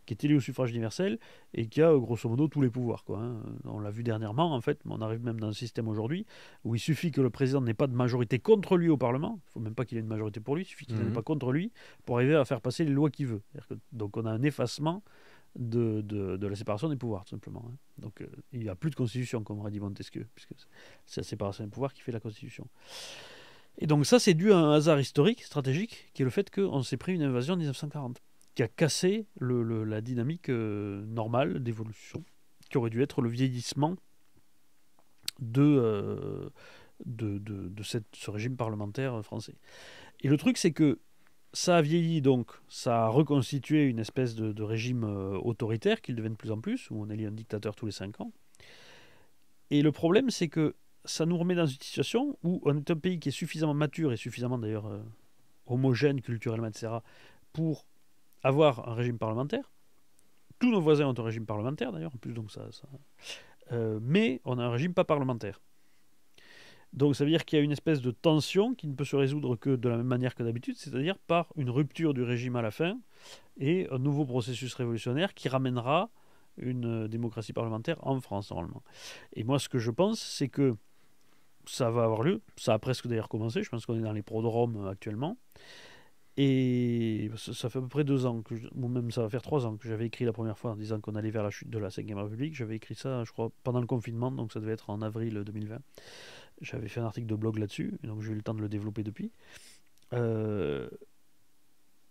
qui est élu au suffrage universel et qui a grosso modo tous les pouvoirs. Hein. On l'a vu dernièrement, en fait, mais on arrive même dans un système aujourd'hui où il suffit que le président n'ait pas de majorité contre lui au Parlement, il ne faut même pas qu'il ait une majorité pour lui, il suffit qu'il n'ait mhm. pas contre lui pour arriver à faire passer les lois qu'il veut. donc on a un effacement de, la séparation des pouvoirs, tout simplement. Hein. Donc euh, il n'y a plus de constitution, comme aurait dit Montesquieu, puisque c'est la séparation des pouvoirs qui fait la constitution. Et donc ça, c'est dû à un hasard historique, stratégique, qui est le fait qu'on s'est pris une invasion en 1940, qui a cassé la dynamique euh, normale d'évolution, qui aurait dû être le vieillissement de, euh, de, ce régime parlementaire français. Et le truc, c'est que ça a vieilli, donc ça a reconstitué une espèce de, régime euh, autoritaire qu'il devient de plus en plus, où on élit un dictateur tous les cinq ans. Et le problème, c'est que ça nous remet dans une situation où on est un pays qui est suffisamment mature et suffisamment d'ailleurs euh, homogène culturellement, etc., pour avoir un régime parlementaire. Tous nos voisins ont un régime parlementaire d'ailleurs, en plus, donc ça. Euh, mais on a un régime pas parlementaire. Donc ça veut dire qu'il y a une espèce de tension qui ne peut se résoudre que de la même manière que d'habitude, c'est-à-dire par une rupture du régime à la fin et un nouveau processus révolutionnaire qui ramènera une démocratie parlementaire en France normalement. Et moi ce que je pense c'est que ça va avoir lieu, ça a presque d'ailleurs commencé, je pense qu'on est dans les prodromes actuellement. Et ça fait à peu près deux ans, que ou même ça va faire trois ans que j'avais écrit la première fois en disant qu'on allait vers la chute de la 5 République. J'avais écrit ça, je crois, pendant le confinement, donc ça devait être en avril 2020. J'avais fait un article de blog là-dessus, donc j'ai eu le temps de le développer depuis. Euh,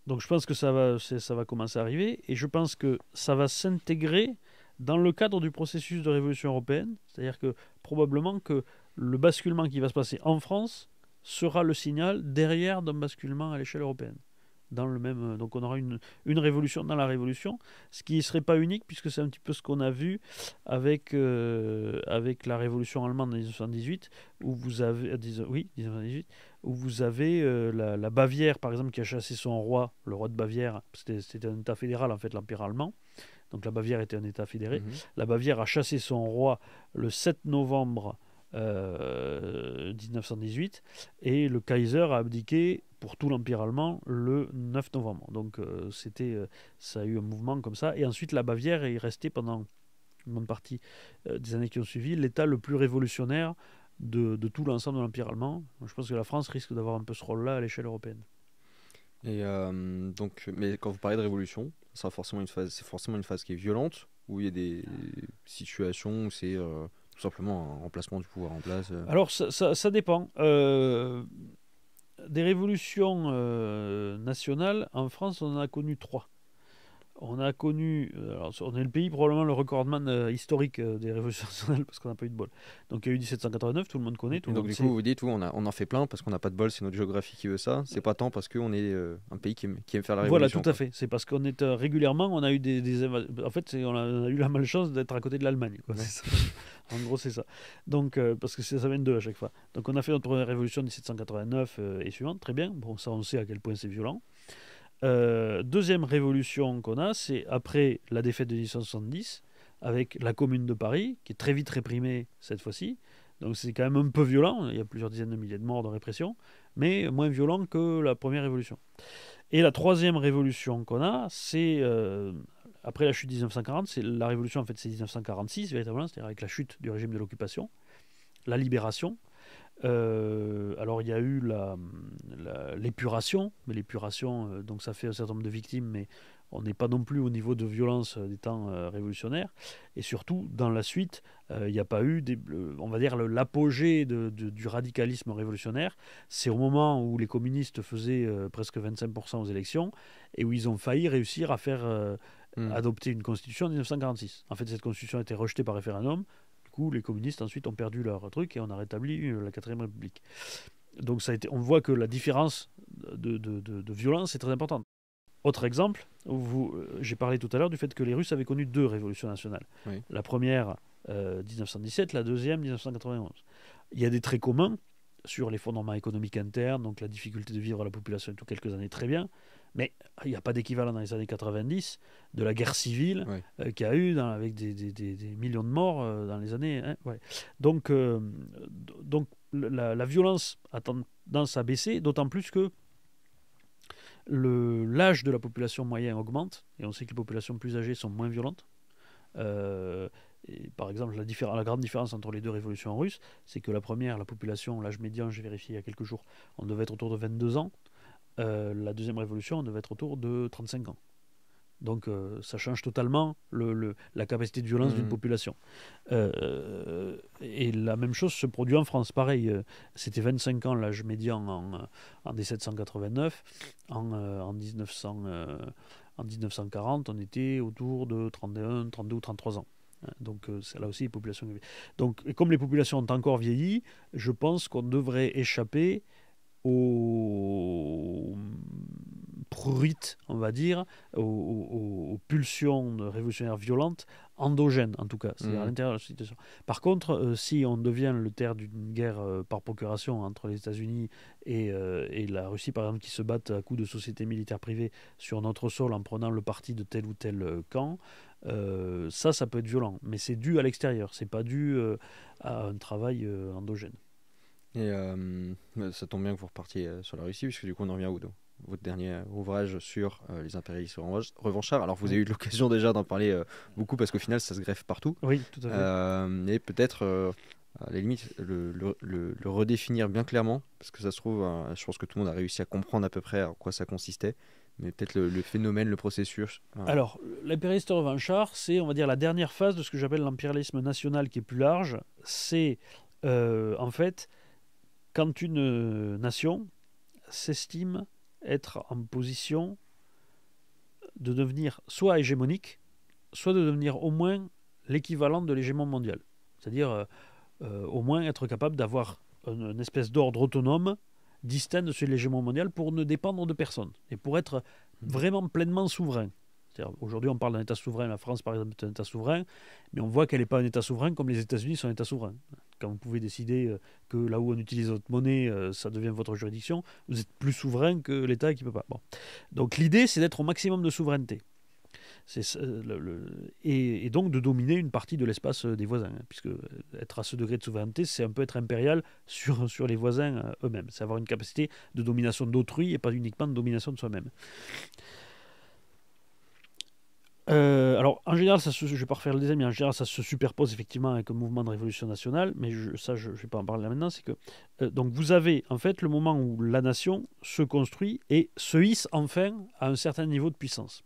donc je pense que ça va, ça va commencer à arriver, et je pense que ça va s'intégrer dans le cadre du processus de révolution européenne, c'est-à-dire que probablement que le basculement qui va se passer en France sera le signal derrière d'un basculement à l'échelle européenne dans le même. Euh, donc on aura une, une révolution dans la révolution, ce qui ne serait pas unique puisque c'est un petit peu ce qu'on a vu avec, euh, avec la révolution allemande en où vous avez, euh, oui, 1918, où vous avez la, la, Bavière par exemple qui a chassé son roi, le roi de Bavière, c'était un État fédéral en fait, l'Empire allemand. Donc la Bavière était un État fédéré. Mhm. La Bavière a chassé son roi le 7 novembre 1918, euh, et le Kaiser a abdiqué pour tout l'Empire allemand le 9 novembre. Donc euh, c'était, euh, ça a eu un mouvement comme ça, et ensuite la Bavière est restée pendant une bonne partie des années qui ont suivi l'État le plus révolutionnaire de, de tout l'ensemble de l'Empire allemand. Je pense que la France risque d'avoir un peu ce rôle-là à l'échelle européenne. Et donc, mais quand vous parlez de révolution, c'est forcément une phase qui est violente, où il y a des ah. situations où c'est simplement un remplacement du pouvoir en place euh. Alors, ça, dépend. Euh, des révolutions euh, nationales, en France, on en a connu trois on a connu, euh, alors on est le pays probablement le recordman euh, historique euh, des révolutions nationales parce qu'on n'a pas eu de bol. Donc il y a eu 1789, tout le monde connaît. donc du coup, vous dites, on, on en fait plein parce qu'on n'a pas de bol, c'est notre géographie qui veut ça. C'est pas tant parce qu'on est un pays qui aime, faire la révolution. Voilà, tout à fait. C'est parce qu'on est régulièrement, on a eu des. en fait, on a, eu la malchance d'être à côté de l'Allemagne. en gros, c'est ça. Donc, parce que ça, ça vient d'eux à chaque fois. Donc on a fait notre première révolution 1789 et suivante, très bien. Bon, ça, on sait à quel point c'est violent. Euh, deuxième révolution qu'on a, c'est après la défaite de 1970, avec la Commune de Paris, qui est très vite réprimée cette fois-ci. Donc c'est quand même un peu violent, il y a plusieurs dizaines de milliers de morts de répression, mais moins violent que la première révolution. Et la troisième révolution qu'on a, c'est euh, après la chute de 1940, c'est la révolution en fait c'est 1946 véritablement, c'est-à-dire avec la chute du régime de l'occupation, la libération, euh, alors il y a eu l'épuration, la, mais l'épuration, euh, donc ça fait un certain nombre de victimes, mais on n'est pas non plus au niveau de violence des temps euh, révolutionnaires. Et surtout, dans la suite, il n'y a pas eu, des, on va dire, l'apogée du radicalisme révolutionnaire. C'est au moment où les communistes faisaient presque 25% aux élections et où ils ont failli réussir à faire... Hmm. adopter une constitution en 1946. En fait, cette constitution a été rejetée par référendum les communistes ensuite ont perdu leur truc et on a rétabli euh, la quatrième république. Donc ça a été, on voit que la différence de, violence est très importante. Autre exemple, euh, j'ai parlé tout à l'heure du fait que les Russes avaient connu deux révolutions nationales. La première, 1917, euh, la deuxième, 1991. Il y a des traits communs sur les fondements économiques internes, donc la difficulté de vivre à la population et tout quelques années très bien, mais il n'y a pas d'équivalent dans les années 90 de la guerre civile qui euh, qu'il y a eu avec des, millions de morts euh, dans les années. Hein, donc, euh, donc la, violence a tendance à baisser, d'autant plus que l'âge de la population moyenne augmente, et on sait que les populations plus âgées sont moins violentes. par exemple, la, la, grande différence entre les deux révolutions russes, c'est que la première, la population, l'âge médian, j'ai vérifié il y a quelques jours, on devait être autour de 22 ans. Euh, la deuxième révolution, on devait être autour de 35 ans. Donc euh, ça change totalement la capacité de violence d'une mm. population. Euh, et la même chose se produit en France. Pareil, c'était 25 ans l'âge médian en, 1789. En, en 1940, on était autour de 31, 32 ou 33 ans. Hein, donc là aussi, les populations... Donc comme les populations ont encore vieilli, je pense qu'on devrait échapper aux prurites, on va dire, aux, pulsions révolutionnaires violentes endogènes en tout cas, c'est à mhm. l'intérieur de la situation. Par contre, euh, si on devient le terre d'une guerre euh, par procuration entre les États-Unis et, euh, et, la Russie, par exemple, qui se battent à coups de sociétés militaires privées sur notre sol en prenant le parti de tel ou tel camp, ça, ça peut être violent. Mais c'est dû à l'extérieur, c'est pas dû à un travail endogène. Et euh, ça tombe bien que vous repartiez euh, sur la Russie, puisque du coup on en revient à dos. votre dernier euh, ouvrage sur les impérialistes revanchards. Alors vous avez eu l'occasion déjà d'en parler beaucoup, parce qu'au final ça se greffe partout. Oui, tout à fait. et peut-être, à la limite, le, redéfinir bien clairement, parce que ça se trouve, hein, je pense que tout le monde a réussi à comprendre à peu près en quoi ça consistait mais peut-être le, phénomène, le processus. Hein. Alors, l'impérialisme revanchard, c'est, on va dire, la dernière phase de ce que j'appelle l'impérialisme national qui est plus large. C'est, en fait, quand une nation s'estime être en position de devenir soit hégémonique, soit de devenir au moins l'équivalent de l'hégémon mondial. C'est-à-dire euh, euh, au moins être capable d'avoir une, une, espèce d'ordre autonome distinct de celui de l'hégémon mondial pour ne dépendre de personne et pour être vraiment pleinement souverain. Aujourd'hui, on parle d'un État souverain, la France par exemple est un État souverain, mais on voit qu'elle n'est pas un État souverain comme les États-Unis sont un État souverain quand vous pouvez décider euh, que là où on utilise votre monnaie, euh, ça devient votre juridiction, vous êtes plus souverain que l'État qui ne peut pas. Donc l'idée, c'est d'être au maximum de souveraineté. Euh, et, donc de dominer une partie de l'espace des voisins, hein, puisque être à ce degré de souveraineté, c'est un peu être impérial sur, sur les voisins eux-mêmes. C'est avoir une capacité de domination d'autrui et pas uniquement de domination de soi-même. Euh, alors, en général, ça je ne vais pas refaire le deuxième, mais en général, ça se superpose effectivement avec le mouvement de révolution nationale, mais ça, je ne vais pas en parler là maintenant. C'est que, euh, donc, vous avez en fait le moment où la nation se construit et se hisse enfin à un certain niveau de puissance.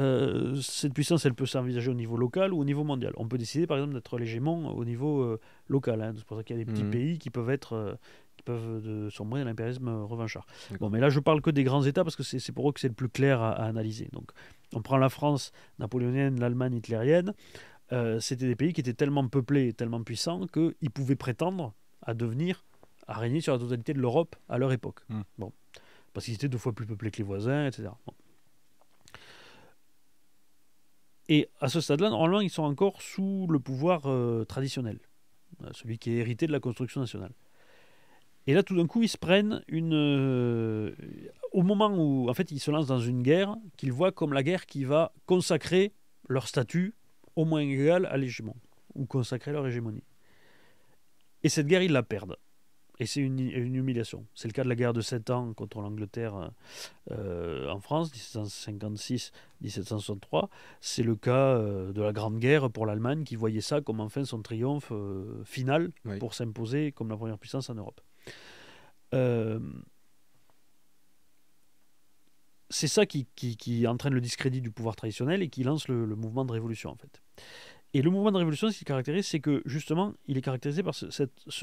Euh, cette puissance, elle peut s'envisager au niveau local ou au niveau mondial. On peut décider, par exemple, d'être légèrement au niveau local. Hein, c'est pour ça qu'il y a des petits mmh. pays qui peuvent être peuvent de, sombrer dans l'impérialisme revanchard. Bon, mais là, je parle que des grands États parce que c'est pour eux que c'est le plus clair à, analyser. Donc, on prend la France napoléonienne, l'Allemagne hitlérienne. Euh, c'était des pays qui étaient tellement peuplés, et tellement puissants qu'ils pouvaient prétendre à devenir, à régner sur la totalité de l'Europe à leur époque. Hmm. Bon, parce qu'ils étaient deux fois plus peuplés que les voisins, etc. Et à ce stade-là, normalement, ils sont encore sous le pouvoir euh, traditionnel, euh, celui qui est hérité de la construction nationale. Et là, tout d'un coup, ils se prennent une. Euh, au moment où, en fait, ils se lancent dans une guerre qu'ils voient comme la guerre qui va consacrer leur statut au moins égal à l'hégémon, ou consacrer leur hégémonie. Et cette guerre, ils la perdent. Et c'est une, humiliation. C'est le cas de la guerre de 7 ans contre l'Angleterre euh, en France, 1756-1763. C'est le cas euh, de la Grande Guerre pour l'Allemagne qui voyait ça comme enfin son triomphe final pour s'imposer comme la première puissance en Europe. Euh, c'est ça qui, entraîne le discrédit du pouvoir traditionnel et qui lance le, mouvement de révolution en fait. Et le mouvement de révolution, ce qui caractérise, c'est que justement, il est caractérisé par ce,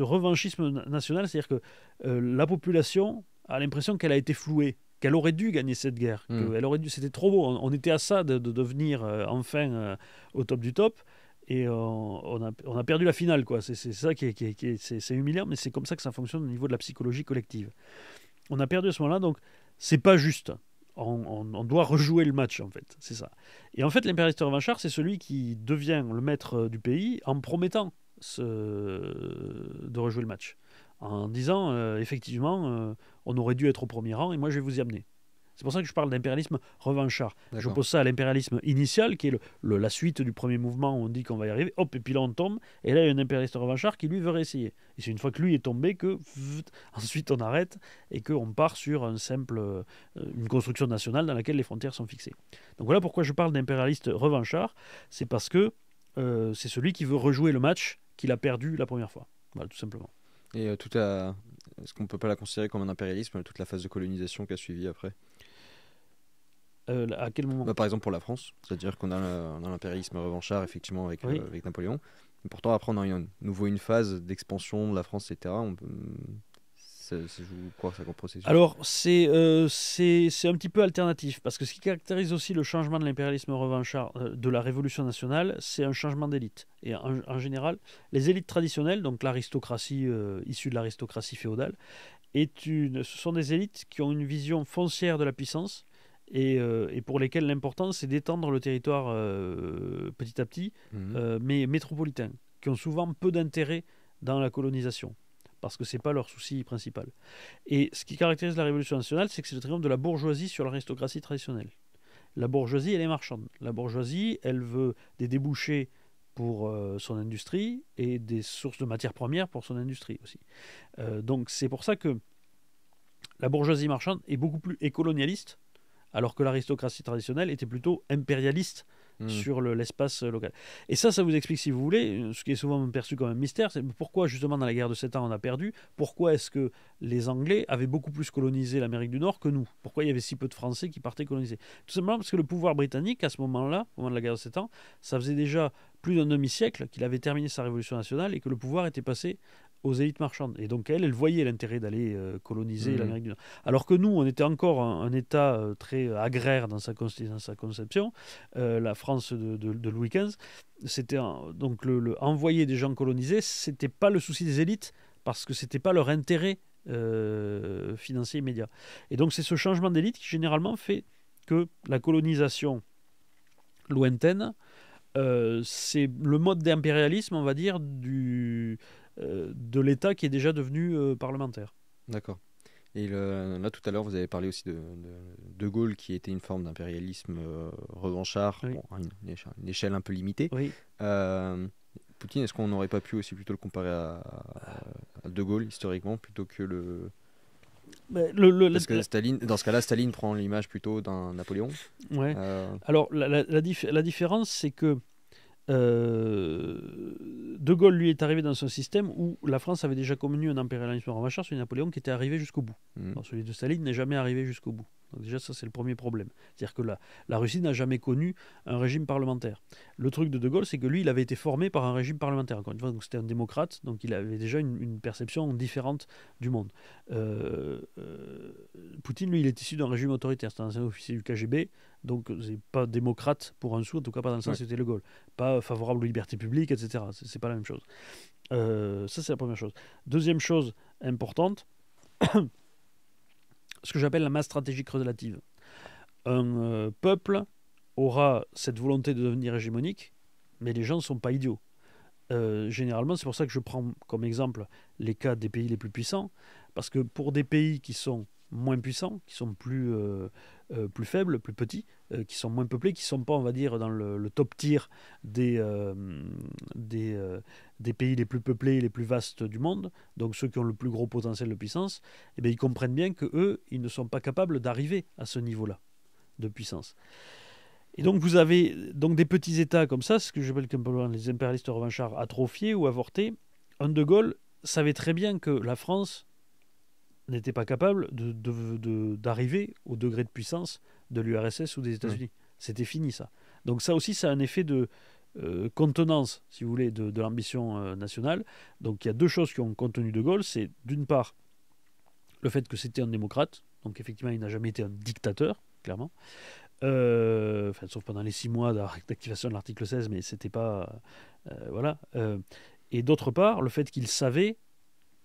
revanchisme national, c'est-à-dire que euh, la population a l'impression qu'elle a été flouée, qu'elle aurait dû gagner cette guerre, hmm. qu'elle aurait dû, c'était trop beau, on, était à ça de, devenir euh, enfin au top du top, et euh, on a, on, a, perdu la finale. quoi. C'est ça qui est, qui humiliant, mais c'est comme ça que ça fonctionne au niveau de la psychologie collective. On a perdu à ce moment-là, donc c'est pas juste. On, doit rejouer le match, en fait. C'est ça. Et en fait, l'impérateur Vachard, c'est celui qui devient le maître euh, du pays en promettant ce... de rejouer le match. En disant, euh, effectivement, on aurait dû être au premier rang et moi je vais vous y amener. C'est pour ça que je parle d'impérialisme revanchard. Je pose ça à l'impérialisme initial, qui est le, la suite du premier mouvement où on dit qu'on va y arriver, hop, et puis là on tombe, et là il y a un impérialiste revanchard qui lui veut réessayer. Et c'est une fois que lui est tombé que ensuite on arrête et qu'on part sur un simple, euh, une construction nationale dans laquelle les frontières sont fixées. Donc voilà pourquoi je parle d'impérialiste revanchard, c'est parce que euh, c'est celui qui veut rejouer le match qu'il a perdu la première fois. Voilà, tout simplement. Et euh, tout à... est-ce qu'on ne peut pas la considérer comme un impérialisme, toute la phase de colonisation qui a suivi après euh, à quel moment bah, Par exemple pour la France, c'est-à-dire qu'on a, l'impérialisme revanchard effectivement avec, euh, avec Napoléon. pourtant après on a une, nouveau une phase d'expansion de la France, etc. On Alors, euh, c'est un petit peu alternatif, parce que ce qui caractérise aussi le changement de l'impérialisme revanchard de la Révolution nationale, c'est un changement d'élite. Et en, général, les élites traditionnelles, donc l'aristocratie issue de l'aristocratie féodale, est ce sont des élites qui ont une vision foncière de la puissance euh, et, pour lesquels l'important c'est d'étendre le territoire euh, petit à petit, mhm. euh, mais métropolitain qui ont souvent peu d'intérêt dans la colonisation, parce que ce n'est pas leur souci principal. Et ce qui caractérise la Révolution nationale, c'est que c'est le triomphe de la bourgeoisie sur l'aristocratie traditionnelle. La bourgeoisie, elle est marchande. La bourgeoisie, elle veut des débouchés pour son industrie et des sources de matières premières pour son industrie aussi. donc c'est pour ça que la bourgeoisie marchande est beaucoup plus et colonialiste alors que l'aristocratie traditionnelle était plutôt impérialiste hmm. sur l'espace local. Et ça, ça vous explique, si vous voulez, ce qui est souvent perçu comme un mystère, c'est pourquoi justement dans la guerre de 7 ans on a perdu, pourquoi est-ce que les Anglais avaient beaucoup plus colonisé l'Amérique du Nord que nous, pourquoi il y avait si peu de Français qui partaient coloniser. Tout simplement parce que le pouvoir britannique, à ce moment-là, au moment de la guerre de 7 ans, ça faisait déjà plus d'un demi-siècle qu'il avait terminé sa révolution nationale et que le pouvoir était passé aux élites marchandes. Et donc, elles, elles voyaient l'intérêt d'aller euh, coloniser mmh. l'Amérique du Nord. Alors que nous, on était encore un, État euh, très euh, agraire dans sa, conception, la France de, Louis XV, c'était donc le, envoyer des gens colonisés, c'était pas le souci des élites, parce que c'était pas leur intérêt financier immédiat. Et donc, c'est ce changement d'élite qui, généralement, fait que la colonisation lointaine, c'est le mode d'impérialisme, on va dire, du, euh, de l'État qui est déjà devenu euh, parlementaire. D'accord. Et là, tout à l'heure, vous avez parlé aussi de, de, Gaulle, qui était une forme d'impérialisme euh, revanchard, une, échelle, un peu limitée. Poutine, est-ce qu'on n'aurait pas pu aussi plutôt le comparer à, De Gaulle, historiquement, plutôt que le, bah, Staline, dans ce cas-là, Staline prend l'image plutôt d'un Napoléon. Ouais. Alors, la, la différence, c'est que euh, de Gaulle, lui, est arrivé dans un système où la France avait déjà connu un impérialisme revanchard, celui de Napoléon, qui était arrivé jusqu'au bout. Mmh. celui de Staline n'est jamais arrivé jusqu'au bout déjà, ça, c'est le premier problème. C'est-à-dire que la, la Russie n'a jamais connu un régime parlementaire. Le truc de De Gaulle, c'est que lui, il avait été formé par un régime parlementaire. Encore une fois, c'était un démocrate, donc il avait déjà une, perception différente du monde. Euh, euh, Poutine, lui, il est issu d'un régime autoritaire. C'est un ancien officier du KGB, donc c'est pas démocrate pour un sou, en tout cas pas dans le sens c'était Le Gaulle. Pas favorable aux libertés publiques, etc. C'est pas la même chose. Euh, ça, c'est la première chose. Deuxième chose importante ce que j'appelle la masse stratégique relative. Un euh, peuple aura cette volonté de devenir hégémonique, mais les gens ne sont pas idiots. Euh, généralement, c'est pour ça que je prends comme exemple les cas des pays les plus puissants, parce que pour des pays qui sont moins puissants, qui sont plus, euh, euh, plus faibles, plus petits, euh, qui sont moins peuplés, qui ne sont pas, on va dire, dans le, top tier des, des, pays les plus peuplés et les plus vastes du monde, donc ceux qui ont le plus gros potentiel de puissance, eh bien, ils comprennent bien que eux, ils ne sont pas capables d'arriver à ce niveau-là de puissance. Et donc vous avez donc des petits États comme ça, ce que j'appelle les impérialistes revanchards atrophiés ou avortés. Un de Gaulle savait très bien que la France n'était pas capable d'arriver de, au degré de puissance de l'URSS ou des États-Unis. C'était fini ça. Donc ça aussi, ça a un effet de euh, contenance, si vous voulez, de, l'ambition euh, nationale. Donc il y a deux choses qui ont contenu De Gaulle. C'est d'une part le fait que c'était un démocrate. Donc effectivement, il n'a jamais été un dictateur, clairement. Euh, sauf pendant les six mois d'activation de l'article 16, mais c'était pas... voilà. et d'autre part, le fait qu'il savait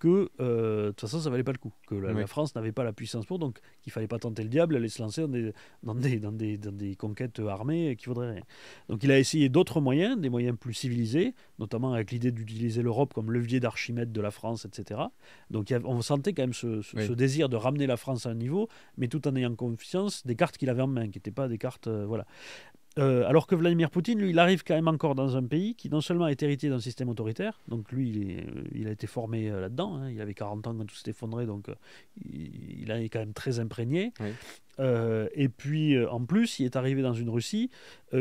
que euh, de toute façon ça valait pas le coup, que la, France n'avait pas la puissance pour, donc qu'il fallait pas tenter le diable, aller se lancer dans des, dans des, conquêtes armées qui vaudraient rien. Donc il a essayé d'autres moyens, des moyens plus civilisés, notamment avec l'idée d'utiliser l'Europe comme levier d'Archimède de la France, etc. Donc on sentait quand même ce, désir de ramener la France à un niveau, mais tout en ayant confiance des cartes qu'il avait en main, qui n'étaient pas des cartes... Euh, voilà. Euh, alors que Vladimir Poutine, lui, il arrive quand même encore dans un pays qui non seulement est héritier d'un système autoritaire, donc lui, il, euh, a été formé euh, là-dedans, hein, il avait 40 ans quand tout s'est effondré, donc il, est quand même très imprégné. et puis, en plus, il est arrivé dans une Russie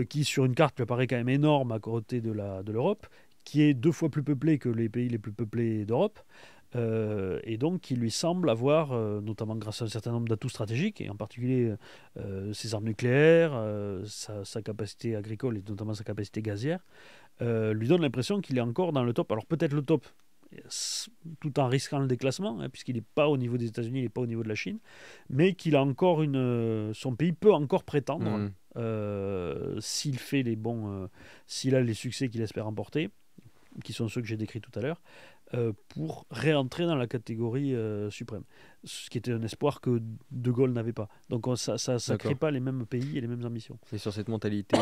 qui, sur une carte, lui paraît quand même énorme à côté de l'Europe, de qui est deux fois plus peuplée que les pays les plus peuplés d'Europe. Euh, et donc qui lui semble avoir, euh, notamment grâce à un certain nombre d'atouts stratégiques, et en particulier euh, ses armes nucléaires, sa, capacité agricole et notamment sa capacité gazière, lui donne l'impression qu'il est encore dans le top. Alors peut-être le top tout en risquant le déclassement, hein, puisqu'il n'est pas au niveau des États-Unis, il n'est pas au niveau de la Chine, mais qu'il a encore une, son pays peut encore prétendre, mmh. s'il fait les bons, s'il a les succès qu'il espère emporter, qui sont ceux que j'ai décrits tout à l'heure, euh, pour réentrer dans la catégorie euh, suprême. Ce qui était un espoir que De Gaulle n'avait pas. Donc euh, ça ça ne crée pas les mêmes pays et les mêmes ambitions. Et sur cette mentalité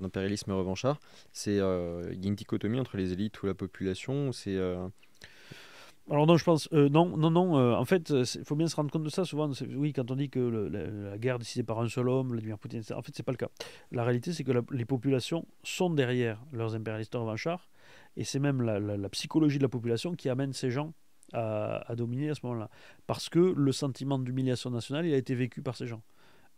d'impérialisme revanchard, il y a une dichotomie entre les élites ou la population. C'est. Alors non, je pense non, non, non. en fait, il faut bien se rendre compte de ça. Souvent, oui, quand on dit que la, guerre guerre décidée par un seul homme, Vladimir Poutine, etc., en fait, c'est pas le cas. La réalité, c'est que les populations sont derrière leurs impérialistes revanchards et c'est même la, psychologie de la population qui amène ces gens à, dominer à ce moment-là. Parce que le sentiment d'humiliation nationale, il a été vécu par ces gens.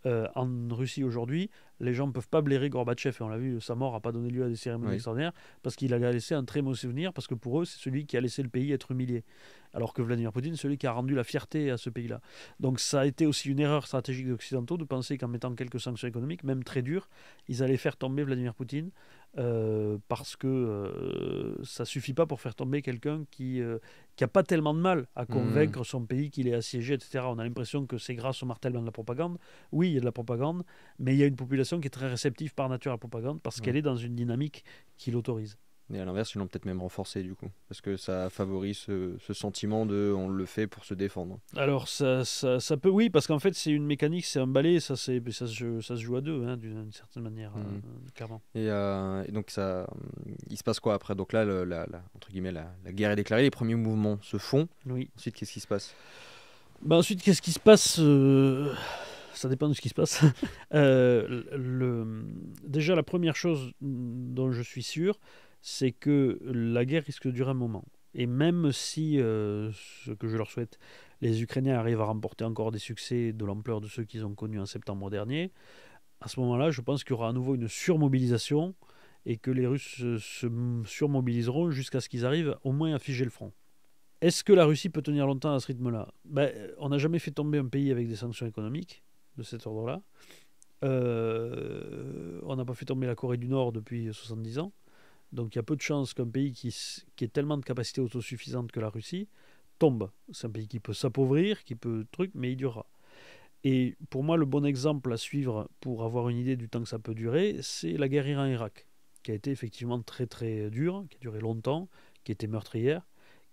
Euh, en Russie aujourd'hui, les gens ne peuvent pas blairer Gorbatchev. Et on l'a vu, sa mort n'a pas donné lieu à des cérémonies extraordinaires parce qu'il a laissé un très mauvais souvenir, parce que pour eux, c'est celui qui a laissé le pays être humilié. Alors que Vladimir Poutine, celui qui a rendu la fierté à ce pays-là. Donc ça a été aussi une erreur stratégique des Occidentaux de penser qu'en mettant quelques sanctions économiques, même très dures, ils allaient faire tomber Vladimir Poutine euh, parce que euh, ça suffit pas pour faire tomber quelqu'un qui n'a euh, a pas tellement de mal à convaincre mmh. son pays qu'il est assiégé, etc. On a l'impression que c'est grâce au martèlement de la propagande. Oui, il y a de la propagande, mais il y a une population qui est très réceptive par nature à la propagande parce qu'elle est dans une dynamique qui l'autorise. Et à l'inverse, ils l'ont peut-être même renforcé du coup, parce que ça favorise ce, sentiment de on le fait pour se défendre. Alors ça, ça, peut, oui, parce qu'en fait c'est une mécanique, c'est un balai, ça, c'est, ça, se, ça se joue à deux hein, d'une certaine manière, mhm. euh, clairement. Euh, et, donc ça, hum, il se passe quoi après Donc là, entre guillemets, la, guerre est déclarée, les premiers mouvements se font. Oui. Ensuite, qu'est-ce qui se passe Ben ensuite, qu'est-ce qui se passe euh, Ça dépend de ce qui se passe. le, déjà, la première chose dont je suis sûr, c'est que la guerre risque de durer un moment. Et même si, euh, ce que je leur souhaite, les Ukrainiens arrivent à remporter encore des succès de l'ampleur de ceux qu'ils ont connus en septembre dernier, à ce moment-là, je pense qu'il y aura à nouveau une surmobilisation et que les Russes se surmobiliseront jusqu'à ce qu'ils arrivent au moins à figer le front. Est-ce que la Russie peut tenir longtemps à ce rythme-là ben, On n'a jamais fait tomber un pays avec des sanctions économiques de cet ordre-là. Euh, on n'a pas fait tomber la Corée du Nord depuis 70 ans. Donc il y a peu de chances qu'un pays qui, qui, ait tellement de capacité autosuffisantes que la Russie tombe. C'est un pays qui peut s'appauvrir, qui peut truc, mais il durera. Et pour moi, le bon exemple à suivre pour avoir une idée du temps que ça peut durer, c'est la guerre Iran-Irak, qui a été effectivement très très dure, qui a duré longtemps, qui a été meurtrière,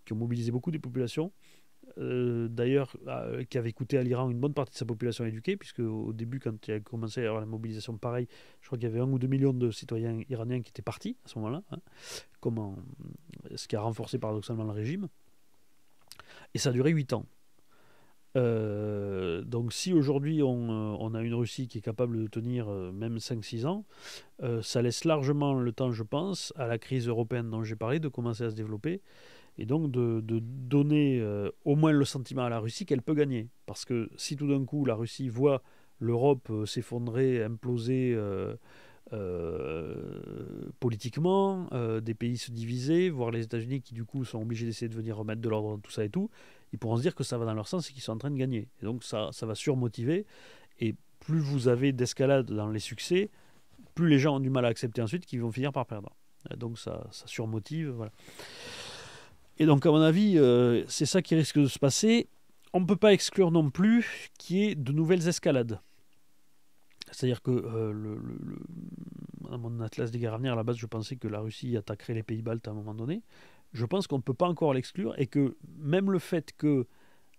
qui a mobilisé beaucoup des populations. Euh, d'ailleurs, euh, qui avait coûté à l'Iran une bonne partie de sa population éduquée, puisque au début, quand il a commencé à y avoir la mobilisation pareille, je crois qu'il y avait un ou deux millions de citoyens iraniens qui étaient partis à ce moment-là, hein, ce qui a renforcé paradoxalement le régime. Et ça a duré 8 ans. Euh, donc si aujourd'hui on, on, a une Russie qui est capable de tenir même 5-6 ans, ça laisse largement le temps, je pense, à la crise européenne dont j'ai parlé de commencer à se développer et donc de, donner euh, au moins le sentiment à la Russie qu'elle peut gagner. Parce que si tout d'un coup la Russie voit l'Europe euh, s'effondrer, imploser euh, politiquement, des pays se diviser, voir les États-Unis qui du coup sont obligés d'essayer de venir remettre de l'ordre dans tout ça et tout, ils pourront se dire que ça va dans leur sens et qu'ils sont en train de gagner. donc ça, ça va surmotiver. Et plus vous avez d'escalade dans les succès, plus les gens ont du mal à accepter ensuite qu'ils vont finir par perdre. Donc ça, ça surmotive. Voilà. Et donc, à mon avis, euh, c'est ça qui risque de se passer. On ne peut pas exclure non plus qu'il y ait de nouvelles escalades. C'est-à-dire que euh, mon atlas des guerres à venir, à la base, je pensais que la Russie attaquerait les pays baltes à un moment donné. Je pense qu'on ne peut pas encore l'exclure et que même le fait que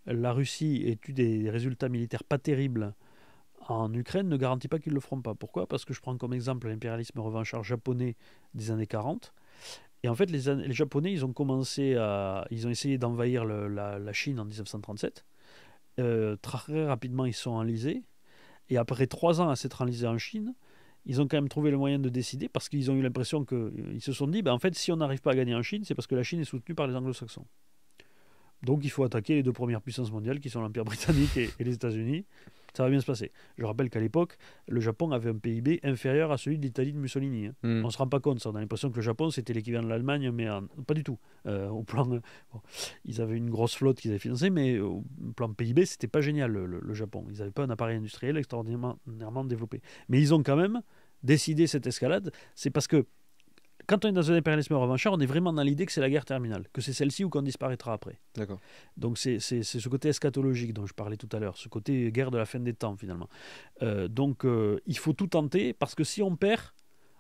la Russie ait eu des résultats militaires pas terribles en Ukraine ne garantit pas qu'ils ne le feront pas. Pourquoi Parce que je prends comme exemple l'impérialisme revanchard japonais des années 40. Et en fait, les, Japonais, ils ont commencé à, ils ont essayé d'envahir la, Chine en 1937. Euh, très rapidement, ils sont enlisés. Et après trois ans à s'être enlisés en Chine, ils ont quand même trouvé le moyen de décider parce qu'ils ont eu l'impression qu'ils euh, se sont dit, ben en fait, si on n'arrive pas à gagner en Chine, c'est parce que la Chine est soutenue par les anglo-saxons. Donc il faut attaquer les deux premières puissances mondiales qui sont l'Empire britannique et, les États-Unis. Ça va bien se passer. Je rappelle qu'à l'époque, le Japon avait un PIB inférieur à celui de l'Italie de Mussolini. Hein. Hmm. On ne se rend pas compte, ça. On a l'impression que le Japon, c'était l'équivalent de l'Allemagne, mais pas du tout. Euh, au plan, euh, ils avaient une grosse flotte qu'ils avaient financée, mais euh, au plan PIB, c'était pas génial, le, le Japon. Ils n'avaient pas un appareil industriel extraordinairement développé. Mais ils ont quand même décidé cette escalade. C'est parce que quand on est dans un impérialisme revancheur, on est vraiment dans l'idée que c'est la guerre terminale, que c'est celle-ci ou qu'on disparaîtra après. D'accord. Donc c'est ce côté eschatologique dont je parlais tout à l'heure, ce côté guerre de la fin des temps finalement. Euh, donc euh, il faut tout tenter parce que si on perd,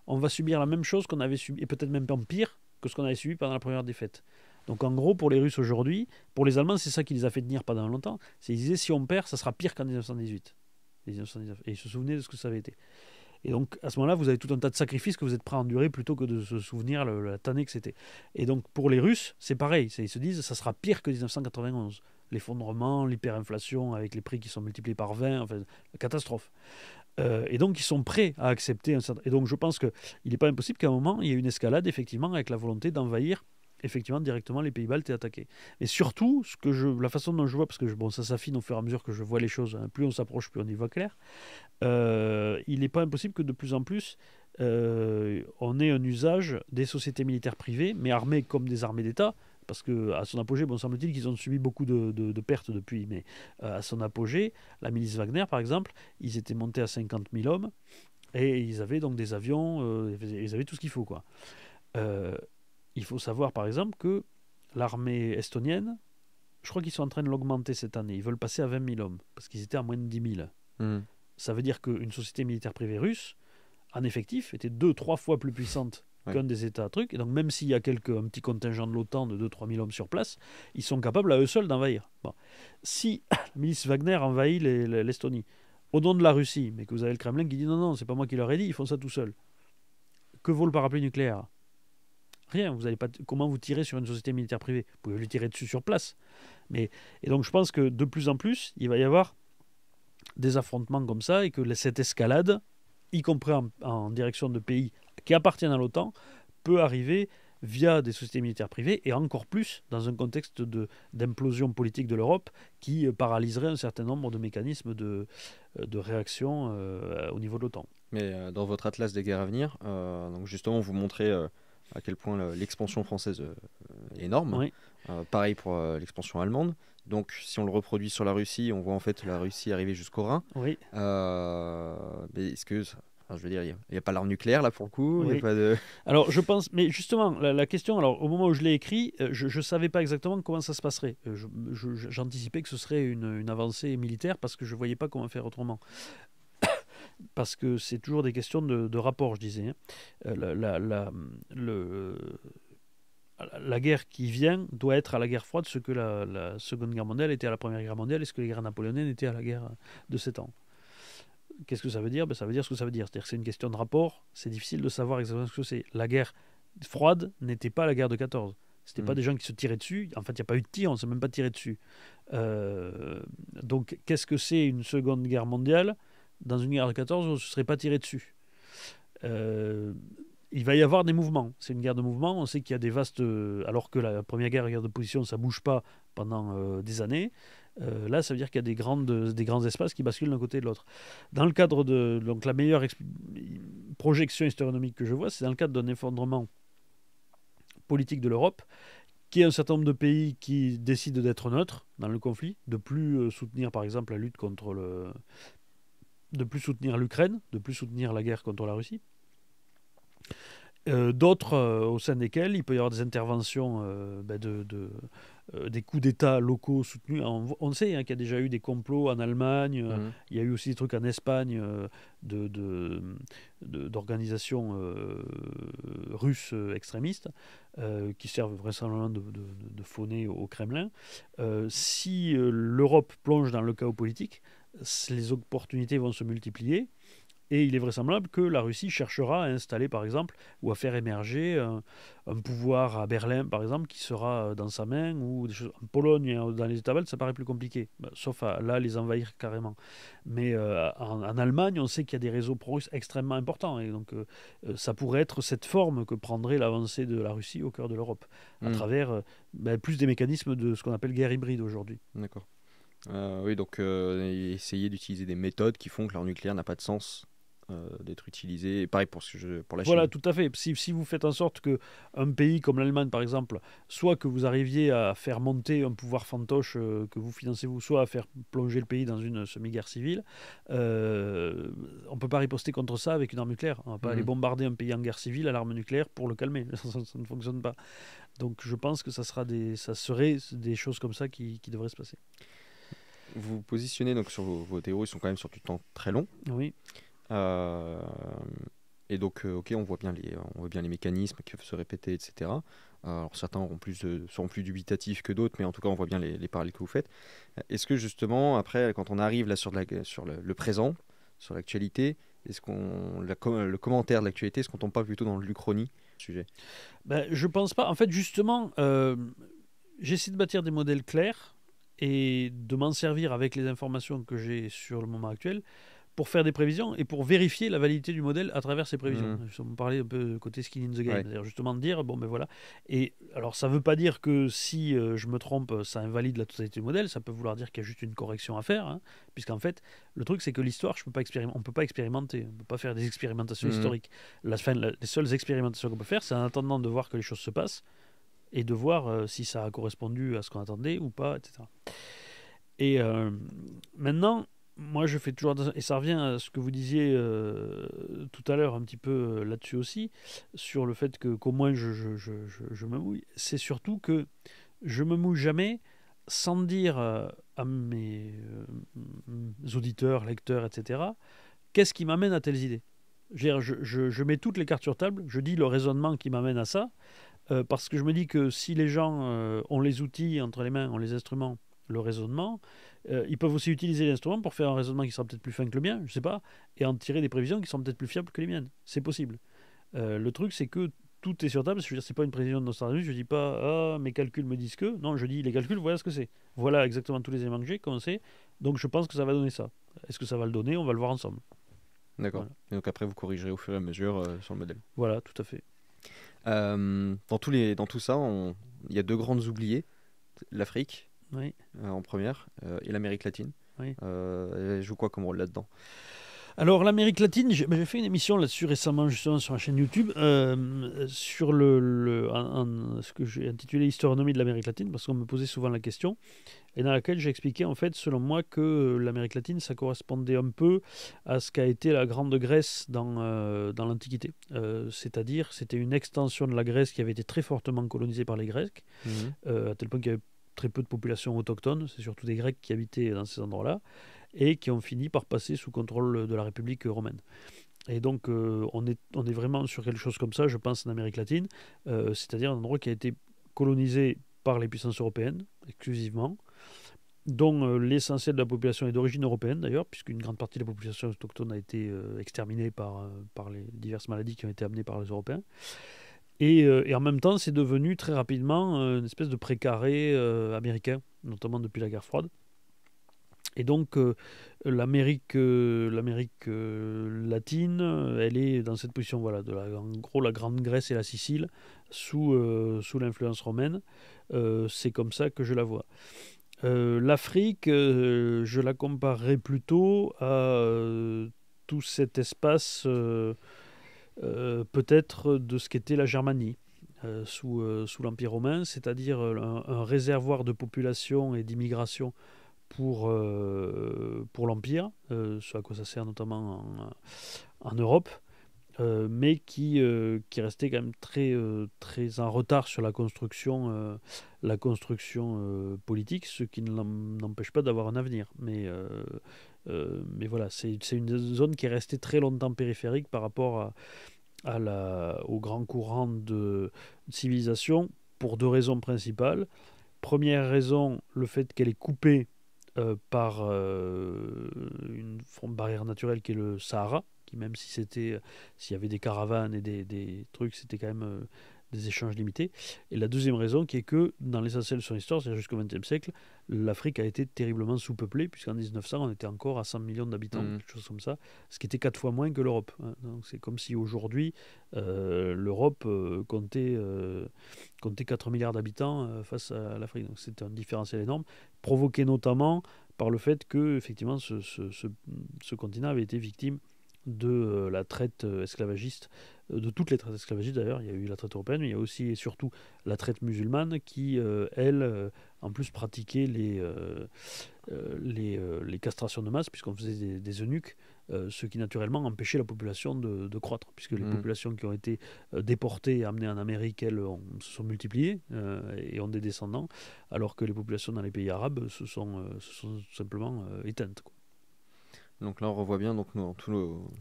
on va subir la même chose qu'on avait subi, et peut-être même pire que ce qu'on avait subi pendant la première défaite. Donc en gros, pour les Russes aujourd'hui, pour les Allemands, c'est ça qui les a fait tenir pendant longtemps. C'est ils disaient si on perd, ça sera pire qu'en 1918. Et ils se souvenaient de ce que ça avait été. Et donc, à ce moment-là, vous avez tout un tas de sacrifices que vous êtes prêts à endurer plutôt que de se souvenir le, la tannée que c'était. Et donc, pour les Russes, c'est pareil. Ils se disent, ça sera pire que 1991 l'effondrement, l'hyperinflation avec les prix qui sont multipliés par 20, enfin, catastrophe. Euh, et donc, ils sont prêts à accepter Et donc, je pense qu'il n'est pas impossible qu'à un moment, il y ait une escalade, effectivement, avec la volonté d'envahir effectivement, directement, les Pays-Baltes étaient attaqués. mais surtout, ce que je, la façon dont je vois, parce que bon, ça s'affine au fur et à mesure que je vois les choses, hein, plus on s'approche, plus on y voit clair, euh, il n'est pas impossible que de plus en plus, euh, on ait un usage des sociétés militaires privées, mais armées comme des armées d'État, parce que à son apogée, bon semble-t-il qu'ils ont subi beaucoup de, pertes depuis, mais euh, à son apogée, la milice Wagner par exemple, ils étaient montés à 50 000 hommes et ils avaient donc des avions, ils avaient tout ce qu'il faut quoi. Il faut savoir par exemple que l'armée estonienne, je crois qu'ils sont en train de l'augmenter cette année. Ils veulent passer à 20 000 hommes, parce qu'ils étaient à moins de 10 000. Hmm. Ça veut dire qu'une société militaire privée russe, en effectif, était deux, trois fois plus puissante qu'un des États trucs. Et donc même s'il y a quelques, un petit contingent de l'OTAN de 2-3 000 hommes sur place, ils sont capables à eux seuls d'envahir. Si la milice Wagner envahit l'Estonie, au nom de la Russie, mais que vous avez le Kremlin qui dit non, non, c'est pas moi qui leur ai dit, ils font ça tout seuls. Que vaut le parapluie nucléaire Rien. Vous allez pas comment vous tirez sur une société militaire privée Vous pouvez lui tirer dessus sur place. Mais et donc je pense que de plus en plus, il va y avoir des affrontements comme ça et que cette escalade, y compris en, direction de pays qui appartiennent à l'OTAN, peut arriver via des sociétés militaires privées et encore plus dans un contexte de, d'implosion politique de l'Europe qui euh, paralyserait un certain nombre de mécanismes de, euh, réaction euh, au niveau de l'OTAN. Mais dans votre atlas des guerres à venir, donc justement, vous montrez à quel point l'expansion française euh, euh, est énorme. Euh, pareil pour l'expansion allemande. Donc, si on le reproduit sur la Russie, on voit en fait la Russie arriver jusqu'au Rhin. Oui. Euh, mais excuse, je veux dire, il n'y a, pas l'arme nucléaire là pour le coup. Alors, je pense, mais justement, la, question, alors au moment où je l'ai écrit, je ne savais pas exactement comment ça se passerait. J'anticipais que ce serait une, une, avancée militaire parce que je ne voyais pas comment faire autrement parce que c'est toujours des questions de, rapport, je disais. Hein. Euh, la, guerre qui vient doit être à la guerre froide ce que la, Seconde Guerre mondiale était à la Première Guerre mondiale et ce que les guerres napoléoniennes étaient à la guerre de sept ans. Qu'est-ce que ça veut dire ben, Ça veut dire ce que ça veut dire. C'est-à-dire que c'est une question de rapport, c'est difficile de savoir exactement ce que c'est. La guerre froide n'était pas la guerre de 14. Ce mmh. pas mm. des gens qui se tiraient dessus. En fait, il n'y a pas eu de tir, on ne s'est même pas tiré dessus. Euh, donc, qu'est-ce que c'est une seconde guerre mondiale dans une guerre de 14, on ne se serait pas tiré dessus. Euh, il va y avoir des mouvements. C'est une guerre de mouvements. On sait qu'il y a des vastes. Euh, alors que la première guerre, la guerre de position, ça bouge pas pendant euh, des années. là, ça veut dire qu'il y a des, grandes, des grands espaces qui basculent d'un côté de l'autre. Dans le cadre de. Donc, la meilleure projection historionomique que je vois, c'est dans le cadre d'un effondrement politique de l'Europe, qui est un certain nombre de pays qui décident d'être neutres dans le conflit, de plus soutenir, par exemple, la lutte contre le de plus soutenir l'Ukraine, de plus soutenir la guerre contre la Russie. Euh, d'autres euh, au sein desquels il peut y avoir des interventions, euh, ben de, des coups d'État locaux soutenus. On, sait hein, qu'il y a déjà eu des complots en Allemagne, mmh. il y a eu aussi des trucs en Espagne d'organisations de, russes extrémistes qui servent vraisemblablement de, de, au Kremlin. si l'Europe plonge dans le chaos politique, les opportunités vont se multiplier. Et il est vraisemblable que la Russie cherchera à installer, par exemple, ou à faire émerger un, pouvoir à Berlin, par exemple, qui sera euh, dans sa main, ou des en Pologne, hein, dans les États-Unis, ça paraît plus compliqué, bah, sauf à là les envahir carrément. Mais euh, en, Allemagne, on sait qu'il y a des réseaux pro-russes extrêmement importants, et donc euh, ça pourrait être cette forme que prendrait l'avancée de la Russie au cœur de l'Europe, à hmm. travers bah, plus des mécanismes de ce qu'on appelle guerre hybride aujourd'hui. D'accord. Euh, oui, donc euh, essayer d'utiliser des méthodes qui font que l'arme nucléaire n'a pas de sens euh, d'être utilisée. Et pareil pour, ce la Chine. Voilà, tout à fait. Si, vous faites en sorte que un pays comme l'Allemagne, par exemple, soit que vous arriviez à faire monter un pouvoir fantoche que vous financez vous, soit à faire plonger le pays dans une semi-guerre civile, on ne peut pas riposter contre ça avec une arme nucléaire. On ne va pas mhm. aller bombarder un pays en guerre civile à l'arme nucléaire pour le calmer. ça, ne fonctionne pas. Donc je pense que ça, sera des, ça serait des choses comme ça qui devraient se passer vous positionnez donc sur vos, théories, ils sont quand même sur du temps très long. Oui. Euh, et donc, euh, ok, on voit bien les, on voit bien les mécanismes qui peuvent se répéter, etc. Euh, alors certains plus seront plus dubitatifs que d'autres, mais en tout cas, on voit bien les, les parallèles que vous faites. Est-ce que justement, après, quand on arrive là sur, la, sur le, présent, sur l'actualité, est-ce qu'on le commentaire de l'actualité, est-ce qu'on tombe pas plutôt dans l'Uchronie sujet ben, Je pense pas. En fait, justement, euh, j'essaie de bâtir des modèles clairs et de m'en servir avec les informations que j'ai sur le moment actuel pour faire des prévisions et pour vérifier la validité du modèle à travers ces prévisions. Mmh. On parlait un peu côté skin in the game, c'est-à-dire justement de dire, bon ben voilà, et alors ça ne veut pas dire que si euh, je me trompe, ça invalide la totalité du modèle, ça peut vouloir dire qu'il y a juste une correction à faire, hein, puisqu'en fait, le truc c'est que l'histoire, on ne peut pas expérimenter, on ne peut pas faire des expérimentations mmh. historiques. La, les seules expérimentations qu'on peut faire, c'est en attendant de voir que les choses se passent, et de voir euh, si ça a correspondu à ce qu'on attendait ou pas, etc. Et euh, maintenant, moi je fais toujours, et ça revient à ce que vous disiez euh, tout à l'heure un petit peu là-dessus aussi, sur le fait que qu'au moins je, je, je, je, me mouille, c'est surtout que je me mouille jamais sans dire à mes, auditeurs, lecteurs, etc., qu'est-ce qui m'amène à telles idées. Je, je, je, mets toutes les cartes sur table, je dis le raisonnement qui m'amène à ça, euh, parce que je me dis que si les gens euh, ont les outils entre les mains, ont les instruments, le raisonnement, euh, ils peuvent aussi utiliser l'instrument pour faire un raisonnement qui sera peut-être plus fin que le mien, je sais pas, et en tirer des prévisions qui sont peut-être plus fiables que les miennes. C'est possible. le truc, c'est que tout est sur table. Je veux dire, c'est pas une prévision de Nostradamus. Je dis pas, ah, mes calculs me disent que. Non, je dis les calculs. Voilà ce que c'est. Voilà exactement tous les éléments que j'ai, comment c'est. Donc, je pense que ça va donner ça. Est-ce que ça va le donner On va le voir ensemble. D'accord. Et donc après, vous corrigerez au fur et à mesure sur le modèle. Voilà, tout à fait. Euh, dans, tous les, dans tout ça, il y a deux grandes oubliées l'Afrique euh, en première euh, et l'Amérique latine. elle joue quoi comme rôle là-dedans alors, l'Amérique latine, j'ai fait une émission là-dessus récemment, justement, sur la chaîne YouTube, euh, sur le, ce que j'ai intitulé Historionomie de l'Amérique latine, parce qu'on me posait souvent la question, et dans laquelle j'ai expliqué, en fait, selon moi, que l'Amérique latine, ça correspondait un peu à ce qu'a été la Grande Grèce dans, euh, l'Antiquité. Euh, c'est-à-dire, c'était une extension de la Grèce qui avait été très fortement colonisée par les Grecs, mmh. à tel point qu'il y avait très peu de population autochtone, c'est surtout des Grecs qui habitaient dans ces endroits-là et qui ont fini par passer sous contrôle de la République romaine. Et donc euh, on, est, on est vraiment sur quelque chose comme ça, je pense, en Amérique latine, euh, c'est-à-dire un endroit qui a été colonisé par les puissances européennes, exclusivement, dont euh, l'essentiel de la population est d'origine européenne d'ailleurs, puisqu'une grande partie de la population autochtone a été exterminée par, par les diverses maladies qui ont été amenées par les Européens. Et, et en même temps, c'est devenu très rapidement une espèce de précaré américain, notamment depuis la guerre froide. Et donc euh, l'Amérique, euh, euh, latine, elle est dans cette position voilà, de en gros la Grande Grèce et la Sicile sous, sous l'influence romaine. c'est comme ça que je la vois. L'Afrique, je la comparerais plutôt à tout cet espace peut-être de ce qu'était la Germanie sous, l'Empire romain, c'est-à-dire un, réservoir de population et d'immigration pour, euh, pour l'Empire, euh, ce à quoi ça sert notamment en, Europe, euh, mais qui, euh, qui restait quand même très, très en retard sur la construction, la construction politique, ce qui n'empêche pas d'avoir un avenir. Mais, mais voilà, c'est une zone qui est restée très longtemps périphérique par rapport à, à la, au grand courant de civilisation pour deux raisons principales. Première raison, le fait qu'elle est coupée euh, par euh, une barrière naturelle qui est le Sahara, qui même si c'était, euh, s'il y avait des caravanes et des, des trucs, c'était quand même des échanges limités. Et la deuxième raison qui est que, dans l'essentiel de son histoire, c'est à dire jusqu'au XXe siècle, l'Afrique a été terriblement sous-peuplée, puisqu'en 1900, on était encore à 100 millions d'habitants, mmh. quelque chose comme ça, ce qui était quatre fois moins que l'Europe. Hein. Donc c'est comme si aujourd'hui, euh, l'Europe euh, comptait, 4 euh, milliards d'habitants face à l'Afrique. Donc c'est un différentiel énorme, provoqué notamment par le fait que, effectivement, ce continent avait été victime de la traite esclavagiste euh, de toutes les traites esclavagistes d'ailleurs, il y a eu la traite européenne, mais il y a aussi et surtout la traite musulmane qui, euh, elle, euh, en plus pratiquait les, les, castrations de masse, puisqu'on faisait des, eunuques, ce qui naturellement empêchait la population de, croître, puisque les mm. populations qui ont été déportées et amenées en Amérique, elles, se sont multipliées et ont des descendants, alors que les populations dans les pays arabes se sont, simplement éteintes. Donc là, on revoit bien donc, tous,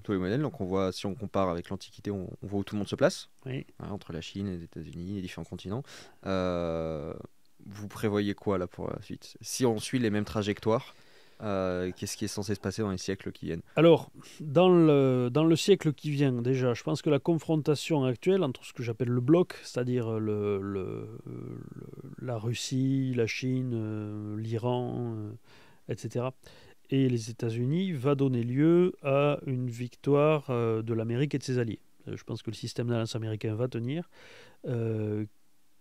les modèles. Donc on voit, si on compare avec l'Antiquité, on, voit où tout le monde se place, oui. Hein, entre la Chine, les États-Unis, les différents continents. Euh, vous prévoyez quoi là pour la suite Si on suit les mêmes trajectoires, euh, qu'est-ce qui est censé se passer dans les siècles qui viennent Alors, dans le, dans le siècle qui vient, déjà, je pense que la confrontation actuelle entre ce que j'appelle le bloc, c'est-à-dire le, la Russie, la Chine, euh, l'Iran, etc., et les États-Unis va donner lieu à une victoire euh, de l'Amérique et de ses alliés. Euh, je pense que le système d'alliance américain va tenir, euh,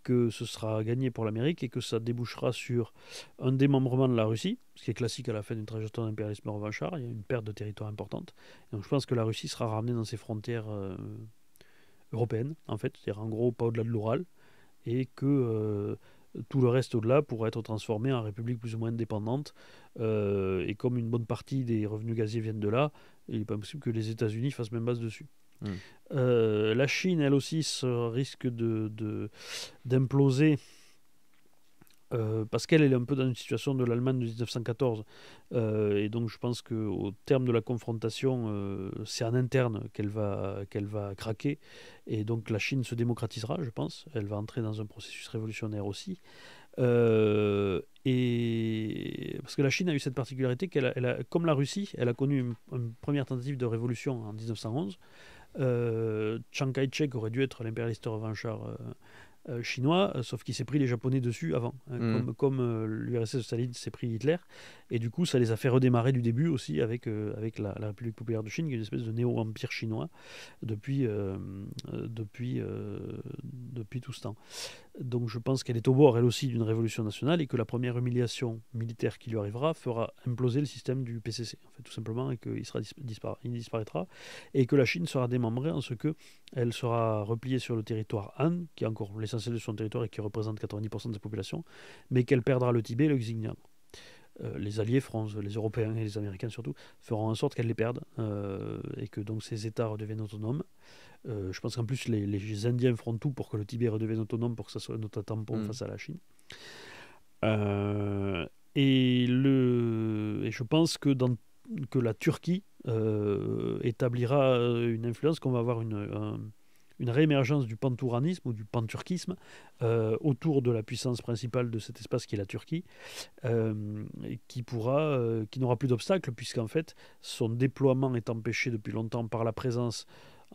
que ce sera gagné pour l'Amérique et que ça débouchera sur un démembrement de la Russie, ce qui est classique à la fin d'une trajectoire d'impérialisme revanchard, il y a une perte de territoire importante. donc je pense que la Russie sera ramenée dans ses frontières européennes, en fait, c'est-à-dire en gros pas au-delà de l'Oural, et que tout le reste au-delà pourrait être transformé en république plus ou moins indépendante. Euh, et comme une bonne partie des revenus gaziers viennent de là, il n'est pas possible que les États-Unis fassent même base dessus. Hmm. Euh, la Chine, elle aussi, risque de, d'imploser euh, parce qu'elle est un peu dans une situation de l'Allemagne de 1914. Euh, et donc je pense qu'au terme de la confrontation, euh, c'est en interne qu'elle va, qu'elle va craquer. Et donc la Chine se démocratisera, je pense. Elle va entrer dans un processus révolutionnaire aussi. et parce que la Chine a eu cette particularité qu'elle comme la Russie, elle a connu une, première tentative de révolution en 1911. Chiang Kai-shek aurait dû être l'impérialiste revanchard euh, chinois, euh, sauf qu'il s'est pris les Japonais dessus avant, hein, mm. comme, comme euh, de l'URSS Staline s'est pris Hitler. Et du coup, ça les a fait redémarrer du début aussi avec, avec la, République populaire de Chine, qui est une espèce de néo-empire chinois depuis, depuis, depuis tout ce temps. Donc je pense qu'elle est au bord, elle aussi, d'une révolution nationale et que la première humiliation militaire qui lui arrivera fera imploser le système du PCC, en fait, tout simplement, et qu'il disparaîtra, et que la Chine sera démembrée en ce que elle sera repliée sur le territoire Han, qui est encore l'essentiel de son territoire et qui représente 90% de sa population, mais qu'elle perdra le Tibet et le Xinjiang. Euh, les alliés, France, les Européens et les Américains surtout, feront en sorte qu'elle les perde euh, et que donc ces États redeviennent autonomes. Euh, je pense qu'en plus, les, Indiens feront tout pour que le Tibet redevienne autonome, pour que ça soit notre tampon mm. face à la Chine. Euh, et, le, et je pense que, dans, que la Turquie euh, établira une influence, qu'on va avoir une, une réémergence du pantouranisme ou du panturquisme autour de la puissance principale de cet espace qui est la Turquie, qui pourra, qui n'aura plus d'obstacle puisqu'en fait son déploiement est empêché depuis longtemps par la présence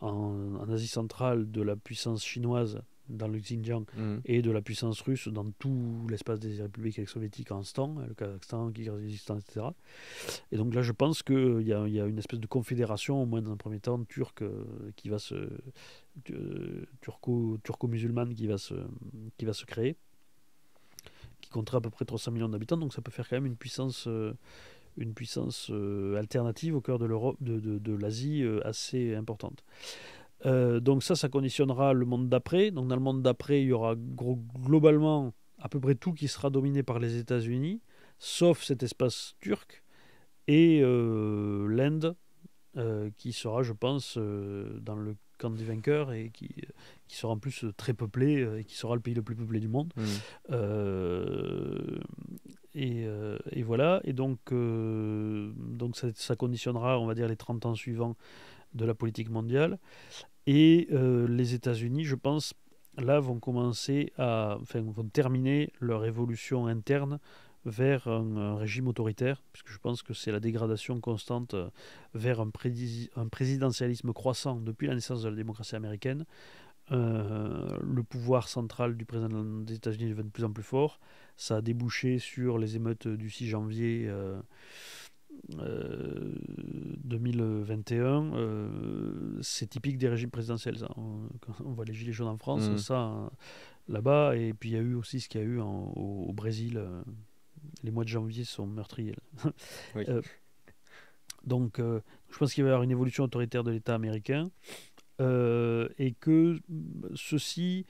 en, Asie centrale de la puissance chinoise dans le Xinjiang mm. et de la puissance russe dans tout l'espace des républiques soviétiques en ce temps, le Kazakhstan, Kyrgyzstan, etc. Et donc là, je pense qu'il euh, y, y, a une espèce de confédération, au moins dans un premier temps, turque, euh, qui va se, euh, turco, turco-musulmane qui, va se, qui va se créer, qui comptera à peu près 300 millions d'habitants, donc ça peut faire quand même une puissance, une puissance euh, alternative au cœur de l'Europe, de, l'Asie euh, assez importante. Euh, donc ça, ça conditionnera le monde d'après. Donc dans le monde d'après, il y aura globalement à peu près tout qui sera dominé par les États-Unis, sauf cet espace turc et l'Inde, qui sera, je pense, dans le camp des vainqueurs et qui, qui sera en plus très peuplé euh, et qui sera le pays le plus peuplé du monde. Mm. Euh, et, euh, et, voilà. Et donc, donc ça, conditionnera, on va dire, les 30 ans suivants de la politique mondiale. Et les États-Unis, je pense, là, vont commencer à, enfin, vont terminer leur évolution interne vers un, régime autoritaire, puisque je pense que c'est la dégradation constante euh, vers un, présidentialisme croissant depuis la naissance de la démocratie américaine. Euh, le pouvoir central du président des États-Unis devient de plus en plus fort. Ça a débouché sur les émeutes du 6 janvier. 2021, euh, c'est typique des régimes présidentiels. On, voit les gilets jaunes en France, mmh. ça là-bas, et puis il y a eu aussi ce qu'il y a eu au, Brésil, les mois de janvier sont meurtriers. Euh, donc, euh, je pense qu'il va y avoir une évolution autoritaire de l'État américain euh, et que ceci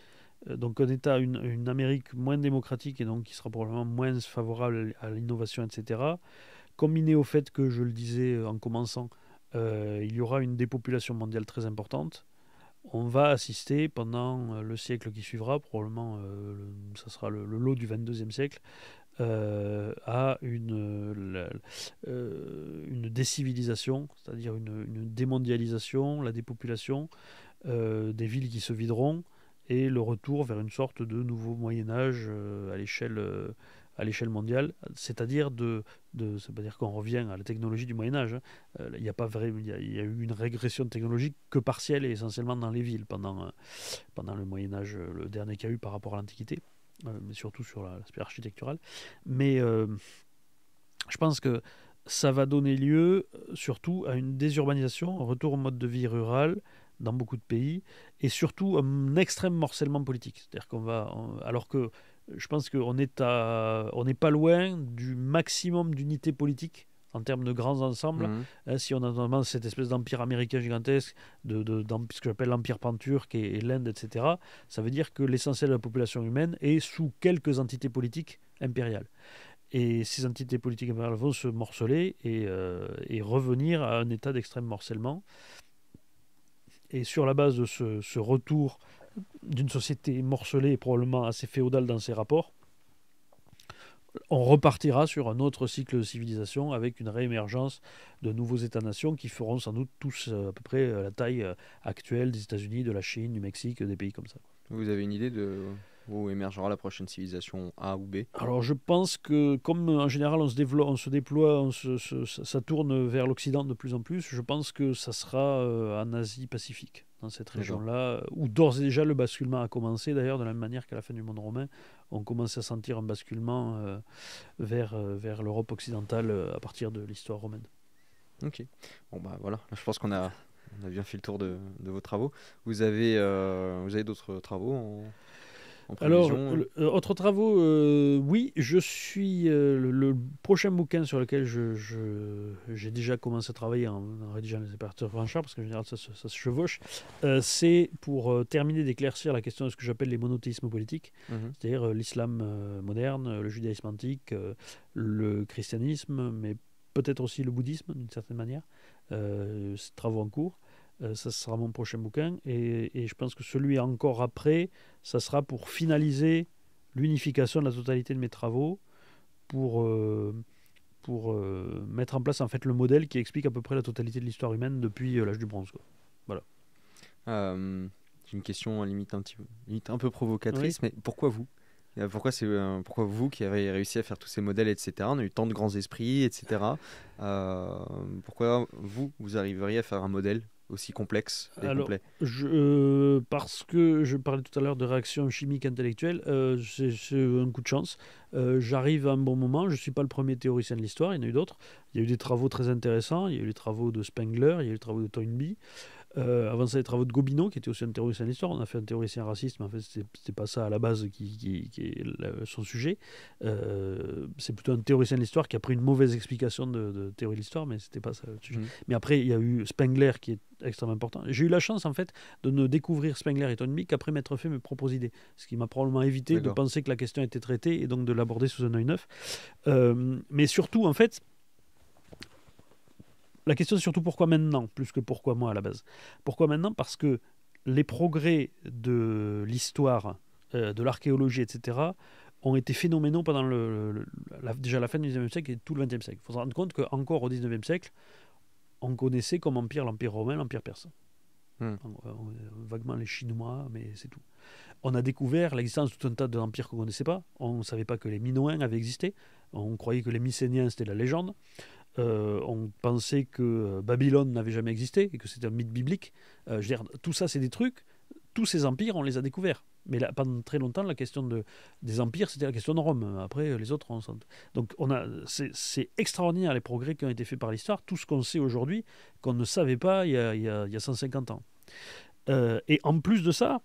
donc un État, une, Amérique moins démocratique et donc qui sera probablement moins favorable à l'innovation, etc. Combiné au fait que, je le disais en commençant, il y aura une dépopulation mondiale très importante, on va assister pendant le siècle qui suivra, probablement ce ça sera le, le lot du 22e siècle, euh, à une, euh, euh, une décivilisation, c'est-à-dire une, démondialisation, la dépopulation, des villes qui se videront et le retour vers une sorte de nouveau Moyen Âge à l'échelle à l'échelle mondiale, c'est-à-dire de, de, cest dire qu'on revient à la technologie du Moyen Âge. Hein. Il n'y a pas vrai, il y, a eu une régression technologique que partielle et essentiellement dans les villes pendant pendant le Moyen Âge, le dernier qu'il y a eu par rapport à l'Antiquité. Euh, mais surtout sur l'aspect architectural. Mais euh, je pense que ça va donner lieu euh, surtout à une désurbanisation, un retour au mode de vie rural dans beaucoup de pays, et surtout un extrême morcellement politique. C'est-à-dire qu'on va, alors que je pense qu'on est on n'est pas loin du maximum d'unité politique en termes de grands ensembles. Mhm. Hein, si on a notamment cette espèce d'empire américain gigantesque, de, ce que j'appelle l'empire pan et, l'Inde, etc., ça veut dire que l'essentiel de la population humaine est sous quelques entités politiques impériales. Et ces entités politiques impériales vont se morceler euh, et, revenir à un état d'extrême morcellement. Et sur la base de ce, ce retour d'une société morcelée et probablement assez féodale dans ses rapports, on repartira sur un autre cycle de civilisation avec une réémergence de nouveaux États-nations qui feront sans doute tous euh, à peu près euh, la taille euh, actuelle des États-Unis, de la Chine, du Mexique, des pays comme ça. Vous avez une idée de où émergera la prochaine civilisation A ou B Alors je pense que comme en général on se, développe, on se déploie, on ça tourne vers l'Occident de plus en plus, je pense que ça sera en Asie-Pacifique, dans cette région-là, où d'ores et déjà le basculement a commencé d'ailleurs de la même manière qu'à la fin du monde romain, on commence à sentir un basculement euh, vers, euh, vers l'Europe occidentale euh, à partir de l'histoire romaine. Ok. Bon, bah voilà, je pense qu'on a, bien fait le tour de, vos travaux. Vous avez, vous avez d'autres travaux alors, autre euh, autres travaux, euh, oui, je suis. Euh, le, prochain bouquin sur lequel j'ai je, déjà commencé à travailler en, rédigeant les de Franchard, parce qu'en général ça, se chevauche, c'est pour terminer d'éclaircir la question de ce que j'appelle les monothéismes politiques, mhm. c'est-à-dire l'islam moderne, le judaïsme antique, le christianisme, mais peut-être aussi le bouddhisme d'une certaine manière. ces travaux en cours. Euh, ça sera mon prochain bouquin. Et, je pense que celui encore après, ça sera pour finaliser l'unification de la totalité de mes travaux, pour, euh, pour euh, mettre en place en fait le modèle qui explique à peu près la totalité de l'histoire humaine depuis l'âge du bronze. Voilà. J'ai une question limite un, petit, limite un peu provocatrice, mais pourquoi vous pourquoi, c'est, pourquoi vous qui avez réussi à faire tous ces modèles, etc., on a eu tant de grands esprits, etc., pourquoi vous, vous arriveriez à faire un modèle aussi complexe et Alors, complet euh, Parce que je parlais tout à l'heure de réaction chimique intellectuelle, euh, c'est un coup de chance. Euh, j'arrive à un bon moment, je ne suis pas le premier théoricien de l'histoire, il y en a eu d'autres. Il y a eu des travaux très intéressants, il y a eu les travaux de Spengler, il y a eu les travaux de Toynbee. Euh, avant ça, les travaux de Gobineau, qui était aussi un théoricien de l'histoire On a fait un théoricien raciste, mais en fait, c'était pas ça à la base qui, est son sujet. Euh, c'est plutôt un théoricien de l'histoire qui a pris une mauvaise explication de, théorie de l'histoire, mais c'était pas ça le sujet. Mmh. Mais après, il y a eu Spengler qui est extrêmement important. J'ai eu la chance, en fait, de ne découvrir Spengler et Tonmick qu'après m'être fait mes propres idées, ce qui m'a probablement évité de penser que la question était traitée et donc de l'aborder sous un œil neuf. Euh, mais surtout, en fait, la question c'est surtout pourquoi maintenant, plus que pourquoi moi à la base. Pourquoi maintenant Parce que les progrès de l'histoire, euh, de l'archéologie, etc., ont été phénoménaux pendant le, la, déjà la fin du 19 siècle et tout le 20 siècle. Il faut se rendre compte qu'encore au 19e siècle, on connaissait comme empire l'empire romain, l'empire persan, hmm. euh, vaguement les Chinois, mais c'est tout. On a découvert l'existence de tout un tas d'empires qu'on ne connaissait pas. On ne savait pas que les Minoens avaient existé. On croyait que les Mycéniens, c'était la légende. Euh, on pensait que euh, Babylone n'avait jamais existé et que c'était un mythe biblique. Euh, je tout ça, c'est des trucs. Tous ces empires, on les a découverts. Mais pendant très longtemps, la question des empires, c'était la question de Rome. Après, les autres, on Donc, c'est, extraordinaire les progrès qui ont été faits par l'histoire, tout ce qu'on sait aujourd'hui, qu'on ne savait pas il y, a, 150 ans. et en plus de ça,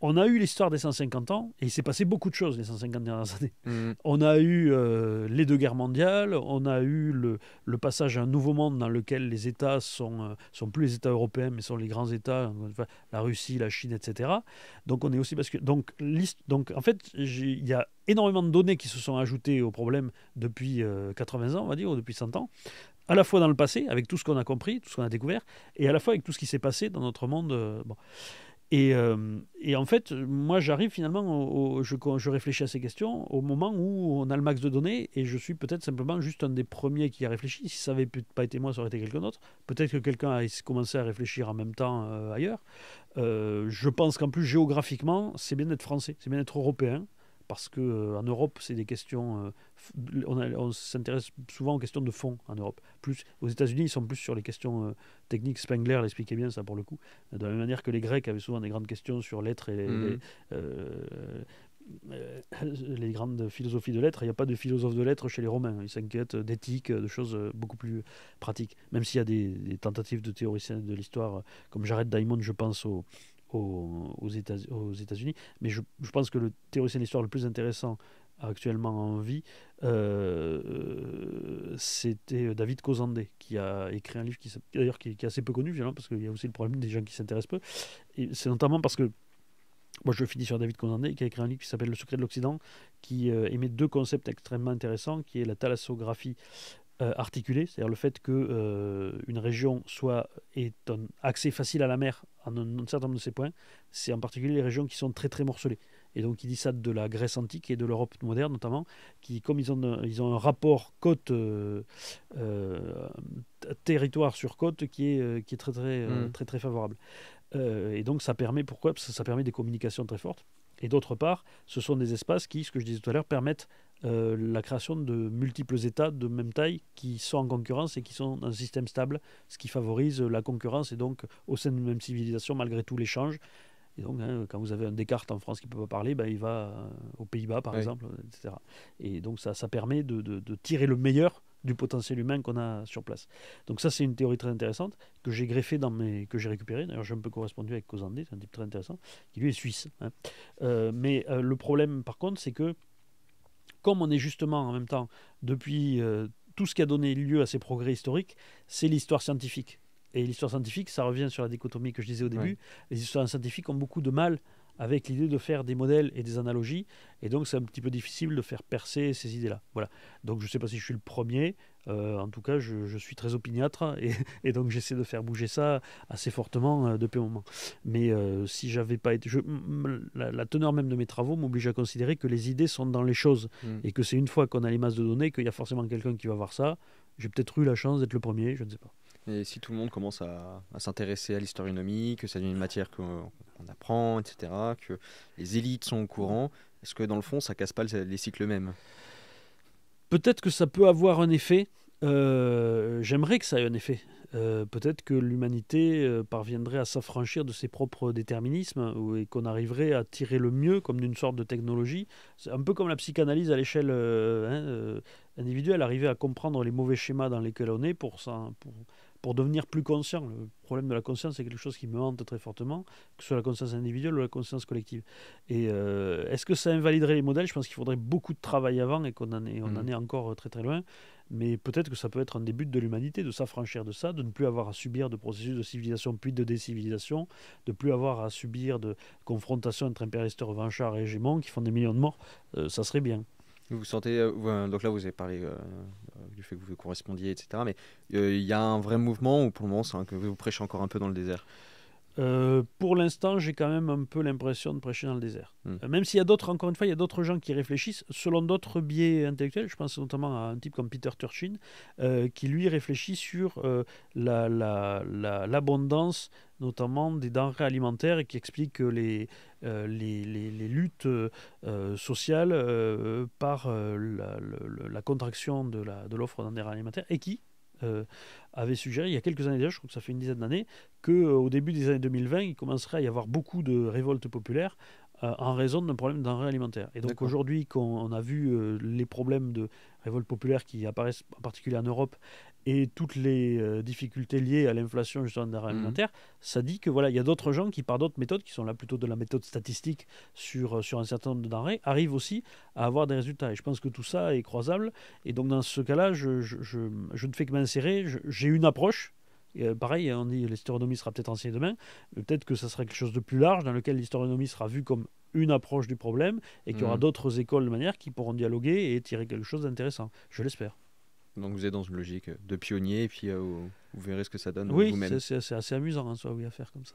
on a eu l'histoire des 150 ans, et il s'est passé beaucoup de choses les 150 dernières années. Mhm. On a eu euh, les deux guerres mondiales, on a eu le, passage à un nouveau monde dans lequel les États sont, euh, sont plus les États européens, mais sont les grands États, la Russie, la Chine, etc. Donc on est aussi parce que donc, donc en fait il y a énormément de données qui se sont ajoutées au problème depuis 80 euh, ans, on va dire, ou depuis 100 ans à la fois dans le passé, avec tout ce qu'on a compris, tout ce qu'on a découvert, et à la fois avec tout ce qui s'est passé dans notre monde. Bon. Et, euh, et, en fait, moi, j'arrive finalement, je, réfléchis à ces questions au moment où on a le max de données, et je suis peut-être simplement juste un des premiers qui a réfléchi. Si ça n'avait pas été moi, ça aurait été quelqu'un d'autre. Peut-être que quelqu'un a commencé à réfléchir en même temps euh, ailleurs. Euh, je pense qu'en plus, géographiquement, c'est bien d'être français, c'est bien d'être européen, parce que euh, en Europe, c'est des questions. Euh, on, s'intéresse souvent aux questions de fond en Europe. Plus aux États-Unis, ils sont plus sur les questions euh, techniques. Spengler l'expliquait bien ça pour le coup. De la même manière que les Grecs avaient souvent des grandes questions sur l'être et les, mhm. grandes philosophies de l'être. Il n'y a pas de philosophe de l'être chez les Romains. Ils s'inquiètent d'éthique, de choses beaucoup plus pratiques. Même s'il y a des, tentatives de théoriciens de l'histoire, comme Jared Diamond, je pense au aux, aux États-Unis. Mais je, pense que le théoricien d'histoire le plus intéressant actuellement en vie, euh, euh, c'était David Cosandé, qui a écrit un livre qui, d'ailleurs, qui, est assez peu connu, parce qu'il y a aussi le problème des gens qui s'intéressent peu. Et c'est notamment parce que, moi je finis sur David Cosandé, qui a écrit un livre qui s'appelle Le secret de l'Occident, qui euh, émet deux concepts extrêmement intéressants, qui est la thalassographie euh, articulé, c'est-à-dire le fait que euh, une région soit ait un accès facile à la mer en un, certain nombre de ces points, c'est en particulier les régions qui sont très très morcelées. Et donc il dit ça de la Grèce antique et de l'Europe moderne notamment, qui comme ils ont un, ils ont un rapport côte euh, territoire sur côte qui est qui est très très mm. très très favorable. et donc ça permet pourquoi Parce ça permet des communications très fortes. Et d'autre part, ce sont des espaces qui, ce que je disais tout à l'heure, permettent euh, la création de multiples États de même taille qui sont en concurrence et qui sont dans un système stable, ce qui favorise la concurrence et donc au sein d'une même civilisation, malgré tout l'échange. Et donc, hein, quand vous avez un Descartes en France qui ne peut pas parler, bah, il va euh, aux Pays-Bas, par exemple, etc. Et donc, ça, ça permet de, de, tirer le meilleur du potentiel humain qu'on a sur place. Donc ça, c'est une théorie très intéressante que j'ai greffée dans mes... que j'ai récupérée. D'ailleurs, j'ai un peu correspondu avec Cosandé, c'est un type très intéressant, qui lui est suisse. Hein. Euh, mais le problème, par contre, c'est que comme on est justement en même temps, depuis euh, tout ce qui a donné lieu à ces progrès historiques, c'est l'histoire scientifique. Et l'histoire scientifique, ça revient sur la dichotomie que je disais au début, les histoires scientifiques ont beaucoup de mal avec l'idée de faire des modèles et des analogies. Et donc, c'est un petit peu difficile de faire percer ces idées-là. Voilà. Donc, je ne sais pas si je suis le premier. Euh, en tout cas, je, suis très opiniâtre et, donc j'essaie de faire bouger ça assez fortement euh, depuis un moment. Mais euh, si j'avais pas été. la, teneur même de mes travaux m'oblige à considérer que les idées sont dans les choses hmm. et que c'est une fois qu'on a les masses de données qu'il y a forcément quelqu'un qui va voir ça. J'ai peut-être eu la chance d'être le premier, je ne sais pas. Et si tout le monde commence à, s'intéresser à l'historionomie, que ça devient une matière qu'on apprend, etc., que les élites sont au courant, est-ce que dans le fond, ça casse pas les cycles mêmes Peut-être que ça peut avoir un effet. Euh, j'aimerais que ça ait un effet. Euh, peut-être que l'humanité euh, parviendrait à s'affranchir de ses propres déterminismes et qu'on arriverait à tirer le mieux comme d'une sorte de technologie. C'est un peu comme la psychanalyse à l'échelle hein, individuelle, arriver à comprendre les mauvais schémas dans lesquels on est pour, ça, pour devenir plus conscient. Le problème de la conscience, c'est quelque chose qui me hante très fortement, que ce soit la conscience individuelle ou la conscience collective. Et euh, est-ce que ça invaliderait les modèles Je pense qu'il faudrait beaucoup de travail avant et qu'on en, est, mm. encore euh, très très loin. Mais peut-être que ça peut être un début de l'humanité, de s'affranchir de ça, de ne plus avoir à subir de processus de civilisation puis de décivilisation, de ne plus avoir à subir de confrontations entre impérialistes revanchards et hégémons qui font des millions de morts. Euh, ça serait bien. Vous vous sentez. Euh, euh, donc là, vous avez parlé euh, du fait que vous correspondiez, etc. Mais il y a un vrai mouvement ou pour le moment, c'est que vous prêchez encore un peu dans le désert euh, pour l'instant, j'ai quand même un peu l'impression de prêcher dans le désert. Hmm. Euh, même s'il y a d'autres, encore une fois, il y a d'autres gens qui réfléchissent selon d'autres biais intellectuels. Je pense notamment à un type comme Peter Turchin, euh, qui lui réfléchit sur l'abondance, notamment des denrées alimentaires, et qui explique les, les, luttes sociales par la, contraction de l'offre de denrées alimentaires, et qui, euh, avait suggéré il y a quelques années déjà, je crois que ça fait une dizaine d'années, qu'au euh, début des années 2020, il commencerait à y avoir beaucoup de révoltes populaires euh, en raison d'un problème denrées alimentaires. Et donc aujourd'hui, quand on a vu les problèmes de révoltes populaires qui apparaissent en particulier en Europe et toutes les euh, difficultés liées à l'inflation justement alimentaire, mhm. mmh. ça dit que voilà, il y a d'autres gens qui par d'autres méthodes, qui sont là plutôt de la méthode statistique sur, euh, sur un certain nombre de denrées, arrivent aussi à avoir des résultats. Et je pense que tout ça est croisable. Et donc dans ce cas-là, je, je, ne fais que m'insérer. J'ai une approche euh, pareil, hein, on dit l'historionomie sera peut-être enseignée demain, peut-être que ça sera quelque chose de plus large dans lequel l'historionomie sera vue comme une approche du problème et qu'il y aura mhm. d'autres écoles de manière qui pourront dialoguer et tirer quelque chose d'intéressant. Je l'espère. Donc vous êtes dans une logique de pionnier et puis euh, vous verrez ce que ça donne. Oui, c'est assez amusant soit oui, à faire comme ça.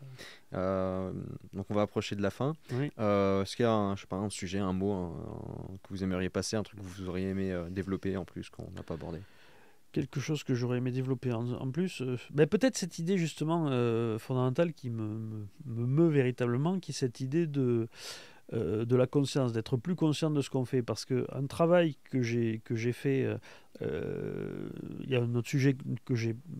Euh, donc on va approcher de la fin. Euh, est-ce qu'il y a un, je pas, un sujet, un mot que vous aimeriez passer, un truc que vous auriez aimé développer en plus qu'on n'a pas abordé Quelque chose que j'aurais aimé développer en, plus. mais ben, Peut-être cette idée justement fondamentale qui me, me, me meut véritablement, qui est cette idée de euh, de la conscience, d'être plus conscient de ce qu'on fait. Parce qu'un travail que j'ai, fait, euh, euh, il y a un autre sujet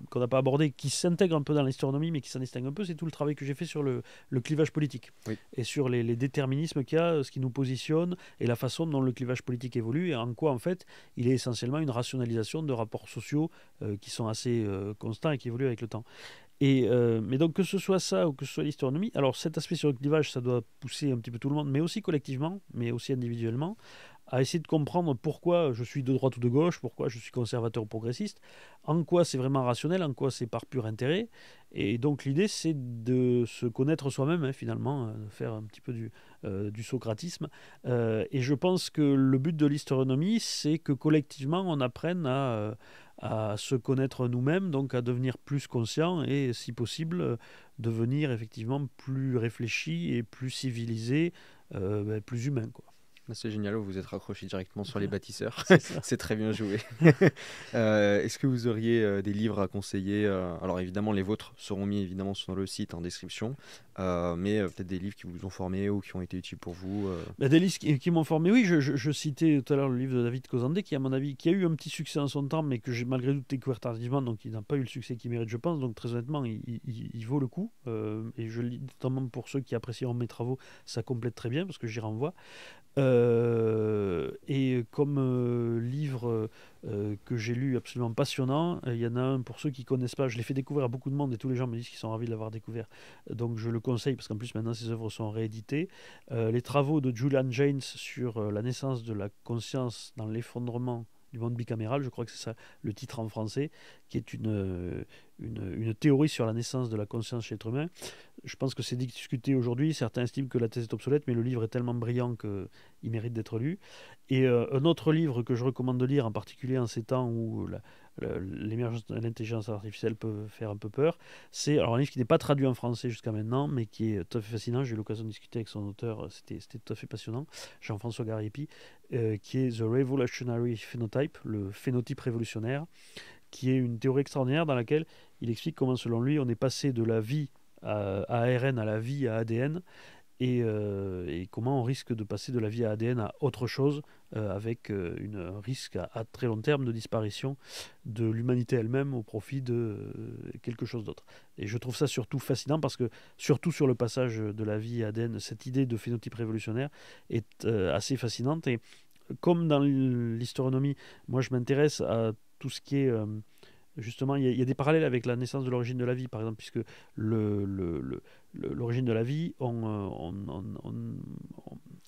qu'on n'a pas abordé, qui s'intègre un peu dans l'astronomie, mais qui s'en distingue un peu, c'est tout le travail que j'ai fait sur le, clivage politique. Et sur les, déterminismes qu'il y a, ce qui nous positionne, et la façon dont le clivage politique évolue, et en quoi, en fait, il est essentiellement une rationalisation de rapports sociaux qui sont assez constants et qui évoluent avec le temps. Euh, mais donc que ce soit ça ou que ce soit l'historonomie, alors cet aspect sur le clivage, ça doit pousser un petit peu tout le monde, mais aussi collectivement, mais aussi individuellement, à essayer de comprendre pourquoi je suis de droite ou de gauche, pourquoi je suis conservateur ou progressiste, en quoi c'est vraiment rationnel, en quoi c'est par pur intérêt. Et donc l'idée, c'est de se connaître soi-même, hein, finalement, euh, de faire un petit peu du, euh, du socratisme. et je pense que le but de l'historonomie, c'est que collectivement, on apprenne à à se connaître nous-mêmes, donc à devenir plus conscient et, si possible, euh, devenir effectivement plus réfléchi et plus civilisé, euh, ben, plus humain. Quoi. Bah, c'est génial, vous vous êtes raccroché directement sur les bâtisseurs. C'est très bien joué. Euh, est-ce que vous auriez euh, des livres à conseiller euh, Alors évidemment, les vôtres seront mis évidemment sur le site en description, mais peut-être des livres qui vous ont formé ou qui ont été utiles pour vous. Bah, des livres qui, m'ont formé, oui. Je, citais tout à l'heure le livre de David Cosandé, qui à mon avis, qui a eu un petit succès en son temps, mais que j'ai malgré tout découvert tardivement, donc il n'a pas eu le succès qu'il mérite, je pense. Donc très honnêtement, il, vaut le coup. et je le notamment pour ceux qui apprécieront mes travaux, ça complète très bien parce que j'y renvoie. Euh, et comme euh, livre euh, que j'ai lu absolument passionnant, il y en a un pour ceux qui ne connaissent pas, je l'ai fait découvrir à beaucoup de monde et tous les gens me disent qu'ils sont ravis de l'avoir découvert. Donc je le conseille parce qu'en plus maintenant ces œuvres sont rééditées. les travaux de Julian James sur la naissance de la conscience dans l'effondrement du monde bicaméral, je crois que c'est ça le titre en français, qui est une, une, théorie sur la naissance de la conscience chez l'être humain. Je pense que c'est discuté aujourd'hui. Certains estiment que la thèse est obsolète, mais le livre est tellement brillant qu'il mérite d'être lu. Et euh, un autre livre que je recommande de lire, en particulier en ces temps où l'émergence de l'intelligence artificielle peut faire un peu peur, c'est un livre qui n'est pas traduit en français jusqu'à maintenant, mais qui est tout à fait fascinant. J'ai eu l'occasion de discuter avec son auteur, c'était tout à fait passionnant, Jean-François Garipi, euh, qui est The Revolutionary Phenotype, le phénotype révolutionnaire, qui est une théorie extraordinaire dans laquelle il explique comment, selon lui, on est passé de la vie à, ARN à la vie à ADN euh, et, comment on risque de passer de la vie à ADN à autre chose euh, avec euh, une, un risque à, très long terme de disparition de l'humanité elle-même au profit de quelque chose d'autre. Et je trouve ça surtout fascinant parce que surtout sur le passage de la vie à ADN, cette idée de phénotype révolutionnaire est assez fascinante et comme dans l'historonomie, moi je m'intéresse à tout ce qui est justement, il y, a, des parallèles avec la naissance de l'origine de la vie, par exemple, puisque l'origine de la vie, euh,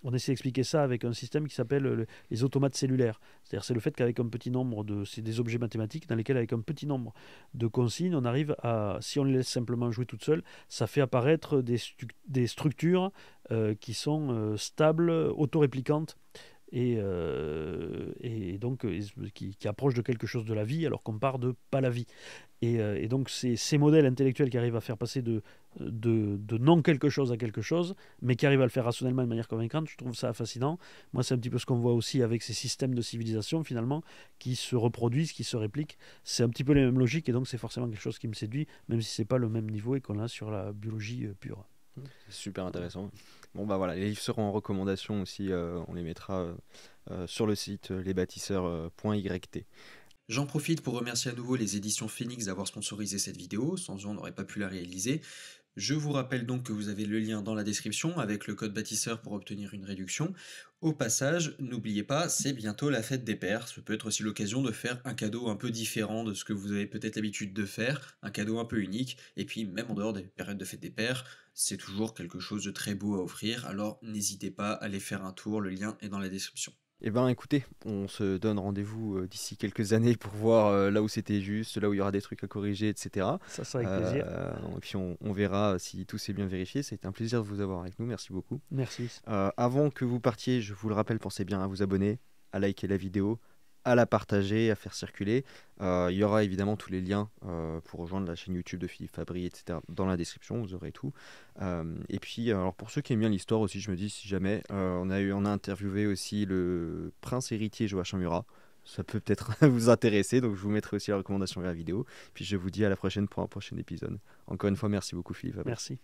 on, essaie d'expliquer ça avec un système qui s'appelle les automates cellulaires. C'est-à-dire, c'est le fait qu'avec un petit nombre de. C'est des objets mathématiques dans lesquels, avec un petit nombre de consignes, on arrive à. Si on les laisse simplement jouer toutes seules, ça fait apparaître des, des structures euh, qui sont euh, stables, autoréplicantes et, euh, et donc euh, qui, approche de quelque chose de la vie alors qu'on part de pas la vie. Et, euh, et donc ces modèles intellectuels qui arrivent à faire passer de, non quelque chose à quelque chose, mais qui arrivent à le faire rationnellement de manière convaincante, je trouve ça fascinant. Moi, c'est un petit peu ce qu'on voit aussi avec ces systèmes de civilisation finalement qui se reproduisent, qui se répliquent. C'est un petit peu les mêmes logiques et donc c'est forcément quelque chose qui me séduit, même si c'est pas le même niveau et qu'on a sur la biologie pure. Super intéressant. Bon, bah voilà, les livres seront en recommandation aussi. Euh, on les mettra euh, euh, sur le site lesbâtisseurs.yt. J'en profite pour remercier à nouveau les éditions Phoenix d'avoir sponsorisé cette vidéo, sans eux on n'aurait pas pu la réaliser. Je vous rappelle donc que vous avez le lien dans la description avec le code bâtisseur pour obtenir une réduction. Au passage, n'oubliez pas, c'est bientôt la fête des pères. Ce peut être aussi l'occasion de faire un cadeau un peu différent de ce que vous avez peut-être l'habitude de faire, un cadeau un peu unique, et puis même en dehors des périodes de fête des pères, c'est toujours quelque chose de très beau à offrir, alors n'hésitez pas à aller faire un tour, le lien est dans la description. Eh ben écoutez, on se donne rendez-vous euh, d'ici quelques années pour voir euh, là où c'était juste, là où il y aura des trucs à corriger, etc. Ça sera avec plaisir. Euh, et puis on, verra si tout s'est bien vérifié. C'était un plaisir de vous avoir avec nous. Merci beaucoup. Merci. avant que vous partiez, je vous le rappelle, pensez bien à vous abonner, à liker la vidéo, à la partager, à faire circuler. Euh, il y aura évidemment tous les liens euh, pour rejoindre la chaîne YouTube de Philippe Fabry, etc. dans la description, vous aurez tout. Euh, et puis, alors pour ceux qui aiment bien l'histoire aussi, je me dis si jamais, on, a eu, on a interviewé aussi le prince héritier Joachim Murat. Ça peut peut-être vous intéresser, donc je vous mettrai aussi la recommandation vers la vidéo. Puis je vous dis à la prochaine pour un prochain épisode. Encore une fois, merci beaucoup Philippe. Merci.